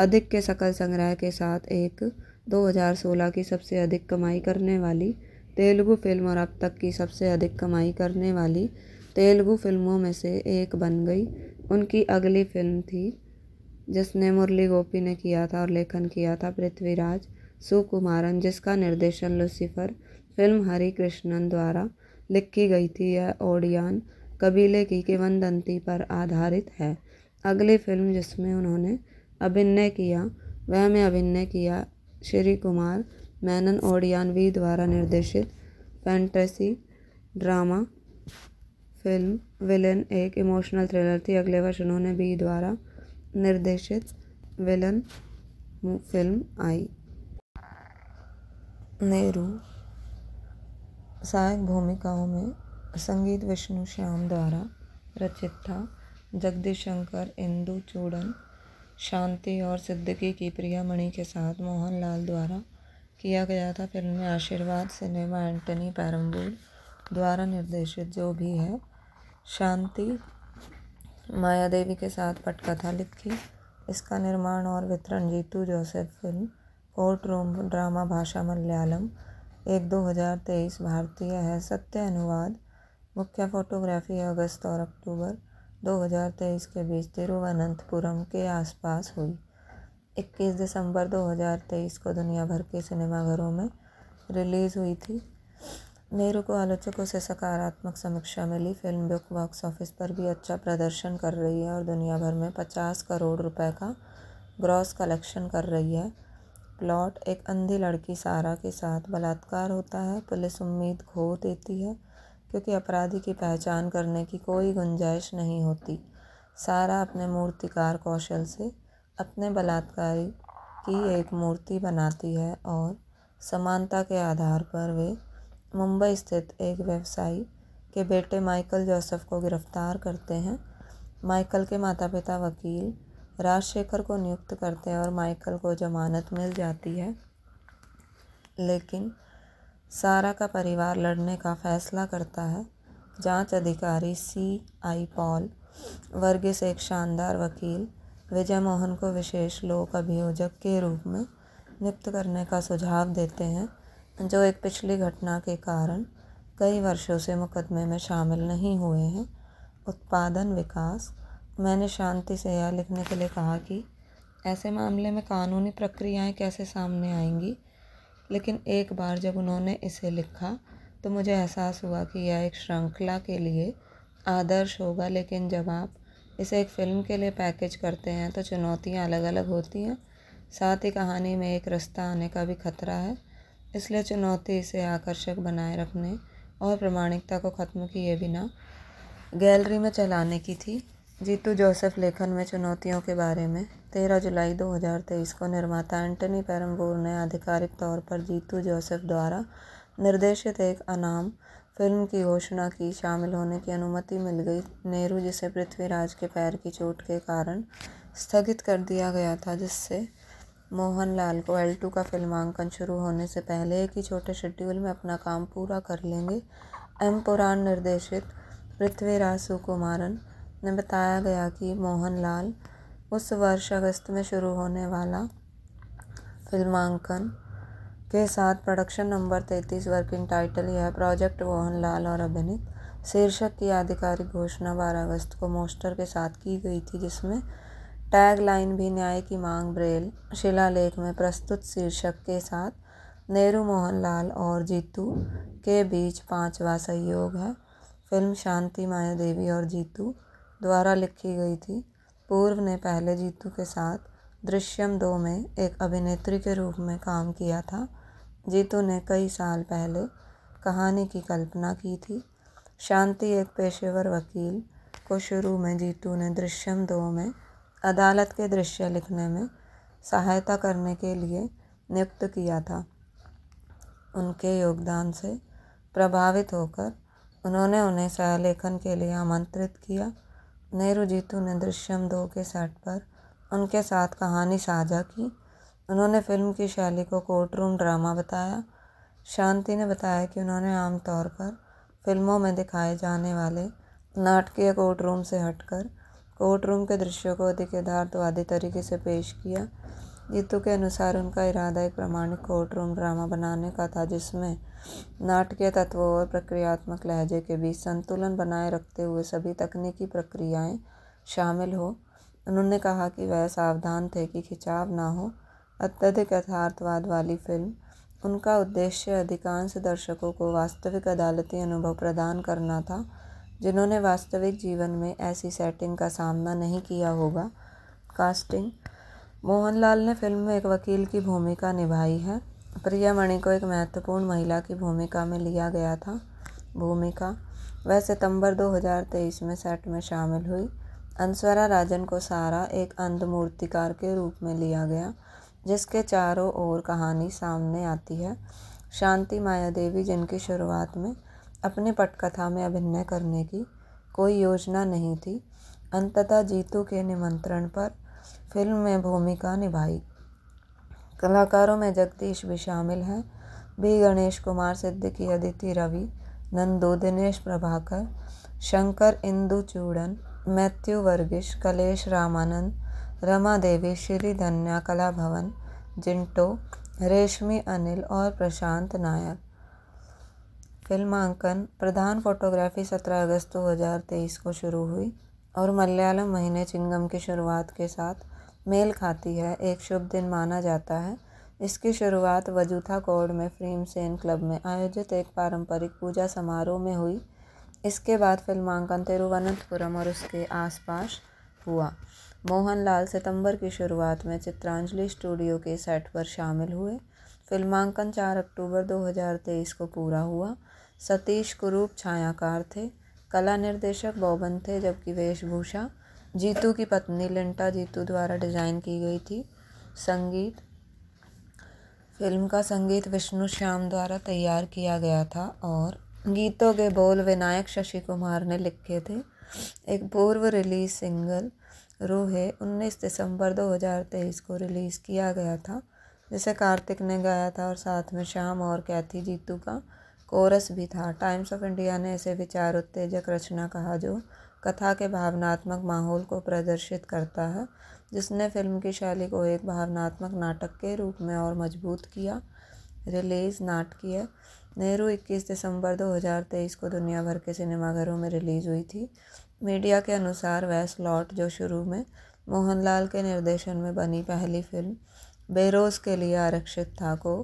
अधिक के सकल संग्रह के साथ एक 2016 की सबसे अधिक कमाई करने वाली तेलुगु फिल्म और अब तक की सबसे अधिक कमाई करने वाली तेलुगु फिल्मों में से एक बन गई उनकी अगली फिल्म थी जिसने मुरली गोपी ने किया था और लेखन किया था पृथ्वीराज सुकुमारन जिसका निर्देशन लुसिफर फिल्म हरी कृष्णन द्वारा लिखी गई थी यह ओडियान कबीले की दंती पर आधारित है अगली फिल्म जिसमें उन्होंने अभिनय किया वह में अभिनय किया श्री कुमार मैनन ओडियान वी द्वारा निर्देशित फैंटेसी ड्रामा फिल्म विलन एक इमोशनल थ्रिलर थी अगले वर्ष उन्होंने बी द्वारा निर्देशित विलन फिल्म आई नेहरू सहायक भूमिकाओं में संगीत विष्णु श्याम द्वारा रचित था जगदीश शंकर इंदु चूड़न शांति और सिद्दीकी की प्रिया मणि के साथ मोहनलाल द्वारा किया गया था फिल्म में आशीर्वाद सिनेमा एंटनी पैरम्बूर द्वारा निर्देशित जो भी है शांति माया देवी के साथ पटकथा लिखी इसका निर्माण और वितरण Jeethu Joseph film courtroom drama भाषा मलयालम एक दो हज़ार तेईस भारतीय है सत्य अनुवाद मुख्य फ़ोटोग्राफी अगस्त और अक्टूबर 2023 के बीच तिरुवनंतपुरम के आसपास हुई 21 दिसंबर 2023 को दुनिया भर के सिनेमाघरों में रिलीज़ हुई थी नेहरू को आलोचकों से सकारात्मक समीक्षा मिली फिल्म बुक बॉक्स ऑफिस पर भी अच्छा प्रदर्शन कर रही है और दुनिया भर में पचास करोड़ रुपए का ग्रॉस कलेक्शन कर रही है प्लॉट एक अंधी लड़की सारा के साथ बलात्कार होता है पुलिस उम्मीद खो देती है क्योंकि अपराधी की पहचान करने की कोई गुंजाइश नहीं होती सारा अपने मूर्तिकार कौशल से अपने बलात्कारी की एक मूर्ति बनाती है और समानता के आधार पर वे मुंबई स्थित एक व्यवसायी के बेटे माइकल जोसेफ को गिरफ्तार करते हैं माइकल के माता पिता वकील राजशेखर को नियुक्त करते हैं और माइकल को जमानत मिल जाती है लेकिन सारा का परिवार लड़ने का फैसला करता है जांच अधिकारी सी आई पॉल वर्गीस एक शानदार वकील विजय मोहन को विशेष लोक अभियोजक के रूप में नियुक्त करने का सुझाव देते हैं जो एक पिछली घटना के कारण कई वर्षों से मुकदमे में शामिल नहीं हुए हैं उत्पादन विकास मैंने शांति से यह लिखने के लिए कहा कि ऐसे मामले में कानूनी प्रक्रियाएं कैसे सामने आएंगी लेकिन एक बार जब उन्होंने इसे लिखा तो मुझे एहसास हुआ कि यह एक श्रृंखला के लिए आदर्श होगा लेकिन जब आप इसे एक फ़िल्म के लिए पैकेज करते हैं तो चुनौतियाँ अलग अलग होती हैं साथ ही कहानी में एक रास्ता आने का भी खतरा है इसलिए चुनौती इसे आकर्षक बनाए रखने और प्रमाणिकता को ख़त्म किए बिना गैलरी में चलाने की थी जीतू जोसेफ लेखन में चुनौतियों के बारे में तेरह जुलाई 2023 को निर्माता एंटनी पैरम्बोर ने आधिकारिक तौर पर जीतू जोसेफ द्वारा निर्देशित एक अनाम फिल्म की घोषणा की शामिल होने की अनुमति मिल गई नेहरू जिसे पृथ्वीराज के पैर की चोट के कारण स्थगित कर दिया गया था जिससे मोहनलाल को एल टू का फिल्मांकन शुरू होने से पहले एक ही छोटे शेड्यूल में अपना काम पूरा कर लेंगे एम पुराण निर्देशित पृथ्वीराज सुकुमारन ने बताया गया कि मोहनलाल उस वर्ष अगस्त में शुरू होने वाला फिल्मांकन के साथ प्रोडक्शन नंबर तैंतीस वर्किंग टाइटल यह प्रोजेक्ट मोहनलाल और अभिनीत शीर्षक की आधिकारिक घोषणा बारह अगस्त को मोस्टर के साथ की गई थी जिसमें टैगलाइन भी न्याय की मांग ब्रेल शिलालेख में प्रस्तुत शीर्षक के साथ नेहरू मोहन लाल और जीतू के बीच पांचवा सहयोग है फिल्म शांति माया देवी और जीतू द्वारा लिखी गई थी पूर्व ने पहले जीतू के साथ दृश्यम दो में एक अभिनेत्री के रूप में काम किया था जीतू ने कई साल पहले कहानी की कल्पना की थी शांति एक पेशेवर वकील को शुरू में जीतू ने दृश्यम दो में अदालत के दृश्य लिखने में सहायता करने के लिए नियुक्त किया था उनके योगदान से प्रभावित होकर उन्होंने उन्हें सहलेखन के लिए आमंत्रित किया नेहरू जीतू ने दृश्यम दो के सेट पर उनके साथ कहानी साझा की उन्होंने फिल्म की शैली को कोर्ट रूम ड्रामा बताया शांति ने बताया कि उन्होंने आमतौर पर फिल्मों में दिखाए जाने वाले नाटकीय कोर्ट रूम से हटकर कोर्ट रूम के दृश्यों को अधिक यथार्थवादी तो तरीके से पेश किया गीतों के अनुसार उनका इरादा एक प्रमाणिक कोर्ट रूम ड्रामा बनाने का था जिसमें नाटकीय तत्वों और प्रक्रियात्मक लहजे के बीच संतुलन बनाए रखते हुए सभी तकनीकी प्रक्रियाएं शामिल हो उन्होंने कहा कि वह सावधान थे कि खिंचाव ना हो अत्यधिक यथार्थवाद वाली फिल्म उनका उद्देश्य अधिकांश दर्शकों को वास्तविक अदालती अनुभव प्रदान करना था जिन्होंने वास्तविक जीवन में ऐसी सेटिंग का सामना नहीं किया होगा कास्टिंग मोहनलाल ने फिल्म में एक वकील की भूमिका निभाई है प्रिया मणि को एक महत्वपूर्ण महिला की भूमिका में लिया गया था भूमिका वह सितंबर 2023 में सेट में शामिल हुई अनस्वरा राजन को सारा एक अंध मूर्तिकार के रूप में लिया गया जिसके चारों ओर कहानी सामने आती है शांति माया देवी जिनकी शुरुआत में अपनी पटकथा में अभिनय करने की कोई योजना नहीं थी अंततः जीतू के निमंत्रण पर फिल्म में भूमिका निभाई कलाकारों में जगदीश भी शामिल हैं बी गणेश कुमार सिद्दीकी अदिति रवि नंदू दिनेश प्रभाकर शंकर इंदु चूड़न मैथ्यू वर्गिश कलेश रामानंद रमा देवी श्री धन्या कला भवन जिंटो रेशमी अनिल और प्रशांत नायक फिल्मांकन प्रधान फोटोग्राफी सत्रह अगस्त दो हज़ार तेईस को शुरू हुई और मलयालम महीने चिंगम की शुरुआत के साथ मेल खाती है एक शुभ दिन माना जाता है इसकी शुरुआत वजूथा कोड में फ्रीम सेन क्लब में आयोजित एक पारंपरिक पूजा समारोह में हुई इसके बाद फिल्मांकन तिरुवनंतपुरम और उसके आसपास हुआ मोहनलाल सितंबर की शुरुआत में चित्रांजलि स्टूडियो के सेट पर शामिल हुए फिल्मांकन 4 अक्टूबर 2023 को पूरा हुआ सतीश कुरूप छायाकार थे कला निर्देशक बोबन थे जबकि वेशभूषा जीतू की पत्नी लिंटा जीतू द्वारा डिज़ाइन की गई थी संगीत फिल्म का संगीत विष्णु श्याम द्वारा तैयार किया गया था और गीतों के बोल विनायक शशि कुमार ने लिखे थे एक पूर्व रिलीज सिंगल रूहे 19 दिसंबर 2023 को रिलीज़ किया गया था जिसे कार्तिक ने गाया था और साथ में श्याम और कैथी जीतू का कोरस भी था टाइम्स ऑफ इंडिया ने इसे विचार उत्तेजक रचना कहा जो कथा के भावनात्मक माहौल को प्रदर्शित करता है जिसने फिल्म की शैली को एक भावनात्मक नाटक के रूप में और मजबूत किया रिलीज़ नाटकीय नेहरू 21 दिसंबर 2023 को दुनिया भर के सिनेमाघरों में रिलीज़ हुई थी मीडिया के अनुसार वह स्लॉट जो शुरू में मोहनलाल के निर्देशन में बनी पहली फिल्म बेरोज़ के लिए आरक्षित था को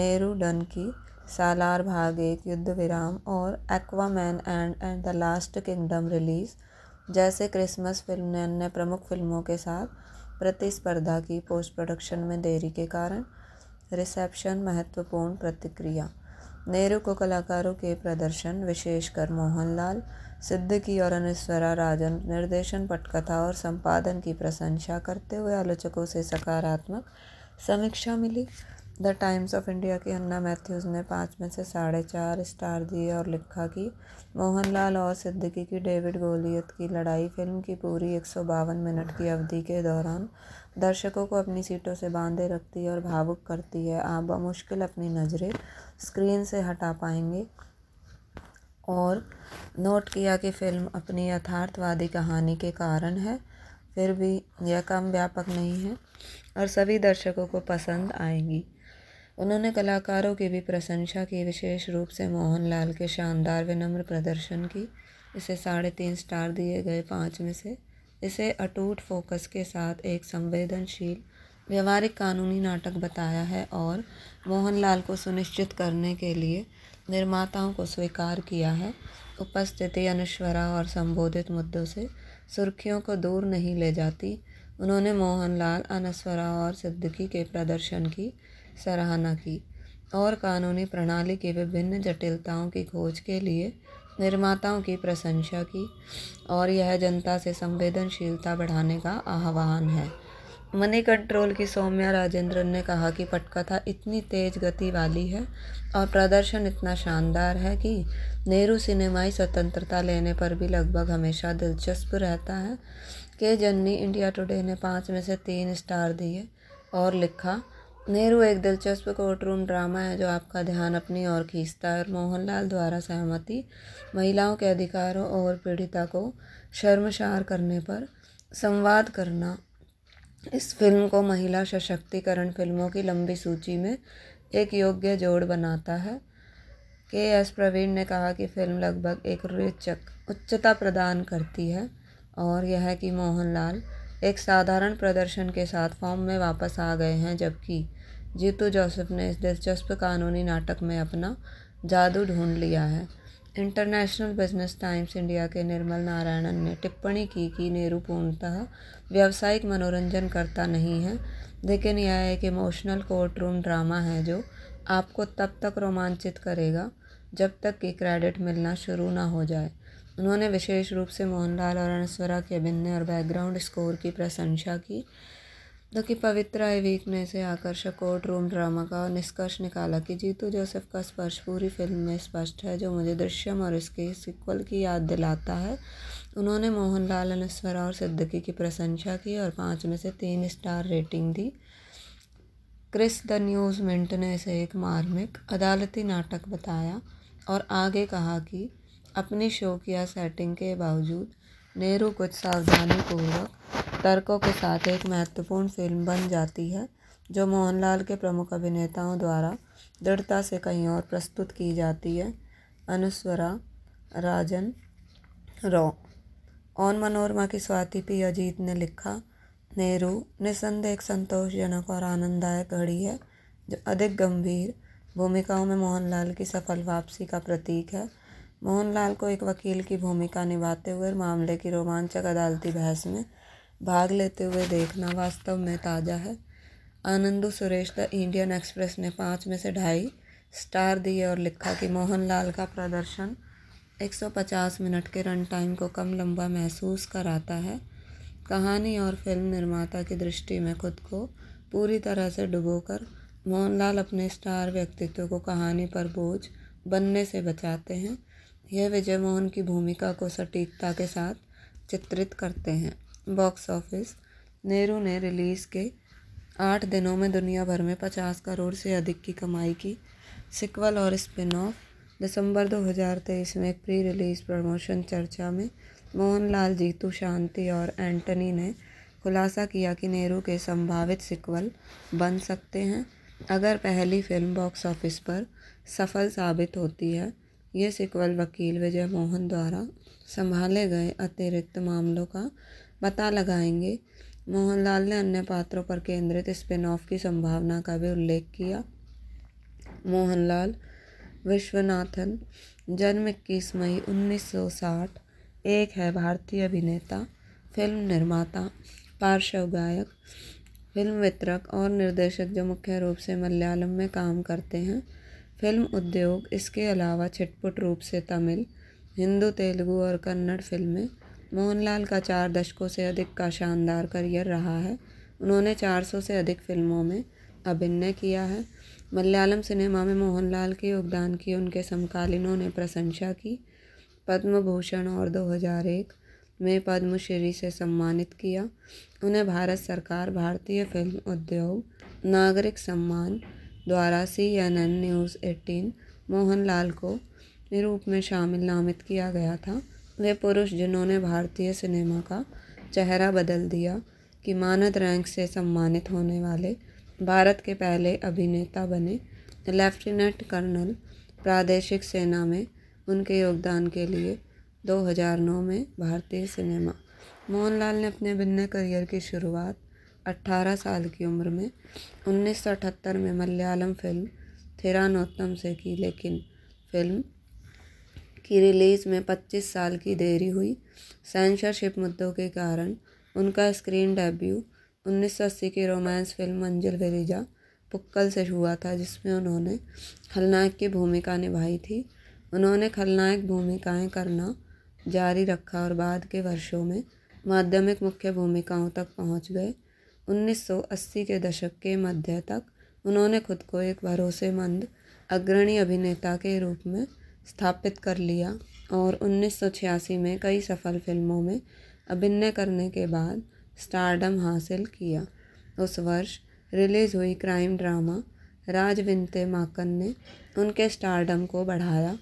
नेहरू डन की सालार भाग एक युद्ध विराम और Aquaman and and the last kingdom release जैसे क्रिसमस फिल्म ने अन्य प्रमुख फिल्मों के साथ प्रतिस्पर्धा की पोस्ट प्रोडक्शन में देरी के कारण रिसेप्शन महत्वपूर्ण प्रतिक्रिया नेहरू को कलाकारों के प्रदर्शन विशेषकर मोहनलाल सिद्दकी और अनुस्वरा राजन निर्देशन पटकथा और संपादन की प्रशंसा करते हुए आलोचकों से सकारात्मक समीक्षा मिली द टाइम्स ऑफ इंडिया की अन्ना मैथ्यूज़ ने पाँच में से साढ़े चार स्टार दिए और लिखा कि मोहनलाल और सिद्दीकी की डेविड गोलियत की लड़ाई फिल्म की पूरी एक सौ बावन मिनट की अवधि के दौरान दर्शकों को अपनी सीटों से बांधे रखती है और भावुक करती है आप मुश्किल अपनी नज़रें स्क्रीन से हटा पाएंगे और नोट किया कि फिल्म अपनी यथार्थवादी कहानी के कारण है फिर भी यह कम व्यापक नहीं है और सभी दर्शकों को पसंद आएंगी उन्होंने कलाकारों की भी प्रशंसा की विशेष रूप से मोहनलाल के शानदार विनम्र प्रदर्शन की इसे साढ़े तीन स्टार दिए गए पाँच में से इसे अटूट फोकस के साथ एक संवेदनशील व्यवहारिक कानूनी नाटक बताया है और मोहनलाल को सुनिश्चित करने के लिए निर्माताओं को स्वीकार किया है उपस्थिति अनश्वरा और संबोधित मुद्दों से सुर्खियों को दूर नहीं ले जाती उन्होंने मोहनलाल अनस्वरा और सिद्दीकी के प्रदर्शन की सराहना की और कानूनी प्रणाली की विभिन्न जटिलताओं की खोज के लिए निर्माताओं की प्रशंसा की और यह जनता से संवेदनशीलता बढ़ाने का आह्वान है मनी कंट्रोल की सौम्या राजेंद्रन ने कहा कि पटकथा इतनी तेज गति वाली है और प्रदर्शन इतना शानदार है कि नेहरू सिनेमाई स्वतंत्रता लेने पर भी लगभग हमेशा दिलचस्प रहता है के जन्नी इंडिया टुडे ने पाँच में से तीन स्टार दिए और लिखा नेहरू एक दिलचस्प कोर्टरूम ड्रामा है जो आपका ध्यान अपनी ओर खींचता है और मोहनलाल द्वारा सहमति महिलाओं के अधिकारों और पीड़िता को शर्मशार करने पर संवाद करना इस फिल्म को महिला सशक्तिकरण फिल्मों की लंबी सूची में एक योग्य जोड़ बनाता है के एस प्रवीण ने कहा कि फिल्म लगभग एक रोचक उच्चता प्रदान करती है और यह कि मोहनलाल एक साधारण प्रदर्शन के साथ फॉर्म में वापस आ गए हैं जबकि जीतू जोसेफ ने इस दिलचस्प कानूनी नाटक में अपना जादू ढूंढ लिया है इंटरनेशनल बिजनेस टाइम्स इंडिया के निर्मल नारायणन ने टिप्पणी की कि नेहरू पूर्णतः व्यावसायिक मनोरंजन करता नहीं है लेकिन यह एक इमोशनल कोर्ट रूम ड्रामा है जो आपको तब तक रोमांचित करेगा जब तक कि क्रेडिट मिलना शुरू ना हो जाए उन्होंने विशेष रूप से मोहनलाल और अनस्वरा के अभिनय और बैकग्राउंड स्कोर की प्रशंसा की द की पवित्रा में से आकर्षक कोर्ट रूम ड्रामा का निष्कर्ष निकाला कि जीतू जोसेफ का स्पर्श पूरी फिल्म में स्पष्ट है जो मुझे दृश्यम और इसके सिक्वल की याद दिलाता है उन्होंने मोहनलाल अनुस्वरा और सिद्दकी की प्रशंसा की और पाँच में से तीन स्टार रेटिंग दी क्रिस द न्यूज़ मिंट ने इसे एक मार्मिक अदालती नाटक बताया और आगे कहा कि अपनी शो की या सेटिंग के बावजूद नेहरू कुछ सावधानीपूर्वक तर्कों के साथ एक महत्वपूर्ण फ़िल्म बन जाती है जो मोहनलाल के प्रमुख अभिनेताओं द्वारा दृढ़ता से कहीं और प्रस्तुत की जाती है अनुस्वरा राजन रॉ ओन मनोरमा की स्वाति पी अजीत ने लिखा नेहरू निसंदेह एक संतोषजनक और आनंददायक घड़ी है जो अधिक गंभीर भूमिकाओं में मोहनलाल की सफल वापसी का प्रतीक है मोहनलाल को एक वकील की भूमिका निभाते हुए मामले की रोमांचक अदालती बहस में भाग लेते हुए देखना वास्तव में ताज़ा है Anandu Suresh the Indian Express ने पाँच में से ढाई स्टार दिए और लिखा कि मोहनलाल का प्रदर्शन 150 मिनट के रन टाइम को कम लंबा महसूस कराता है कहानी और फिल्म निर्माता की दृष्टि में खुद को पूरी तरह से डुबोकर मोहनलाल अपने स्टार व्यक्तित्व को कहानी पर बोझ बनने से बचाते हैं यह विजय मोहन की भूमिका को सटीकता के साथ चित्रित करते हैं बॉक्स ऑफिस नेहरू ने रिलीज़ के आठ दिनों में दुनिया भर में पचास करोड़ से अधिक की कमाई की सिक्वल और स्पिन ऑफ दिसंबर 2023 में प्री रिलीज प्रमोशन चर्चा में मोहनलाल जीतू शांति और एंटनी ने खुलासा किया कि नेहरू के संभावित सिक्वल बन सकते हैं अगर पहली फिल्म बॉक्स ऑफिस पर सफल साबित होती है ये सिक्वल वकील विजय मोहन द्वारा संभाले गए अतिरिक्त मामलों का पता लगाएंगे मोहनलाल ने अन्य पात्रों पर केंद्रित स्पिन ऑफ की संभावना का भी उल्लेख किया मोहनलाल विश्वनाथन जन्म इक्कीस मई 1960 एक है भारतीय अभिनेता फिल्म निर्माता पार्श्व गायक फिल्म वितरक और निर्देशक जो मुख्य रूप से मलयालम में काम करते हैं फिल्म उद्योग इसके अलावा छिटपुट रूप से तमिल हिंदू तेलुगू और कन्नड़ फिल्में मोहनलाल का चार दशकों से अधिक का शानदार करियर रहा है उन्होंने 400 से अधिक फिल्मों में अभिनय किया है मलयालम सिनेमा में मोहनलाल के योगदान की उनके समकालीनों ने प्रशंसा की पद्म भूषण और 2001 में पद्मश्री से सम्मानित किया उन्हें भारत सरकार भारतीय फिल्म उद्योग नागरिक सम्मान द्वारा C N N news eighteen Mohanlal को निरूप में शामिल नामित किया गया था वे पुरुष जिन्होंने भारतीय सिनेमा का चेहरा बदल दिया कि मानद रैंक से सम्मानित होने वाले भारत के पहले अभिनेता बने लेफ्टिनेंट कर्नल प्रादेशिक सेना में उनके योगदान के लिए 2009 में भारतीय सिनेमा मोहनलाल ने अपने भिन्न करियर की शुरुआत 18 साल की उम्र में उन्नीस में मलयालम फिल्म थिरानोत्तम से की लेकिन फिल्म की रिलीज़ में 25 साल की देरी हुई सेंसरशिप मुद्दों के कारण उनका स्क्रीन डेब्यू 1980 की रोमांस फिल्म मंजिल वेरिजा पुक्कल से हुआ था जिसमें उन्होंने खलनायक की भूमिका निभाई थी उन्होंने खलनायक भूमिकाएं करना जारी रखा और बाद के वर्षों में माध्यमिक मुख्य भूमिकाओं तक पहुंच गए 1980 के दशक के मध्य तक उन्होंने खुद को एक भरोसेमंद अग्रणी अभिनेता के रूप में स्थापित कर लिया और 1986 में कई सफल फिल्मों में अभिनय करने के बाद स्टारडम हासिल किया उस वर्ष रिलीज़ हुई क्राइम ड्रामा राज माकन ने उनके स्टारडम को बढ़ाया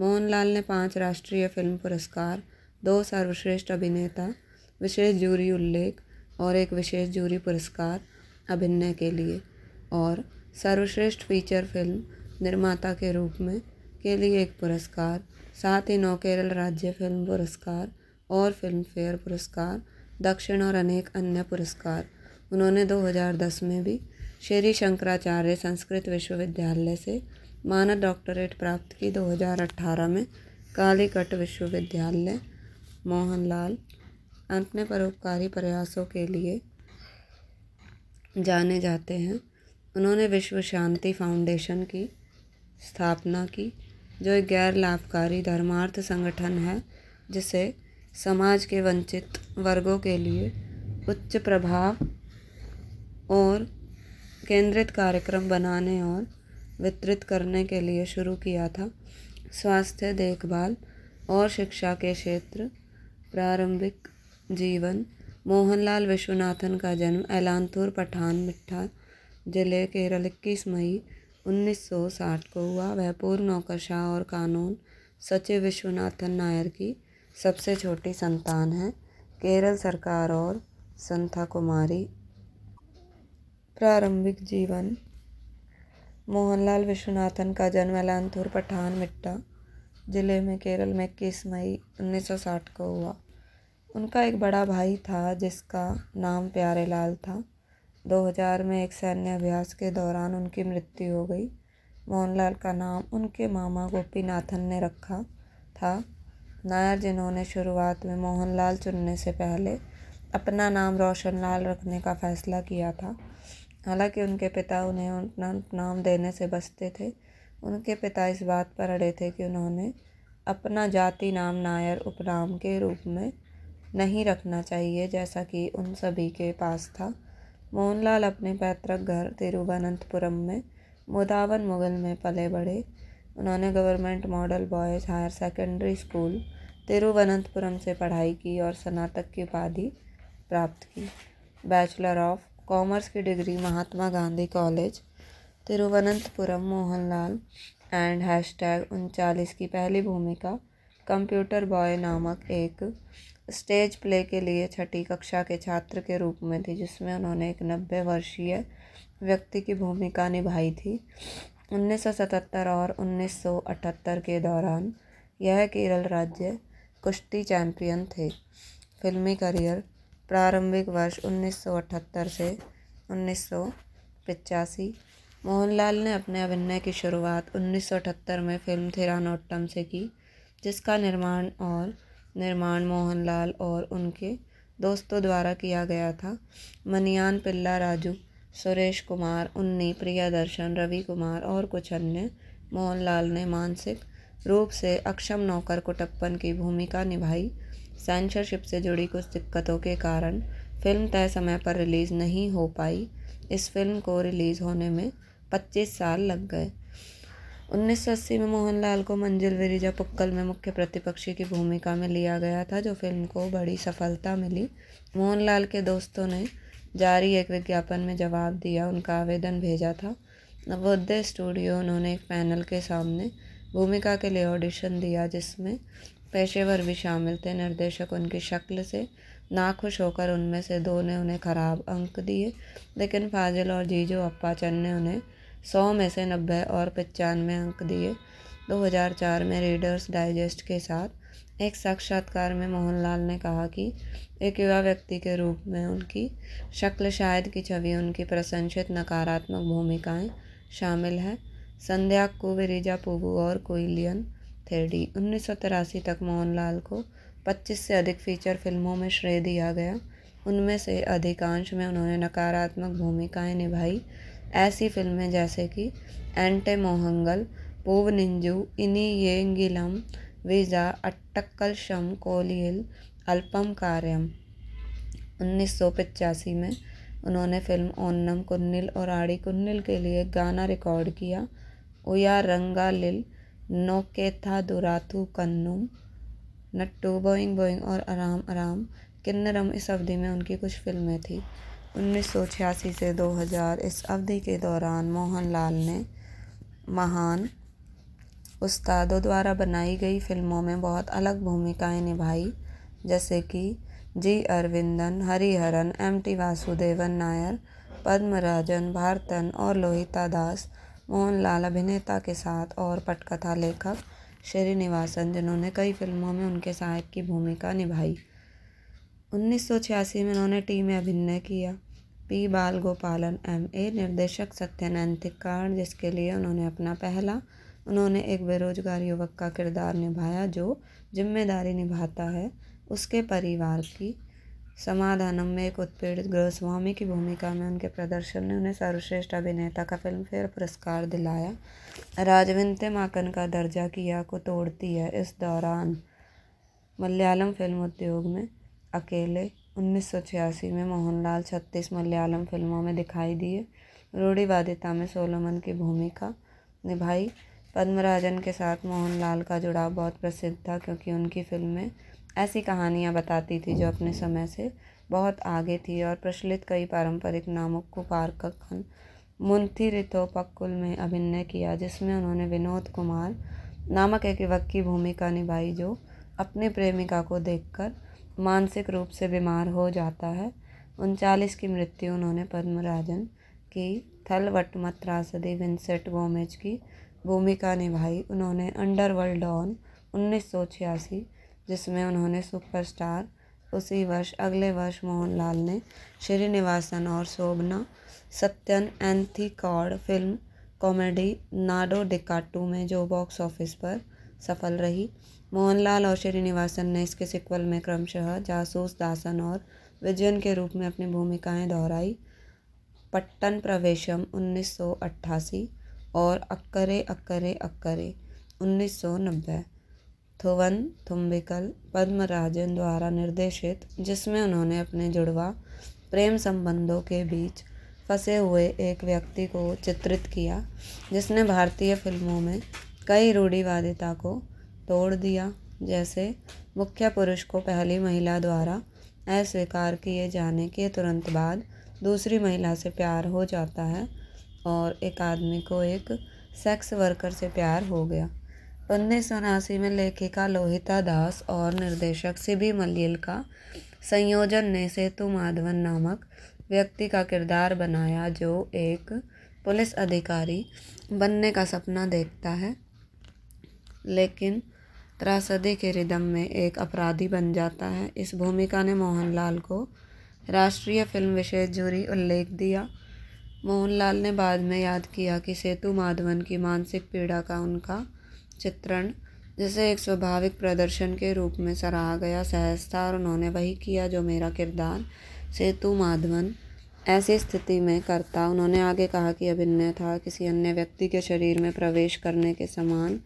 मोहनलाल ने पांच राष्ट्रीय फिल्म पुरस्कार दो सर्वश्रेष्ठ अभिनेता विशेष जूरी उल्लेख और एक विशेष जूरी पुरस्कार अभिनय के लिए और सर्वश्रेष्ठ फीचर फिल्म निर्माता के रूप में के लिए एक पुरस्कार साथ ही नौ केरल राज्य फिल्म पुरस्कार और फिल्म फेयर पुरस्कार दक्षिण और अनेक अन्य पुरस्कार उन्होंने 2010 में भी श्री शंकराचार्य संस्कृत विश्वविद्यालय से मानद डॉक्टरेट प्राप्त की 2018 में कालीकट विश्वविद्यालय मोहनलाल अपने परोपकारी प्रयासों के लिए जाने जाते हैं उन्होंने विश्व शांति फाउंडेशन की स्थापना की जो एक गैर लाभकारी धर्मार्थ संगठन है जिसे समाज के वंचित वर्गों के लिए उच्च प्रभाव और केंद्रित कार्यक्रम बनाने और वितरित करने के लिए शुरू किया था स्वास्थ्य देखभाल और शिक्षा के क्षेत्र प्रारंभिक जीवन मोहनलाल विश्वनाथन का जन्म एलांथुर पठान मिठा जिले केरल इक्कीस मई 1960 को हुआ वह पूर्व नौकरशाह और कानून सचिव विश्वनाथन नायर की सबसे छोटी संतान है केरल सरकार और संथा कुमारी प्रारंभिक जीवन मोहनलाल विश्वनाथन का जन्म एलांथुर पठान मिट्टा जिले में केरल में इक्कीस मई 1960 को हुआ उनका एक बड़ा भाई था जिसका नाम प्यारेलाल था 2000 में एक सैन्य अभ्यास के दौरान उनकी मृत्यु हो गई मोहनलाल का नाम उनके मामा गोपीनाथन ने रखा था नायर जिन्होंने शुरुआत में मोहनलाल चुनने से पहले अपना नाम रोशनलाल रखने का फैसला किया था हालांकि उनके पिता उन्हें अपना नाम देने से बचते थे उनके पिता इस बात पर अड़े थे कि उन्होंने अपना जाति नाम नायर उपनाम के रूप में नहीं रखना चाहिए जैसा कि उन सभी के पास था मोहनलाल अपने पैतृक घर तिरुवनंतपुरम में मुदावन मुगल में पले बढ़े उन्होंने government model boys higher secondary school Thiruvananthapuram से पढ़ाई की और स्नातक की उपाधि प्राप्त की बैचलर ऑफ कॉमर्स की degree Mahatma Gandhi college Thiruvananthapuram Mohanlal and hashtag उनचालीस की पहली भूमिका कंप्यूटर बॉय नामक एक स्टेज प्ले के लिए छठी कक्षा के छात्र के रूप में थी जिसमें उन्होंने एक नब्बे वर्षीय व्यक्ति की भूमिका निभाई थी 1977 और 1978 के दौरान यह केरल राज्य कुश्ती चैंपियन थे फिल्मी करियर प्रारंभिक वर्ष 1978 से उन्नीस मोहनलाल ने अपने अभिनय की शुरुआत 1978 में फिल्म थिरानोट्टम से की जिसका निर्माण और निर्माण मोहनलाल और उनके दोस्तों द्वारा किया गया था मनियान पिल्ला राजू सुरेश कुमार उन्नी प्रिया दर्शन रवि कुमार और कुछ अन्य मोहनलाल ने मानसिक रूप से अक्षम नौकर कुटप्पन की भूमिका निभाई सेंसरशिप से जुड़ी कुछ दिक्कतों के कारण फिल्म तय समय पर रिलीज़ नहीं हो पाई इस फिल्म को रिलीज़ होने में 25 साल लग गए 1980 में मोहनलाल को मंजिल विरिजा पुक्कल में मुख्य प्रतिपक्षी की भूमिका में लिया गया था जो फिल्म को बड़ी सफलता मिली मोहनलाल के दोस्तों ने जारी एक विज्ञापन में जवाब दिया उनका आवेदन भेजा था नवोदय स्टूडियो उन्होंने एक पैनल के सामने भूमिका के लिए ऑडिशन दिया जिसमें पेशेवर भी शामिल थे निर्देशक उनकी शक्ल से नाखुश होकर उनमें से दो ने उन्हें खराब अंक दिए लेकिन फाजिल और जीजू अप्पाचन ने उन्हें सौ में से नब्बे और पचानवे अंक दिए 2004 में रीडर्स डाइजेस्ट के साथ एक साक्षात्कार में मोहनलाल ने कहा कि एक युवा व्यक्ति के रूप में उनकी शक्ल शायद की छवि उनकी प्रशंसित नकारात्मक भूमिकाएं शामिल हैं संध्या कुबेरिजा पुबू और कोइलियन थेडी उन्नीस तक मोहनलाल को 25 से अधिक फीचर फिल्मों में श्रेय दिया गया उनमें से अधिकांश में उन्होंने नकारात्मक भूमिकाएं निभाई ऐसी फिल्में जैसे कि एंटे मोहंगल पूव निंजू इनी ये गिलम विजा अट्टक्कल शम कोलियल अल्पम कार्यम उन्नीस में उन्होंने फिल्म ओन्नम कुन्निल और आड़ी कुन्निल के लिए गाना रिकॉर्ड किया उया रंगा लिल था दुराथु कन्नुम नट्टू बोइंग बोइंग और आराम आराम किन्नरम इस अवधि में उनकी कुछ फिल्में थीं उन्नीस सौ छियासी से दो हज़ार इस अवधि के दौरान मोहन लाल ने महान उस्तादों द्वारा बनाई गई फिल्मों में बहुत अलग भूमिकाएं निभाई जैसे कि G Aravindan Hariharan M T Vasudevan Nair Padmarajan Bharathan और लोहिता दास मोहनलाल अभिनेता के साथ और पटकथा लेखक श्रीनिवासन जिन्होंने कई फिल्मों में उनके सहायक की भूमिका निभाई 1986 में उन्होंने टी में अभिनय किया पी बाल गोपालन एम ए निर्देशक सत्यनंद तिकाण जिसके लिए उन्होंने अपना पहला उन्होंने एक बेरोजगार युवक का किरदार निभाया जो जिम्मेदारी निभाता है उसके परिवार की समाधानम में एक उत्पीड़ित गृहस्वामी की भूमिका में उनके प्रदर्शन ने उन्हें सर्वश्रेष्ठ अभिनेता का फिल्मफेयर पुरस्कार दिलाया राजविंते माकन का दर्जा किया को तोड़ती है इस दौरान मलयालम फिल्म उद्योग में अकेले उन्नीस सौ छियासी में मोहनलाल छत्तीस मलयालम फिल्मों में दिखाई दिए रूढ़िवादिता में सोलोमन की भूमिका निभाई पद्मराजन के साथ मोहनलाल का जुड़ाव बहुत प्रसिद्ध था क्योंकि उनकी फिल्में ऐसी कहानियाँ बताती थी जो अपने समय से बहुत आगे थी और प्रचलित कई पारंपरिक नामों को खन मुंथी रितो पक्कुल में अभिनय किया जिसमें उन्होंने विनोद कुमार नामक एक युवक की भूमिका निभाई जो अपने प्रेमिका को देखकर मानसिक रूप से बीमार हो जाता है उनचालीस की मृत्यु उन्होंने पद्मराजन की थलवट्टमत्रासदी विंसेंट गोमेज की भूमिका निभाई उन्होंने अंडरवर्ल्ड डॉन उन्नीस जिसमें उन्होंने सुपरस्टार उसी वर्ष अगले वर्ष मोहनलाल ने श्रीनिवासन और शोभना सत्यन कॉड फिल्म कॉमेडी नाडो डिकाटू में जो बॉक्स ऑफिस पर सफल रही मोहनलाल और श्रीनिवासन ने इसके सिक्वल में क्रमशः जासूस दासन और विजयन के रूप में अपनी भूमिकाएं दोहराई पट्टन प्रवेशम 1988 और अक्करे अक्करे अक्करे 1990 थुवन थुम्बिकल पद्मराजन द्वारा निर्देशित जिसमें उन्होंने अपने जुड़वा प्रेम संबंधों के बीच फंसे हुए एक व्यक्ति को चित्रित किया जिसने भारतीय फिल्मों में कई रूढ़िवादिता को तोड़ दिया जैसे मुख्य पुरुष को पहली महिला द्वारा अस्वीकार किए जाने के तुरंत बाद दूसरी महिला से प्यार हो जाता है और एक आदमी को एक सेक्स वर्कर से प्यार हो गया उन्नीस सौ में लेखिका लोहिता दास और निर्देशक सिबी मलियल का संयोजन ने सेतु माधवन नामक व्यक्ति का किरदार बनाया जो एक पुलिस अधिकारी बनने का सपना देखता है लेकिन त्रासदी के रिदम में एक अपराधी बन जाता है इस भूमिका ने मोहनलाल को राष्ट्रीय फिल्म विशेष जूरी उल्लेख दिया मोहनलाल ने बाद में याद किया कि सेतु माधवन की मानसिक पीड़ा का उनका चित्रण जिसे एक स्वाभाविक प्रदर्शन के रूप में सराहा गया सहजता था और उन्होंने वही किया जो मेरा किरदार सेतु माधवन ऐसी स्थिति में करता उन्होंने आगे कहा कि अभिनय था किसी अन्य व्यक्ति के शरीर में प्रवेश करने के समान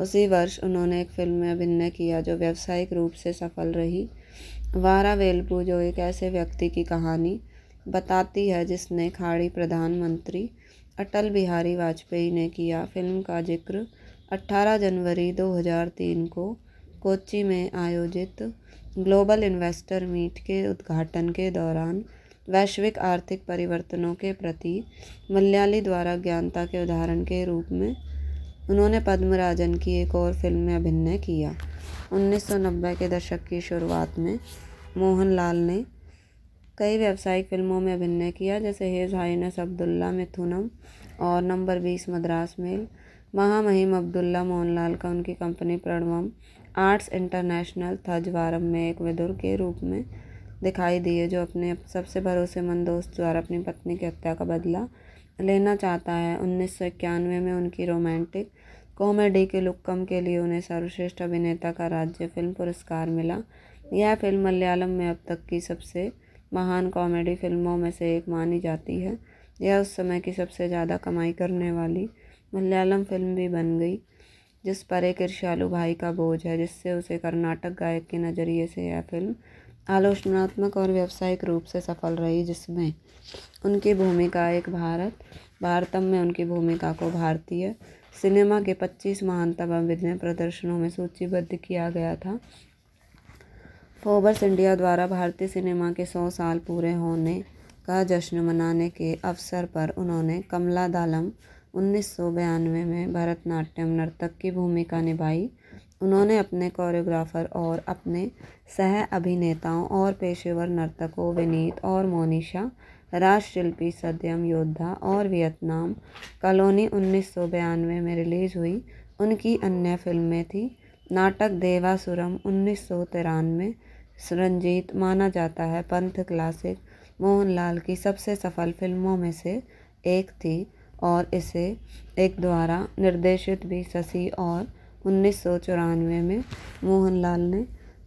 उसी वर्ष उन्होंने एक फिल्म में अभिनय किया जो व्यावसायिक रूप से सफल रही वारा वेलपू जो एक ऐसे व्यक्ति की कहानी बताती है जिसने खाड़ी प्रधानमंत्री अटल बिहारी वाजपेयी ने किया फिल्म का जिक्र 18 जनवरी 2003 को कोची में आयोजित ग्लोबल इन्वेस्टर मीट के उद्घाटन के दौरान वैश्विक आर्थिक परिवर्तनों के प्रति मलयाली द्वारा ज्ञानता के उदाहरण के रूप में उन्होंने पद्मराजन की एक और फिल्म में अभिनय किया 1990 के दशक की शुरुआत में मोहनलाल ने कई व्यावसायिक फिल्मों में अभिनय किया जैसे हेज हाइनस अब्दुल्ला मिथुनम और नंबर बीस मद्रास मेल महामहिम अब्दुल्ला मोहनलाल का उनकी company Pranavam arts international Thazhvaram में एक विदुर के रूप में दिखाई दिए जो अपने सबसे भरोसेमंद दोस्त द्वारा अपनी पत्नी की हत्या का बदला लेना चाहता है उन्नीस में उनकी रोमांटिक कॉमेडी के लुक्कम के लिए उन्हें सर्वश्रेष्ठ अभिनेता का राज्य फिल्म पुरस्कार मिला यह फिल्म मलयालम में अब तक की सबसे महान कॉमेडी फिल्मों में से एक मानी जाती है यह उस समय की सबसे ज़्यादा कमाई करने वाली मलयालम फिल्म भी बन गई जिस पर एक ईर्ष्यालु भाई का बोझ है जिससे उसे कर्नाटक गायक के नज़रिए से यह फिल्म आलोचनात्मक और व्यावसायिक रूप से सफल रही जिसमें उनकी भूमिका एक भारत भारतम में उनकी भूमिका को भारतीय सिनेमा के 25 महानतम विभिन्न प्रदर्शनों में सूचीबद्ध किया गया था फोबर्स इंडिया द्वारा भारतीय सिनेमा के 100 साल पूरे होने का जश्न मनाने के अवसर पर उन्होंने कमला दालम उन्नीस में भरतनाट्यम नर्तक की भूमिका निभाई उन्होंने अपने कोरियोग्राफर और अपने सह अभिनेताओं और पेशेवर नर्तकों विनीत और मोनिशा राजशिल्पी सद्यम योद्धा और वियतनाम कॉलोनी उन्नीस में रिलीज़ हुई उनकी अन्य फिल्में थी नाटक देवासुरम उन्नीस सौ तिरानवे सुरंजीत माना जाता है पंथ क्लासिक मोहनलाल की सबसे सफल फिल्मों में से एक थी और इसे एक द्वारा निर्देशित भी शशि और उन्नीस में मोहनलाल ने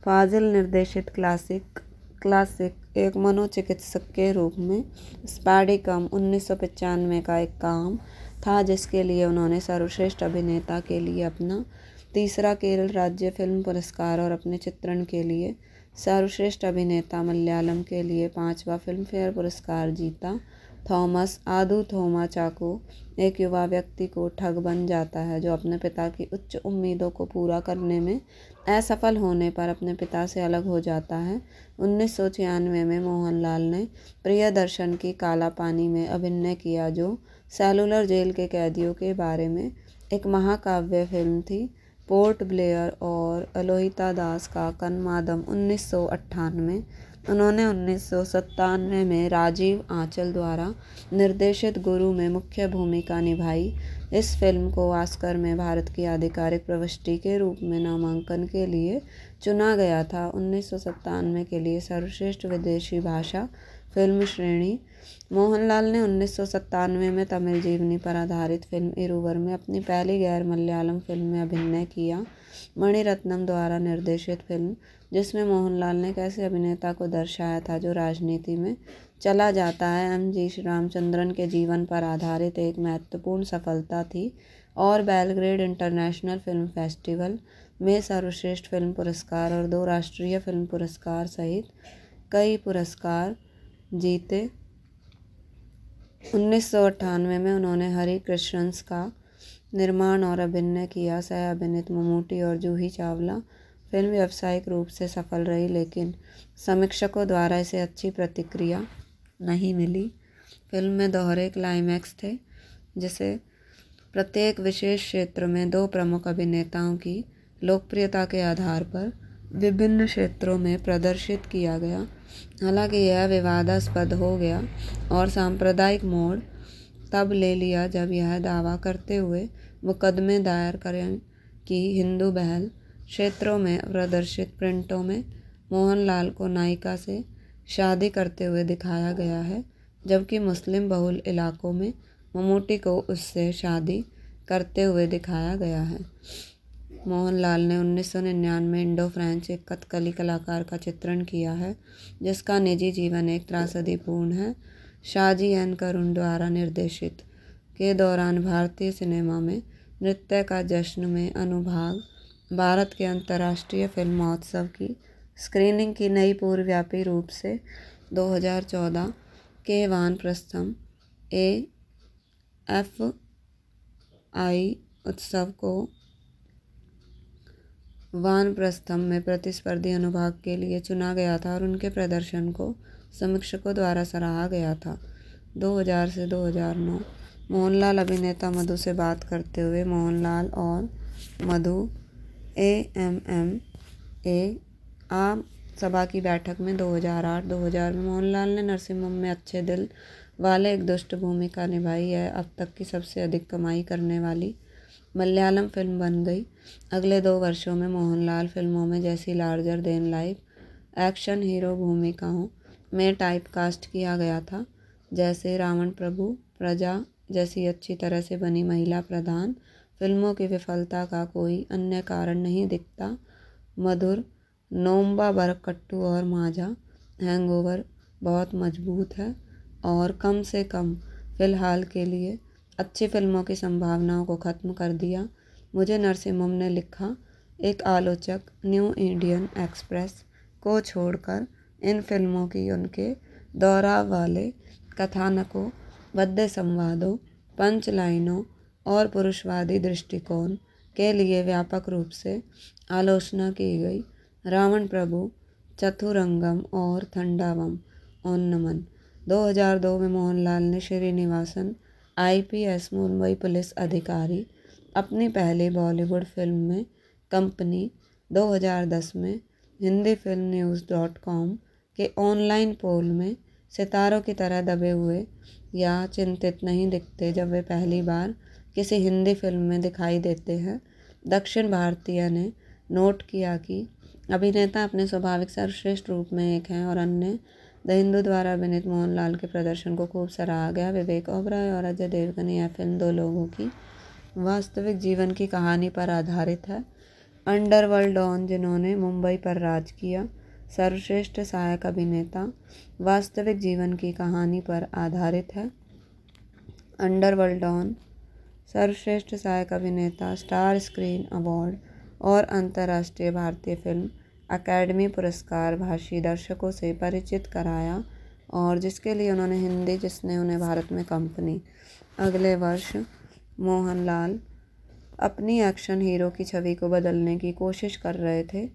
फाजिल निर्देशित क्लासिक क्लासिक एक मनोचिकित्सक के रूप में स्पैडिकम उन्नीस सौ पचानवे का एक काम था जिसके लिए उन्होंने सर्वश्रेष्ठ अभिनेता के लिए अपना तीसरा केरल राज्य फिल्म पुरस्कार और अपने चित्रण के लिए सर्वश्रेष्ठ अभिनेता मलयालम के लिए पांचवा फिल्मफेयर पुरस्कार जीता थॉमस आदू थोमा चाकू एक युवा व्यक्ति को ठग बन जाता है जो अपने पिता की उच्च उम्मीदों को पूरा करने में असफल होने पर अपने पिता से अलग हो जाता है उन्नीस में मोहनलाल ने प्रिय दर्शन की काला पानी में अभिनय किया जो सेलुलर जेल के कैदियों के बारे में एक महाकाव्य फिल्म थी पोर्ट ब्लेयर और अलोहिता दास का कन्मादम उन्नीस अट्ठानवे उन्होंने उन्नीस में राजीव आंचल द्वारा निर्देशित गुरु में मुख्य भूमिका निभाई इस फिल्म को ऑस्कर में भारत की आधिकारिक प्रविष्टि के रूप में नामांकन के लिए चुना गया था उन्नीस के लिए सर्वश्रेष्ठ विदेशी भाषा फिल्म श्रेणी मोहनलाल ने उन्नीस में तमिल जीवनी पर आधारित फिल्म इरूवर में अपनी पहली गैर मलयालम फिल्म में अभिनय किया मणिरत्नम द्वारा निर्देशित फिल्म जिसमें मोहनलाल ने कैसे अभिनेता को दर्शाया था जो राजनीति में चला जाता है एम जी रामचंद्रन के जीवन पर आधारित एक महत्वपूर्ण सफलता थी और बेलग्रेड इंटरनेशनल फिल्म फेस्टिवल में सर्वश्रेष्ठ फिल्म पुरस्कार और दो राष्ट्रीय फिल्म पुरस्कार सहित कई पुरस्कार जीते उन्नीस में उन्होंने हरी कृष्णंस का निर्माण और अभिनय किया सह अभिनित ममूटी और जूही चावला फिल्म व्यावसायिक रूप से सफल रही लेकिन समीक्षकों द्वारा इसे अच्छी प्रतिक्रिया नहीं मिली फिल्म में दोहरे क्लाइमैक्स थे जिसे प्रत्येक विशेष क्षेत्र में दो प्रमुख अभिनेताओं की लोकप्रियता के आधार पर विभिन्न क्षेत्रों में प्रदर्शित किया गया हालांकि यह विवादास्पद हो गया और सांप्रदायिक मोड़ तब ले लिया जब यह दावा करते हुए मुकदमे दायर करें कि हिंदू बहल क्षेत्रों में प्रदर्शित प्रिंटों में मोहनलाल को नायिका से शादी करते हुए दिखाया गया है जबकि मुस्लिम बहुल इलाकों में ममूटी को उससे शादी करते हुए दिखाया गया है मोहनलाल ने उन्नीस सौ निन्यानवे इंडो फ्रेंच एक कथकली कलाकार का चित्रण किया है जिसका निजी जीवन एक त्रासदीपूर्ण है शाहजी एन करुण द्वारा निर्देशित के दौरान भारतीय सिनेमा में नृत्य का जश्न में अनुभाग भारत के अंतर्राष्ट्रीय फ़िल्म महोत्सव की स्क्रीनिंग की नई पूर्वव्यापी रूप से दो हज़ार चौदह के ए एफ आई उत्सव को वानप्रस्थम में प्रतिस्पर्धी अनुभाग के लिए चुना गया था और उनके प्रदर्शन को समीक्षकों द्वारा सराहा गया था 2000 से 2009 मोहनलाल अभिनेता मधु से बात करते हुए मोहनलाल और मधु ए एम एम ए आम सभा की बैठक में 2008 2000 में मोहनलाल ने नरसिम्हम में अच्छे दिल वाले एक दुष्ट भूमिका निभाई है अब तक की सबसे अधिक कमाई करने वाली मलयालम फिल्म बन गई अगले दो वर्षों में मोहनलाल फिल्मों में जैसी larger than life action hero भूमिकाओं में टाइप कास्ट किया गया था जैसे रावण प्रभु प्रजा जैसी अच्छी तरह से बनी महिला प्रधान फिल्मों की विफलता का कोई अन्य कारण नहीं दिखता मधुर नोम्बा बरकट्टू और माझा हैंगओवर बहुत मजबूत है और कम से कम फ़िलहाल के लिए अच्छी फिल्मों की संभावनाओं को ख़त्म कर दिया मुझे नरसिम्हम ने लिखा एक आलोचक न्यू इंडियन एक्सप्रेस को छोड़कर इन फिल्मों की उनके दौरा वाले कथानकों बद्ध संवादों पंच लाइनों और पुरुषवादी दृष्टिकोण के लिए व्यापक रूप से आलोचना की गई रावण प्रभु चतुरंगम और थंडावम ओन्नमन 2002 में मोहनलाल ने श्रीनिवासन आईपीएस मुंबई पुलिस अधिकारी अपनी पहली बॉलीवुड फिल्म में कंपनी 2010 में Hindi film news dot com के ऑनलाइन पोल में सितारों की तरह दबे हुए या चिंतित नहीं दिखते जब वे पहली बार किसी हिंदी फिल्म में दिखाई देते हैं दक्षिण भारतीय ने नोट किया कि अभिनेता अपने स्वाभाविक सर्वश्रेष्ठ रूप में एक हैं और अन्य द हिंदू द्वारा अभिनीत मोहनलाल के प्रदर्शन को खूब सराहा गया विवेक ओबराय और अजय देवगन यह फिल्म दो लोगों की वास्तविक जीवन की कहानी पर आधारित है अंडरवर्ल्ड डॉन जिन्होंने मुंबई पर राज किया सर्वश्रेष्ठ सहायक अभिनेता वास्तविक जीवन की कहानी पर आधारित है अंडरवर्ल्ड डॉन सर्वश्रेष्ठ सहायक अभिनेता स्टार स्क्रीन अवार्ड और अंतर्राष्ट्रीय भारतीय फिल्म अकेडमी पुरस्कार भाषी दर्शकों से परिचित कराया और जिसके लिए उन्होंने हिंदी जिसने उन्हें भारत में कंपनी अगले वर्ष मोहनलाल अपनी एक्शन हीरो की छवि को बदलने की कोशिश कर रहे थे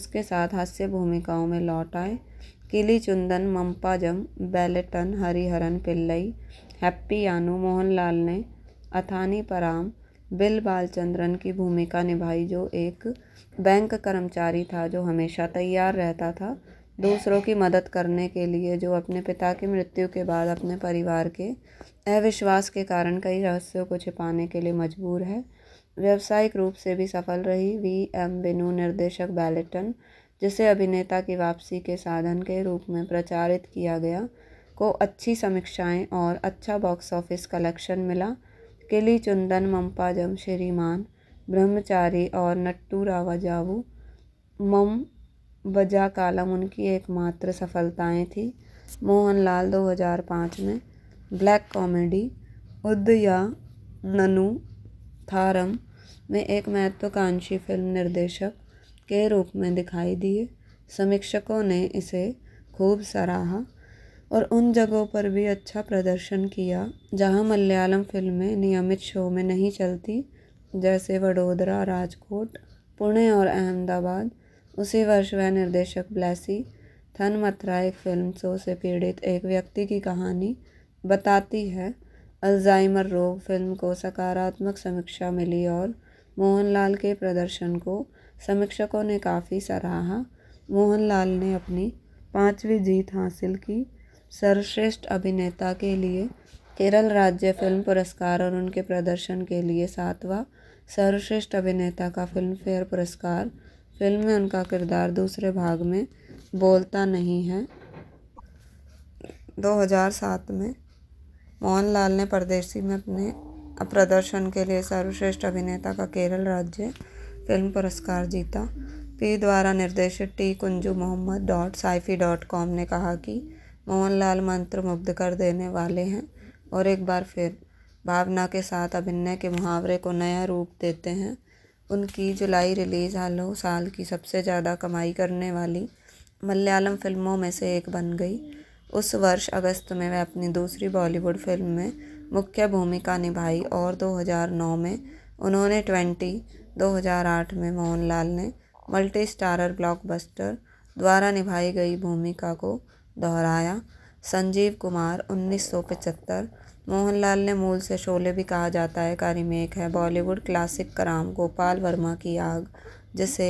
उसके साथ हास्य भूमिकाओं में लौट आए Kilichundan Mampazham Balettan Hariharan Pillai happy Aanu Mohanlal ने अथानी पराम बिल बालचंद्रन की भूमिका निभाई जो एक बैंक कर्मचारी था जो हमेशा तैयार रहता था दूसरों की मदद करने के लिए जो अपने पिता की मृत्यु के बाद अपने परिवार के अविश्वास के कारण कई रहस्यों को छिपाने के लिए मजबूर है व्यावसायिक रूप से भी सफल रही वी एम बिनू निर्देशक बैलेटन जिसे अभिनेता की वापसी के साधन के रूप में प्रचारित किया गया को अच्छी समीक्षाएं और अच्छा बॉक्स ऑफिस कलेक्शन मिला किली चुंदन ममपा जम श्रीमान ब्रह्मचारी और नट्टू रावा जावू मम बजा कालम उनकी एकमात्र सफलताएं थी मोहनलाल 2005 में ब्लैक कॉमेडी उदया ननु थारम में एक महत्वाकांक्षी फिल्म निर्देशक के रूप में दिखाई दिए समीक्षकों ने इसे खूब सराहा और उन जगहों पर भी अच्छा प्रदर्शन किया जहाँ मलयालम फिल्में नियमित शो में नहीं चलती जैसे वडोदरा राजकोट पुणे और अहमदाबाद उसी वर्ष वह निर्देशक ब्लैसी थन मथरा एक फिल्म शो से पीड़ित एक व्यक्ति की कहानी बताती है अल्जाइमर रोग फिल्म को सकारात्मक समीक्षा मिली और मोहनलाल के प्रदर्शन को समीक्षकों ने काफ़ी सराहा मोहनलाल ने अपनी पांचवी जीत हासिल की सर्वश्रेष्ठ अभिनेता के लिए केरल राज्य फिल्म पुरस्कार और उनके प्रदर्शन के लिए सातवां सर्वश्रेष्ठ अभिनेता का फिल्मफेयर पुरस्कार फिल्म में उनका किरदार दूसरे भाग में बोलता नहीं है 2007 में मोहनलाल ने परदेसी में अपने प्रदर्शन के लिए सर्वश्रेष्ठ अभिनेता का केरल राज्य फिल्म पुरस्कार जीता पी द्वारा निर्देशित T Kunju Mohammed dot Sify dot com ने कहा कि मोहनलाल मुग्ध कर देने वाले हैं और एक बार फिर भावना के साथ अभिनय के मुहावरे को नया रूप देते हैं उनकी जुलाई रिलीज़ हालो साल की सबसे ज़्यादा कमाई करने वाली मलयालम फिल्मों में से एक बन गई उस वर्ष अगस्त में वह अपनी दूसरी बॉलीवुड फिल्म में मुख्य भूमिका निभाई और 2009 में उन्होंने 20 2008 में मोहनलाल ने मल्टी स्टारर ब्लॉकबस्टर द्वारा निभाई गई भूमिका को दोहराया संजीव कुमार उन्नीस मोहनलाल ने मूल से शोले भी कहा जाता है का रिमेक है बॉलीवुड क्लासिक कराम गोपाल वर्मा की आग जिसे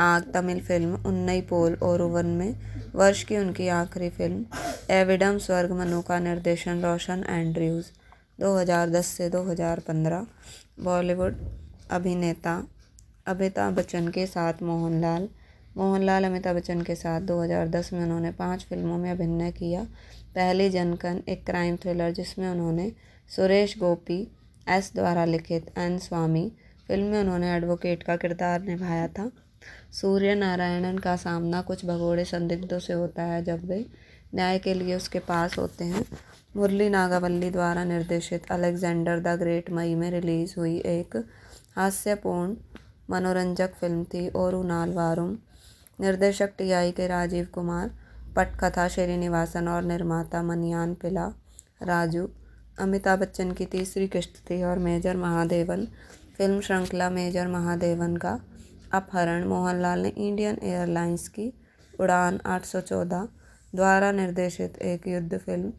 आग तमिल फिल्म उन्नई पोल और उवन में वर्ष की उनकी आखिरी फिल्म एविडम स्वर्ग मनु का निर्देशन रोशन एंड्रयूज़ 2010 से 2015 बॉलीवुड अभिनेता अमिताभ बच्चन के साथ मोहनलाल मोहनलाल अमिताभ बच्चन के साथ 2010 में उन्होंने पांच फिल्मों में अभिनय किया पहली जनकन एक क्राइम थ्रिलर जिसमें उन्होंने सुरेश गोपी एस द्वारा लिखित एन स्वामी फिल्म में उन्होंने एडवोकेट का किरदार निभाया था सूर्य नारायणन का सामना कुछ भगोड़े संदिग्धों से होता है जब वे न्याय के लिए उसके पास होते हैं मुरली नागावल्ली द्वारा निर्देशित अलेक्जेंडर द ग्रेट मई में रिलीज़ हुई एक हास्यपूर्ण मनोरंजक फिल्म थी और नालवारुम निर्देशक टीआई के राजीव कुमार पटकथा श्रीनिवासन और निर्माता मनियान पिला राजू अमिताभ बच्चन की तीसरी किश्त थी और मेजर महादेवन फिल्म श्रृंखला मेजर महादेवन का अपहरण मोहनलाल ने इंडियन एयरलाइंस की उड़ान 814 द्वारा निर्देशित एक युद्ध फिल्म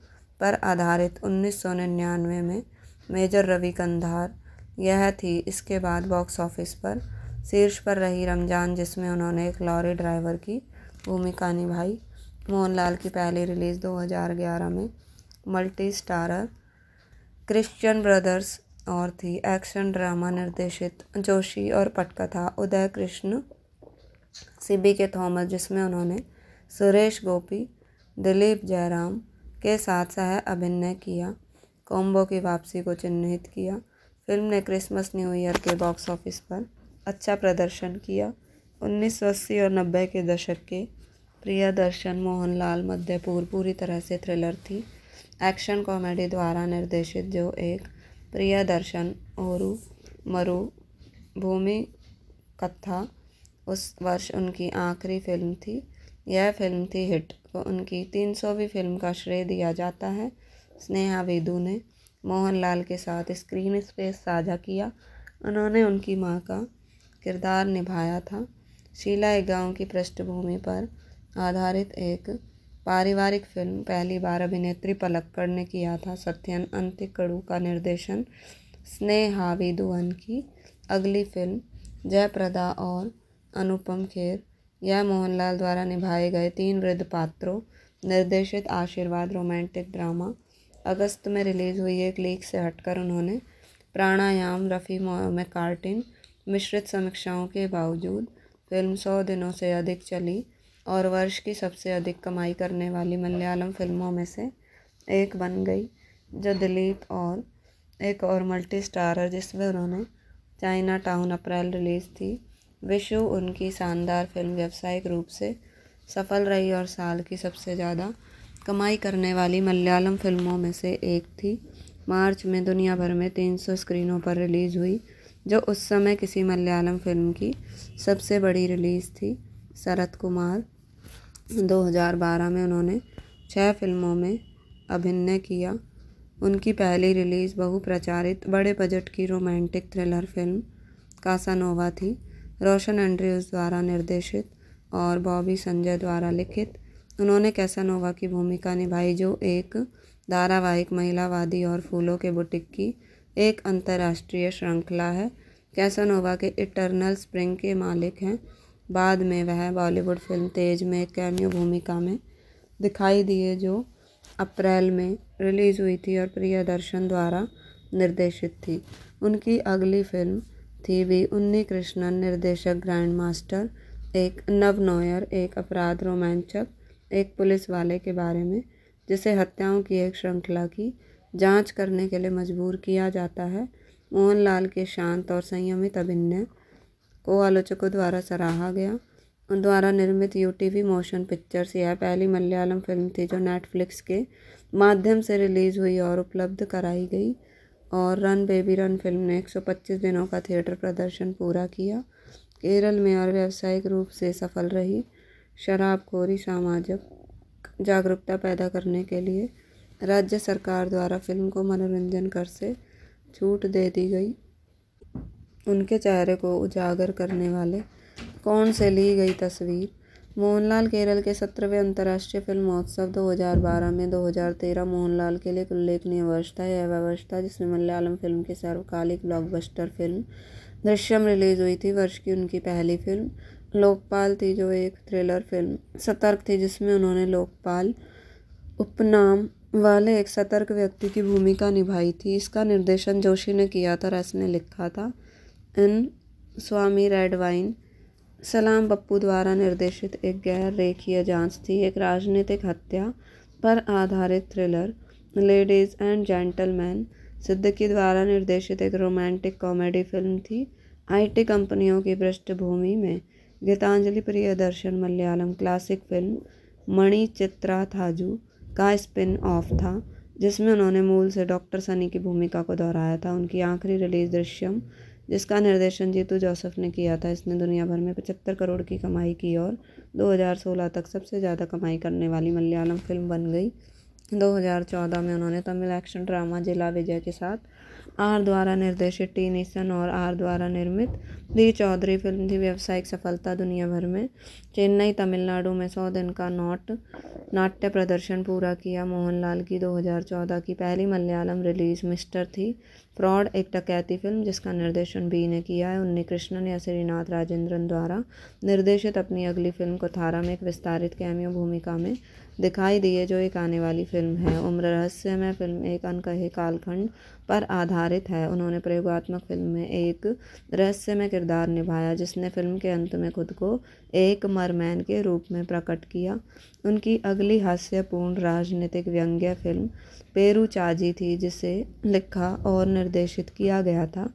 पर आधारित 1999 में मेजर रवि कंधार यह थी इसके बाद बॉक्स ऑफिस पर शीर्ष पर रही रमजान जिसमें उन्होंने एक लॉरी ड्राइवर की भूमिका निभाई मोहनलाल की पहली रिलीज़ 2011 में मल्टी स्टारर क्रिश्चियन ब्रदर्स और थी एक्शन ड्रामा निर्देशित जोशी और पटकथा उदय कृष्ण सिबी के थॉमस जिसमें उन्होंने सुरेश गोपी दिलीप जयराम के साथ सह अभिनय किया कॉम्बो की वापसी को चिन्हित किया फिल्म ने क्रिसमस न्यू ईयर के बॉक्स ऑफिस पर अच्छा प्रदर्शन किया उन्नीस सौ अस्सी और नब्बे के दशक के प्रिया दर्शन मोहनलाल मध्यपुर पूरी तरह से थ्रिलर थी एक्शन कॉमेडी द्वारा निर्देशित जो एक प्रिया दर्शन और मरु भूमि कथा उस वर्ष उनकी आखिरी फिल्म थी यह फिल्म थी हिट को तो उनकी तीन सौवीं फिल्म का श्रेय दिया जाता है स्नेहा वेदू ने मोहनलाल के साथ स्क्रीन स्पेस साझा किया उन्होंने उनकी माँ का किरदार निभाया था शीला एक गांव की पृष्ठभूमि पर आधारित एक पारिवारिक फिल्म पहली बार अभिनेत्री पलक्कड़ ने किया था सत्यन अंतिकड़ू का निर्देशन स्नेहावी दुवन की अगली फिल्म जयप्रदा और अनुपम खेर यह मोहनलाल द्वारा निभाए गए तीन वृद्ध पात्रों निर्देशित आशीर्वाद रोमांटिक ड्रामा अगस्त में रिलीज़ हुई एक लीक से हटकर उन्होंने प्राणायाम रफ़ी कार्टिन मिश्रित समीक्षाओं के बावजूद फिल्म सौ दिनों से अधिक चली और वर्ष की सबसे अधिक कमाई करने वाली मलयालम फिल्मों में से एक बन गई जो दिलीप और एक और मल्टी स्टारर जिसमें उन्होंने चाइना टाउन अप्रैल रिलीज़ थी विशु उनकी शानदार फिल्म व्यावसायिक रूप से सफल रही और साल की सबसे ज़्यादा कमाई करने वाली मलयालम फिल्मों में से एक थी मार्च में दुनिया भर में 300 स्क्रीनों पर रिलीज़ हुई जो उस समय किसी मलयालम फिल्म की सबसे बड़ी रिलीज़ थी शरत कुमार 2012 में उन्होंने छः फिल्मों में अभिनय किया उनकी पहली रिलीज़ बहुप्रचारित बड़े बजट की रोमांटिक थ्रिलर फिल्म कासानोवा थी रोशन एंड्रयूज़ द्वारा निर्देशित और बॉबी संजय द्वारा लिखित उन्होंने कैसानोवा की भूमिका निभाई जो एक धारावाहिक महिलावादी और फूलों के बुटीक की एक अंतर्राष्ट्रीय श्रृंखला है कैसानोवा के इटरनल स्प्रिंग के मालिक हैं बाद में वह बॉलीवुड फिल्म तेज में कैमियो भूमिका में दिखाई दिए जो अप्रैल में रिलीज़ हुई थी और प्रिया दर्शन द्वारा निर्देशित थी उनकी अगली फिल्म थी वी उन्नी कृष्णन निर्देशक ग्रैंड मास्टर एक नव नोयर एक अपराध रोमांचक एक पुलिस वाले के बारे में जिसे हत्याओं की एक श्रृंखला की जांच करने के लिए मजबूर किया जाता है मोहनलाल के शांत और संयमित अभिनय को आलोचकों द्वारा सराहा गया उन द्वारा निर्मित U T V motion pictures यह पहली मलयालम फिल्म थी जो नेटफ्लिक्स के माध्यम से रिलीज़ हुई और उपलब्ध कराई गई और रन बेबी रन फिल्म ने 125 दिनों का थिएटर प्रदर्शन पूरा किया केरल में और व्यावसायिक रूप से सफल रही शराबखोरी सामाजिक जागरूकता पैदा करने के लिए राज्य सरकार द्वारा फिल्म को मनोरंजन कर से छूट दे दी गई उनके चेहरे को उजागर करने वाले कौन से ली गई तस्वीर मोहनलाल केरल के सत्रहवें अंतर्राष्ट्रीय फिल्म महोत्सव 2012 में 2013 मोहनलाल के लिए एक उल्लेखनीय वर्ष था यह वर्ष था जिसमें मलयालम फिल्म की सर्वकालिक ब्लॉकबस्टर फिल्म दृश्यम रिलीज हुई थी वर्ष की उनकी पहली फिल्म लोकपाल थी जो एक थ्रिलर फिल्म सतर्क थी जिसमें उन्होंने लोकपाल उपनाम वाले एक सतर्क व्यक्ति की भूमिका निभाई थी इसका निर्देशन जोशी ने किया था रस ने लिखा था एन स्वामी रेडवाइन सलाम पप्पू द्वारा निर्देशित एक गैर रेखीय जांच थी एक राजनीतिक हत्या पर आधारित thriller ladies and gentleman Siddique द्वारा निर्देशित एक रोमांटिक कॉमेडी फिल्म थी आईटी कंपनियों की पृष्ठभूमि में गीतांजलि दर्शन Malayalam classic film Manichitrathazhu का स्पिन ऑफ था जिसमें उन्होंने मूल से डॉक्टर सनी की भूमिका को दोहराया था उनकी आखिरी रिलीज दृश्यम जिसका निर्देशन जीतू जोसफ ने किया था इसने दुनिया भर में पचहत्तर करोड़ की कमाई की और 2016 तक सबसे ज़्यादा कमाई करने वाली मलयालम फिल्म बन गई 2014 में उन्होंने तमिल एक्शन ड्रामा जिला विजय के साथ आर द्वारा निर्देशित टी निशन और आर द्वारा निर्मित दी चौधरी फिल्म की व्यावसायिक सफलता दुनिया भर में चेन्नई तमिलनाडु में सौ दिन का नॉट नाट्य प्रदर्शन पूरा किया मोहनलाल की 2014 की पहली मलयालम रिलीज मिस्टर थी प्रौड एक टकैती फिल्म जिसका निर्देशन बी ने किया है उन्नी कृष्णन या श्रीनाथ राजेंद्रन द्वारा निर्देशित अपनी अगली फिल्म कोथारा में एक विस्तारित कैमियो भूमिका में दिखाई दिए जो एक आने वाली फिल्म है उम्र रहस्य में फिल्म एक अनकहे कालखंड पर आधारित है उन्होंने प्रयोगात्मक फिल्म में एक रहस्यमय किरदार निभाया जिसने फिल्म के अंत में खुद को एक मरमैन के रूप में प्रकट किया उनकी अगली हास्यपूर्ण राजनीतिक व्यंग्य फिल्म पेरू चाजी थी जिसे लिखा और निर्देशित किया गया था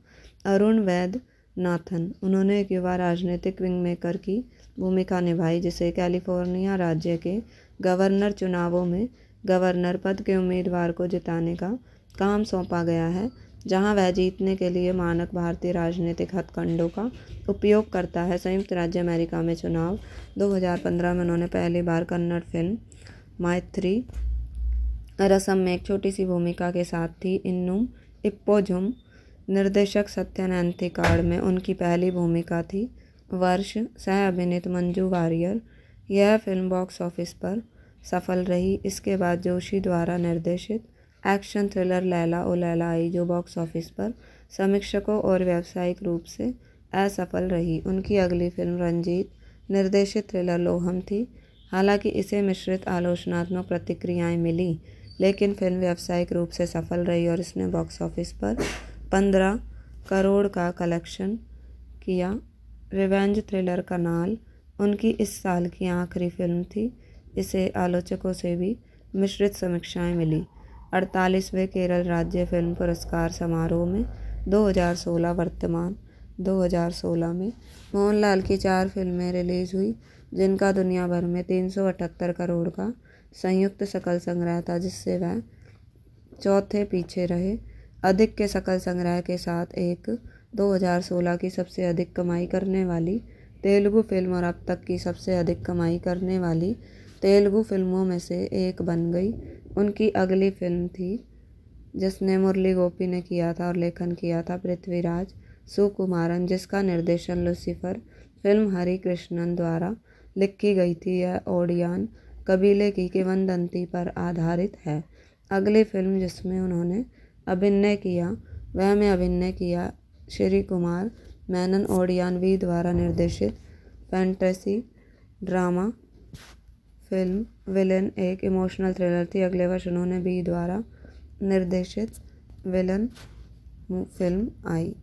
अरुण वैद्य नाथन उन्होंने एक युवा राजनीतिक विंग मेकर की भूमिका निभाई जिसे कैलिफोर्निया राज्य के गवर्नर चुनावों में गवर्नर पद के उम्मीदवार को जिताने का काम सौंपा गया है जहां वह जीतने के लिए मानक भारतीय राजनीतिक हथकंडों का उपयोग करता है संयुक्त राज्य अमेरिका में चुनाव 2015 में उन्होंने पहली बार कन्नड़ फिल्म मायथ्री रसम में एक छोटी सी भूमिका के साथ थी इन्नू इप्पोजुम निर्देशक सत्यनयन थिकाड़ में उनकी पहली भूमिका थी वर्ष सह अभिनीत मंजू वारियर यह फिल्म बॉक्स ऑफिस पर सफल रही इसके बाद जोशी द्वारा निर्देशित action thriller Laila O Laila आई जो बॉक्स ऑफिस पर समीक्षकों और व्यावसायिक रूप से असफल रही उनकी अगली फिल्म रंजीत निर्देशित थ्रिलर लोहम थी हालांकि इसे मिश्रित आलोचनात्मक प्रतिक्रियाएं मिली लेकिन फिल्म व्यावसायिक रूप से सफल रही और इसने बॉक्स ऑफिस पर पंद्रह करोड़ का कलेक्शन किया रिवेंज थ्रिलर कनाल उनकी इस साल की आखिरी फिल्म थी इसे आलोचकों से भी मिश्रित समीक्षाएं मिली अड़तालीसवें केरल राज्य फिल्म पुरस्कार समारोह में 2016 वर्तमान 2016 में मोहनलाल की चार फिल्में रिलीज़ हुई जिनका दुनिया भर में तीन करोड़ का संयुक्त सकल संग्रह था जिससे वह चौथे पीछे रहे अधिक के सकल संग्रह के साथ एक 2016 की सबसे अधिक कमाई करने वाली तेलुगु फिल्म और अब तक की सबसे अधिक कमाई करने वाली तेलुगु फिल्मों में से एक बन गई उनकी अगली फिल्म थी जिसने मुरली गोपी ने किया था और लेखन किया था पृथ्वीराज सुकुमारन जिसका निर्देशन लुसिफर फिल्म हरी कृष्णन द्वारा लिखी गई थी यह ओडियान कबीले की दंती पर आधारित है अगली फिल्म जिसमें उन्होंने अभिनय किया वह में अभिनय किया श्री कुमार मैनन ओडियान वी द्वारा निर्देशित फैंटेसी ड्रामा फिल्म विलन एक इमोशनल थ्रिलर थी अगले वर्ष उन्होंने बी द्वारा निर्देशित विलन फिल्म आई